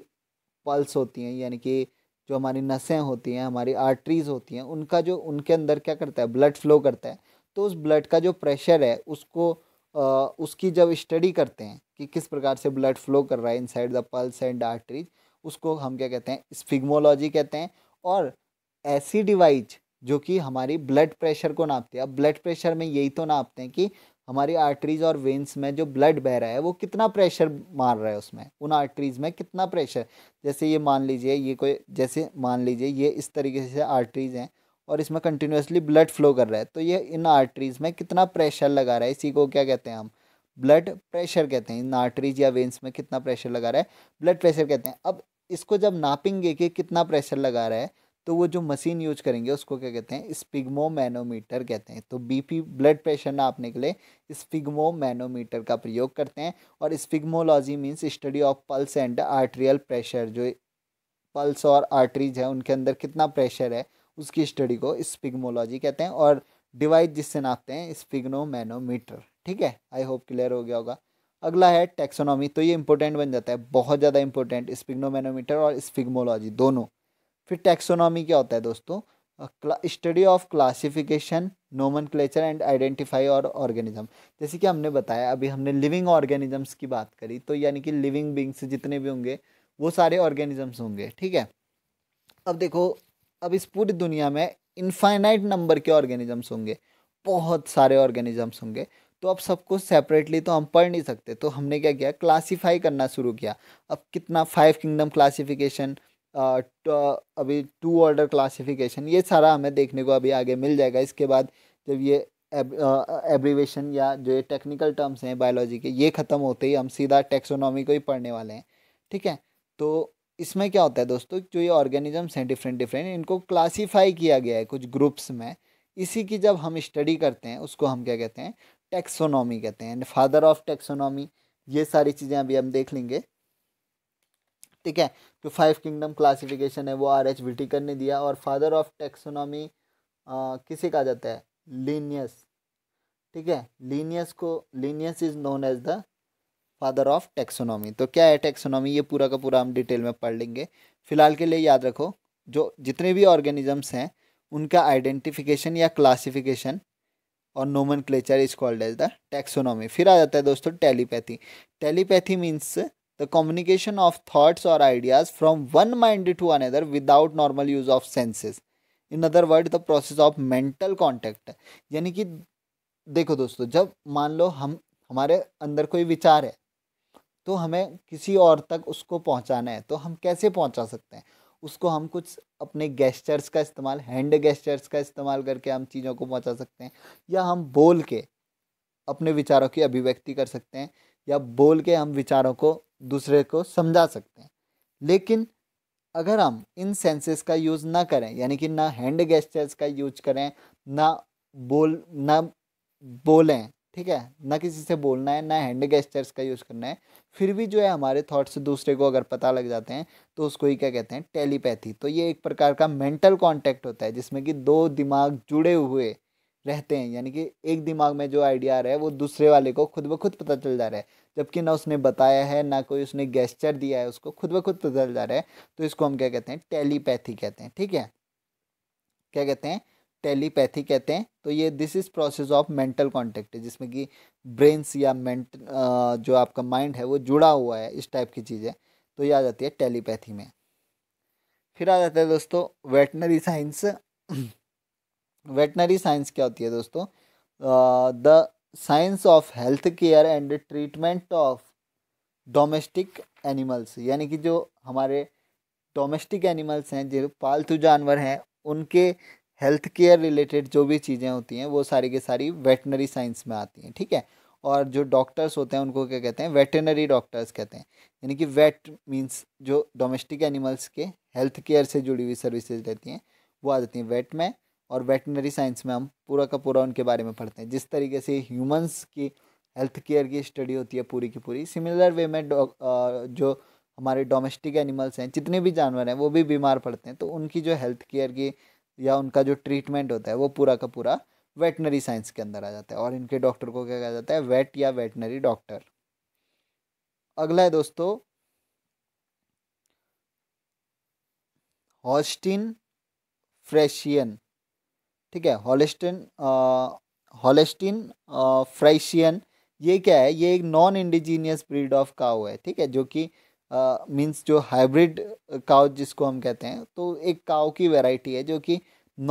पल्स होती हैं यानी कि जो हमारी नसें होती हैं हमारी आर्टरीज़ होती हैं उनका जो उनके अंदर क्या करता है ब्लड फ्लो करता है तो उस ब्लड का जो प्रेशर है उसको आ, उसकी जब स्टडी करते हैं कि किस प्रकार से ब्लड फ्लो कर रहा है inside the pulse and arteries उसको हम क्या कहते हैं स्फिग्मोलॉजी कहते हैं और ऐसी डिवाइज जो कि हमारी ब्लड प्रेशर को नापते हैं अब ब्लड प्रेशर में यही तो नापते हैं कि हमारी आर्टरीज और वेंस में जो ब्लड बह रहा है वो कितना प्रेशर मार रहा है उसमें उन आर्टरीज में कितना प्रेशर जैसे ये मान लीजिए ये कोई जैसे मान लीजिए ये इस तरीके से आर्टरीज हैं और इसमें कंटिन्यूसली ब्लड फ्लो कर रहा है तो ये इन आर्टरीज में कितना प्रेशर लगा रहा है इसी को क्या कहते हैं हम ब्लड प्रेशर कहते हैं इन आर्टरीज या वेंस में कितना प्रेशर लगा रहा है ब्लड प्रेशर कहते हैं अब इसको जब नापेंगे कि कितना प्रेशर लगा रहा है तो वो जो मशीन यूज करेंगे उसको क्या कहते हैं मैनोमीटर कहते हैं तो बीपी ब्लड प्रेशर नापने के लिए मैनोमीटर का प्रयोग करते हैं और sphygmology means study of pulse and arterial pressure जो पल्स और आर्टरीज है उनके अंदर कितना प्रेशर है उसकी स्टडी को स्पिग्मोलॉजी कहते हैं और डिवाइस जिससे नापते हैं मैनोमीटर ठीक है आई होप क्लियर हो गया होगा अगला है टेक्सोनॉमी तो ये इंपॉर्टेंट बन जाता है बहुत ज़्यादा इंपॉर्टेंट मैनोमीटर और स्पिग्मोलॉजी दोनों फिर टैक्सोनॉमी क्या होता है दोस्तों स्टडी ऑफ क्लासिफिकेशन नोमन एंड आइडेंटिफाई और ऑर्गेनिज्म जैसे कि हमने बताया अभी हमने लिविंग ऑर्गेनिजम्स की बात करी तो यानी कि लिविंग बींग्स जितने भी होंगे वो सारे ऑर्गेनिजम्स होंगे ठीक है अब देखो अब इस पूरी दुनिया में इनफाइनाइट नंबर के ऑर्गेनिजम्स होंगे बहुत सारे ऑर्गेनिजम्स होंगे तो अब सबको सेपरेटली तो हम पढ़ नहीं सकते तो हमने क्या किया क्लासीफाई करना शुरू किया अब कितना फाइव किंगडम क्लासीफिकेशन अभी टू ऑर्डर क्लासिफिकेशन ये सारा हमें देखने को अभी आगे मिल जाएगा इसके बाद जब ये एब्रीवेशन या जो ये टेक्निकल टर्म्स हैं बायोलॉजी के ये ख़त्म होते ही हम सीधा टेक्सोनॉमी को ही पढ़ने वाले हैं ठीक है तो इसमें क्या होता है दोस्तों जो ये ऑर्गेनिजम्स हैं डिफरेंट डिफरेंट इनको क्लासीफाई किया गया है कुछ ग्रुप्स में इसी की जब हम स्टडी करते हैं उसको हम क्या कहते हैं टेक्सोनॉमी कहते हैं फादर ऑफ टेक्सोनॉमी ये सारी चीज़ें अभी हम देख लेंगे ठीक है जो फाइव किंगडम क्लासिफिकेशन है वो आर एच विटिकर ने दिया और फादर ऑफ टेक्सोनॉमी किसे कहा जाता है लीनियस ठीक है लीनियस को Linnaeus is known as the father of taxonomy तो क्या है टेक्सोनॉमी ये पूरा का पूरा हम डिटेल में पढ़ लेंगे फिलहाल के लिए याद रखो जो जितने भी ऑर्गेनिजम्स हैं उनका आइडेंटिफिकेशन या क्लासिफिकेशन और nomenclature is called as the taxonomy फिर आ जाता है दोस्तों telepathy telepathy means the communication of thoughts और ideas from one mind to another without normal use of senses in other word the process of mental contact यानी कि देखो दोस्तों जब मान लो हम हमारे अंदर कोई विचार है तो हमें किसी और तक उसको पहुंचाना है तो हम कैसे पहुंचा सकते हैं उसको हम कुछ अपने गेस्टर्स का इस्तेमाल हैंड गेस्टर्स का इस्तेमाल करके हम चीज़ों को पहुंचा सकते हैं या हम बोल के अपने विचारों की अभिव्यक्ति कर सकते हैं या बोल के हम विचारों को दूसरे को समझा सकते हैं लेकिन अगर हम इन सेंसेस का यूज़ ना करें यानी कि ना हैंड गेस्टर्स का यूज करें ना बोल ना बोलें ठीक है ना किसी से बोलना है ना हैंड गेस्टर्स का यूज़ करना है फिर भी जो है हमारे थॉट्स दूसरे को अगर पता लग जाते हैं तो उसको ही क्या कहते हैं टेलीपैथी तो ये एक प्रकार का मेंटल कॉन्टैक्ट होता है जिसमें कि दो दिमाग जुड़े हुए रहते हैं यानी कि एक दिमाग में जो आइडिया आ रहा है वो दूसरे वाले को खुद ब खुद पता चल जा रहा है जबकि ना उसने बताया है ना कोई उसने गेस्चर दिया है उसको खुद ब खुद पता चल जा रहा है तो इसको हम क्या कहते हैं टेलीपैथी कहते हैं ठीक है क्या कहते हैं टेलीपैथी कहते हैं तो ये this is process of mental contact है जिसमें कि ब्रेन्स या मेंट जो आपका माइंड है वो जुड़ा हुआ है इस टाइप की चीज़ें तो ये आ जाती है टेलीपैथी में फिर आ जाता है दोस्तों वेटनरी साइंस वेटनरी साइंस क्या होती है दोस्तों the science of health care and treatment of domestic animals यानी कि जो हमारे डोमेस्टिक एनिमल्स हैं जो पालतू जानवर हैं उनके हेल्थ केयर रिलेटेड जो भी चीज़ें होती हैं वो सारी के सारी वेटनरी साइंस में आती हैं ठीक है और जो डॉक्टर्स होते हैं उनको क्या कहते हैं वेटनरी डॉक्टर्स कहते हैं यानी कि वेट मीन्स जो डोमेस्टिक एनिमल्स के हेल्थ केयर से जुड़ी हुई सर्विसेज रहती हैं वो आ जाती हैं वेट में और वेटनरी साइंस में हम पूरा का पूरा उनके बारे में पढ़ते हैं जिस तरीके से ह्यूमंस की हेल्थ केयर की स्टडी होती है पूरी की पूरी सिमिलर वे में जो हमारे डोमेस्टिक एनिमल्स हैं जितने भी जानवर हैं वो भी बीमार पड़ते हैं तो उनकी जो हेल्थ केयर की या उनका जो ट्रीटमेंट होता है वो पूरा का पूरा वेटनरी साइंस के अंदर आ जाता है और इनके डॉक्टर को क्या कहा जाता है वेट या वेटनरी डॉक्टर अगला है दोस्तों हॉस्टिन फ्रेशियन ठीक है हॉलेस्टिन हॉलेस्टिन फ्राइशियन ये क्या है ये एक non indigenous breed of cow है ठीक है जो कि मीन्स जो हाइब्रिड काउ जिसको हम कहते हैं तो एक काउ की वैरायटी है जो कि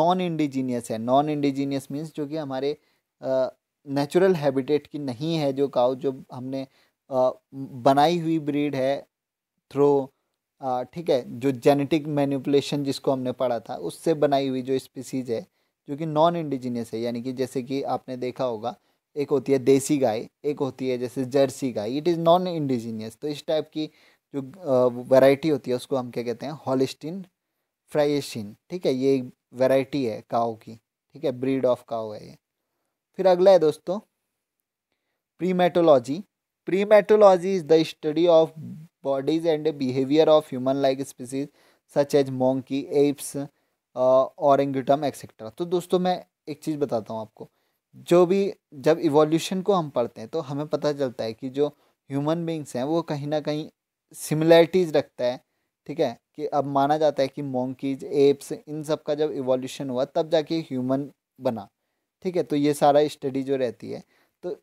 नॉन इंडिजीनियस है नॉन इंडिजीनियस मीन्स जो कि हमारे नेचुरल uh, हैबिटेट की नहीं है जो काउ जो हमने uh, बनाई हुई ब्रीड है थ्रो ठीक है जो जेनेटिक मैनिपुलेशन जिसको हमने पढ़ा था उससे बनाई हुई जो स्पीसीज है जो कि नॉन इंडिजीनियस है यानी कि जैसे कि आपने देखा होगा एक होती है देसी गाय एक होती है जैसे जर्सी गाय इट इज़ नॉन इंडिजीनियस तो इस टाइप की जो वैरायटी होती है उसको हम क्या कहते हैं हॉलिस्टिन फ्राइशिन ठीक है ये वैरायटी है काओ की ठीक है ब्रीड ऑफ काओ है ये फिर अगला है दोस्तों primatology primatology is the study of bodies and behaviour of human like species such as monkey apes orangutan etcetera तो दोस्तों मैं एक चीज़ बताता हूँ आपको जो भी जब इवोल्यूशन को हम पढ़ते हैं तो हमें पता चलता है कि जो ह्यूमन बींग्स हैं वो कहीं ना कहीं सिमिलैरिटीज़ रखता है ठीक है कि अब माना जाता है कि मोंकीज एप्स इन सब का जब इवोल्यूशन हुआ तब जाके ह्यूमन बना ठीक है तो ये सारा स्टडी जो रहती है तो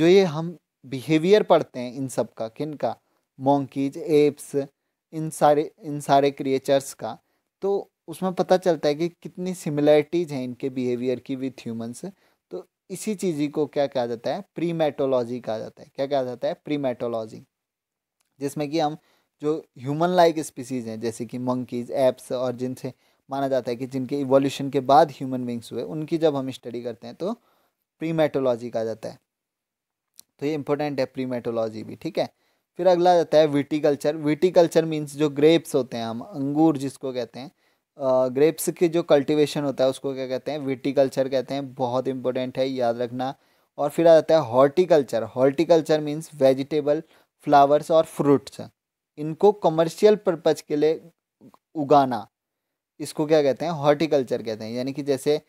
जो ये हम बिहेवियर पढ़ते हैं इन सब का किन का मोंकीज एप्स इन सारे इन सारे क्रिएचर्स का तो उसमें पता चलता है कि कितनी सिमिलैरिटीज़ हैं इनके बिहेवियर की विथ ह्यूमन्स तो इसी चीज़ को क्या कहा जाता है प्रीमेटोलॉजी कहा जाता है क्या कहा जाता है प्रीमेटोलॉजी जिसमें कि हम जो ह्यूमन लाइक स्पीसीज़ हैं जैसे कि मंकीज एप्स और जिनसे माना जाता है कि जिनके इवोल्यूशन के बाद ह्यूमन बींग्स हुए उनकी जब हम स्टडी करते हैं तो प्रीमेटोलॉजी कहा जाता है तो ये इंपॉर्टेंट है प्रीमेटोलॉजी भी ठीक है फिर अगला जाता है विटीकल्चर विटीकल्चर मीन्स जो ग्रेप्स होते हैं हम अंगूर जिसको कहते हैं ग्रेप्स के जो कल्टीवेशन होता है उसको क्या कहते हैं विटिकल्चर कहते हैं बहुत इंपॉर्टेंट है याद रखना और फिर आ जाता है horticulture horticulture means vegetable flowers और फ्रूट्स इनको कमर्शियल पर्पज के लिए उगाना इसको क्या कहते हैं हॉर्टिकल्चर कहते हैं यानी कि जैसे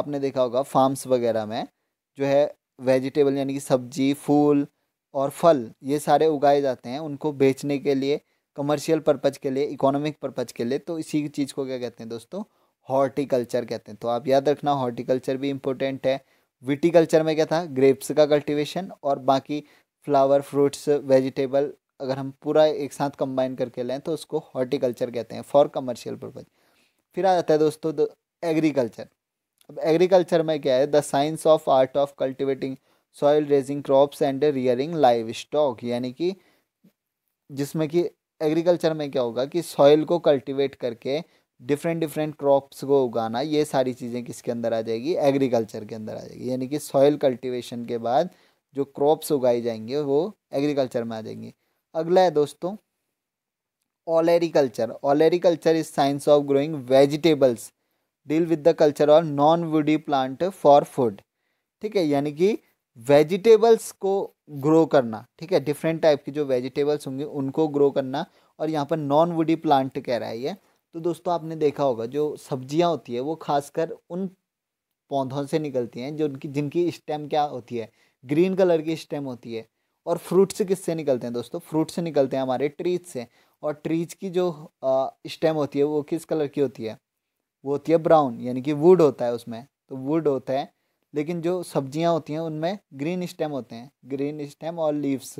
आपने देखा होगा फार्म्स वगैरह में जो है वेजिटेबल यानी कि सब्जी फूल और फल ये सारे उगाए जाते हैं उनको बेचने के लिए कमर्शियल पर्पज़ के लिए इकोनॉमिक पर्पज़ के लिए तो इसी चीज़ को क्या कहते हैं दोस्तों हॉर्टिकल्चर कहते हैं तो आप याद रखना हॉर्टिकल्चर भी इम्पोर्टेंट है विटिकल्चर में क्या था ग्रेप्स का कल्टिवेशन और बाकी फ्लावर फ्रूट्स वेजिटेबल अगर हम पूरा एक साथ कंबाइन करके लें तो उसको हॉर्टिकल्चर कहते हैं फॉर कमर्शियल पर्पज फिर आ जाता है दोस्तों दो, एग्रीकल्चर अब एग्रीकल्चर में क्या है the science of art of cultivating soil raising crops and rearing livestock यानी कि जिसमें कि एग्रीकल्चर में क्या होगा कि सॉइल को कल्टिवेट करके डिफरेंट डिफरेंट क्रॉप्स को उगाना ये सारी चीज़ें किसके अंदर आ जाएगी एग्रीकल्चर के अंदर आ जाएगी यानी कि सॉइल कल्टिवेशन के बाद जो क्रॉप्स उगाई जाएंगे वो एग्रीकल्चर में आ जाएंगे अगला है दोस्तों olericulture olericulture is science of growing vegetables deal with the culture of non woody plant for food ठीक है यानी कि वेजिटेबल्स को ग्रो करना ठीक है डिफरेंट टाइप की जो वेजिटेबल्स होंगे उनको ग्रो करना और यहाँ पर नॉन वुडी प्लांट कह रहा है ये तो दोस्तों आपने देखा होगा जो सब्जियाँ होती है वो खासकर उन पौधों से निकलती हैं जो उनकी जिनकी स्टेम क्या होती है ग्रीन कलर की स्टेम होती है और फ्रूट्स किससे निकलते हैं दोस्तों फ्रूट्स निकलते हैं हमारे ट्रीज से और ट्रीज की जो स्टेम होती है वो किस कलर की होती है वो होती है ब्राउन यानी कि वुड होता है उसमें तो वुड होता है लेकिन जो सब्जियां होती हैं उनमें ग्रीन स्टेम होते हैं ग्रीन स्टेम और लीव्स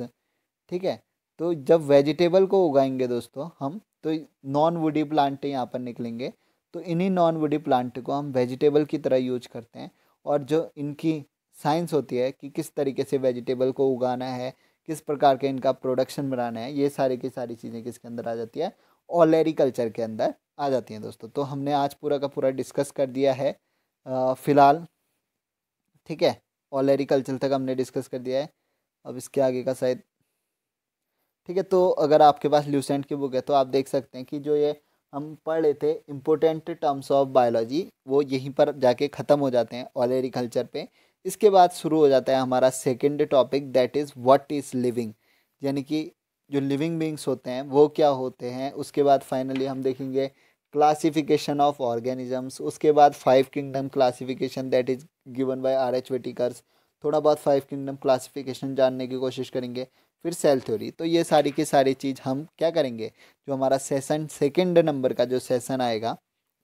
ठीक है तो जब वेजिटेबल को उगाएंगे दोस्तों हम तो नॉन वुडी प्लांट यहाँ पर निकलेंगे तो इन्हीं नॉन वुडी प्लांट को हम वेजिटेबल की तरह यूज करते हैं और जो इनकी साइंस होती है कि किस तरीके से वेजिटेबल को उगाना है किस प्रकार के इनका प्रोडक्शन बनाना है ये सारी की सारी चीज़ें किसके अंदर आ जाती है ऑलेरिकल्चर के अंदर आ जाती हैं दोस्तों तो हमने आज पूरा का पूरा डिस्कस कर दिया है फ़िलहाल ठीक है ऑलरेडी कल्चर तक हमने डिस्कस कर दिया है अब इसके आगे का शायद ठीक है तो अगर आपके पास ल्यूसेंट की बुक है तो आप देख सकते हैं कि जो ये हम पढ़ रहे थे इम्पोर्टेंट टर्म्स ऑफ बायोलॉजी वो यहीं पर जाके ख़त्म हो जाते हैं ऑल कल्चर पे इसके बाद शुरू हो जाता है हमारा second topic that is what is living यानी कि जो लिविंग बींग्स होते हैं वो क्या होते हैं उसके बाद फाइनली हम देखेंगे क्लासिफिकेशन ऑफ ऑर्गेनिजम्स उसके बाद five kingdom classification that is given by R H Whittaker's थोड़ा बहुत फाइव किंगडम क्लासिफिकेशन जानने की कोशिश करेंगे फिर सेल थ्योरी तो ये सारी की सारी चीज़ हम क्या करेंगे जो हमारा सेशन सेकेंड नंबर का जो सेशन आएगा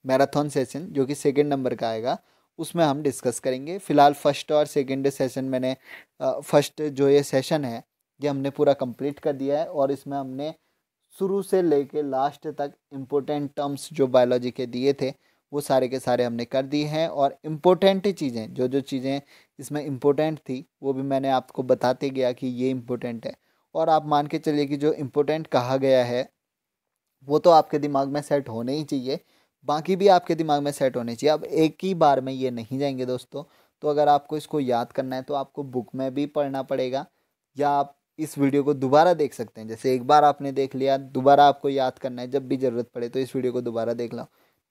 मैराथन सेशन जो कि सेकेंड नंबर का आएगा उसमें हम डिस्कस करेंगे फिलहाल फर्स्ट और सेकेंड सेशन मैंने फर्स्ट जो ये सेशन है ये हमने पूरा कंप्लीट कर दिया है और इसमें हमने शुरू से लेके लास्ट तक इम्पोर्टेंट टर्म्स जो बायोलॉजी के दिए थे वो सारे के सारे हमने कर दिए हैं और इम्पोर्टेंट चीज़ें जो जो चीज़ें इसमें इम्पोर्टेंट थी वो भी मैंने आपको बताते गया कि ये इम्पोर्टेंट है और आप मान के चलिए कि जो इम्पोर्टेंट कहा गया है वो तो आपके दिमाग में सेट होने ही चाहिए बाकी भी आपके दिमाग में सेट होने चाहिए अब एक ही बार में ये नहीं जाएंगे दोस्तों तो अगर आपको इसको याद करना है तो आपको बुक में भी पढ़ना पड़ेगा या आप इस वीडियो को दोबारा देख सकते हैं जैसे एक बार आपने देख लिया दोबारा आपको याद करना है जब भी ज़रूरत पड़े तो इस वीडियो को दोबारा देख लो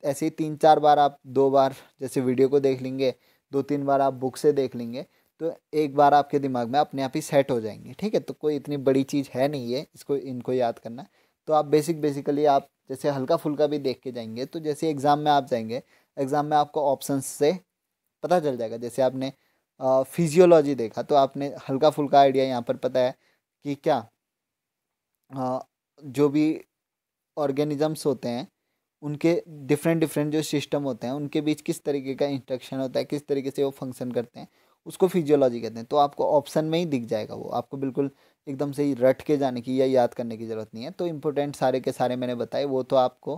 ऐसे ही तीन चार बार आप दो बार जैसे वीडियो को देख लेंगे दो तीन बार आप बुक से देख लेंगे तो एक बार आपके दिमाग में अपने आप ही सेट हो जाएंगे ठीक है तो कोई इतनी बड़ी चीज़ है नहीं है इसको इनको याद करना तो आप बेसिक बेसिकली आप जैसे हल्का फुल्का भी देख के जाएंगे तो जैसे एग्ज़ाम में आप जाएंगे एग्ज़ाम में आपको ऑप्शन से पता चल जाएगा जैसे आपने फिजियोलॉजी देखा तो आपने हल्का फुल्का आइडिया यहाँ पर पता है कि क्या जो भी ऑर्गेनिजम्स होते हैं उनके डिफरेंट डिफरेंट जो सिस्टम होते हैं उनके बीच किस तरीके का इंस्ट्रक्शन होता है किस तरीके से वो फंक्शन करते हैं उसको फिजियोलॉजी कहते हैं तो आपको ऑप्शन में ही दिख जाएगा वो आपको बिल्कुल एकदम से ही रट के जाने की या याद करने की ज़रूरत नहीं है तो इम्पोर्टेंट सारे के सारे मैंने बताए वो तो आपको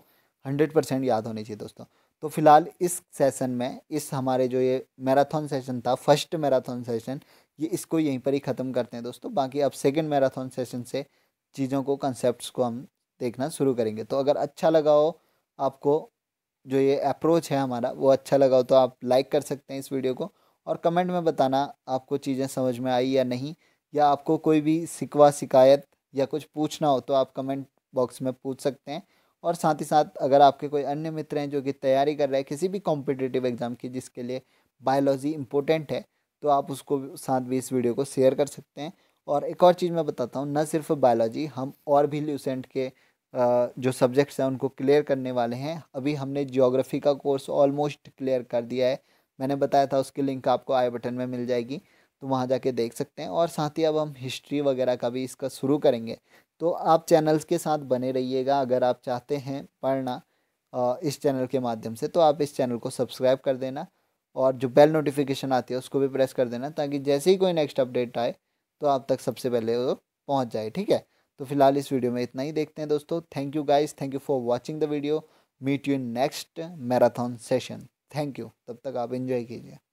हंड्रेड परसेंट याद होने चाहिए दोस्तों तो फिलहाल इस सेशन में इस हमारे जो ये मैराथन सेशन था फर्स्ट मैराथन सेशन ये इसको यहीं पर ही ख़त्म करते हैं दोस्तों बाकी अब सेकेंड मैराथन सेशन से चीज़ों को कंसेप्ट को हम देखना शुरू करेंगे तो अगर अच्छा लगा हो आपको जो ये अप्रोच है हमारा वो अच्छा लगा हो तो आप लाइक कर सकते हैं इस वीडियो को और कमेंट में बताना आपको चीज़ें समझ में आई या नहीं या आपको कोई भी सिकवा शिकायत या कुछ पूछना हो तो आप कमेंट बॉक्स में पूछ सकते हैं और साथ ही साथ अगर आपके कोई अन्य मित्र हैं जो कि तैयारी कर रहे हैं किसी भी कॉम्पिटिटिव एग्ज़ाम की जिसके लिए बायोलॉजी इम्पोर्टेंट है तो आप उसको साथ भी इस वीडियो को शेयर कर सकते हैं और एक और चीज़ मैं बताता हूँ न सिर्फ बायोलॉजी हम और भी ल्यूसेंट के जो सब्जेक्ट्स हैं उनको क्लियर करने वाले हैं अभी हमने जियोग्राफी का कोर्स ऑलमोस्ट क्लियर कर दिया है मैंने बताया था उसकी लिंक आपको आई बटन में मिल जाएगी तो वहाँ जाके देख सकते हैं और साथ ही अब हम हिस्ट्री वगैरह का भी इसका शुरू करेंगे तो आप चैनल्स के साथ बने रहिएगा अगर आप चाहते हैं पढ़ना इस चैनल के माध्यम से तो आप इस चैनल को सब्सक्राइब कर देना और जो बेल नोटिफिकेशन आती है उसको भी प्रेस कर देना ताकि जैसे ही कोई नेक्स्ट अपडेट आए तो आप तक सबसे पहले वो पहुँच जाए ठीक है तो फिलहाल इस वीडियो में इतना ही देखते हैं दोस्तों thank you guys thank you for watching the video meet you in next marathon session thank you तब तक आप इन्जॉय कीजिए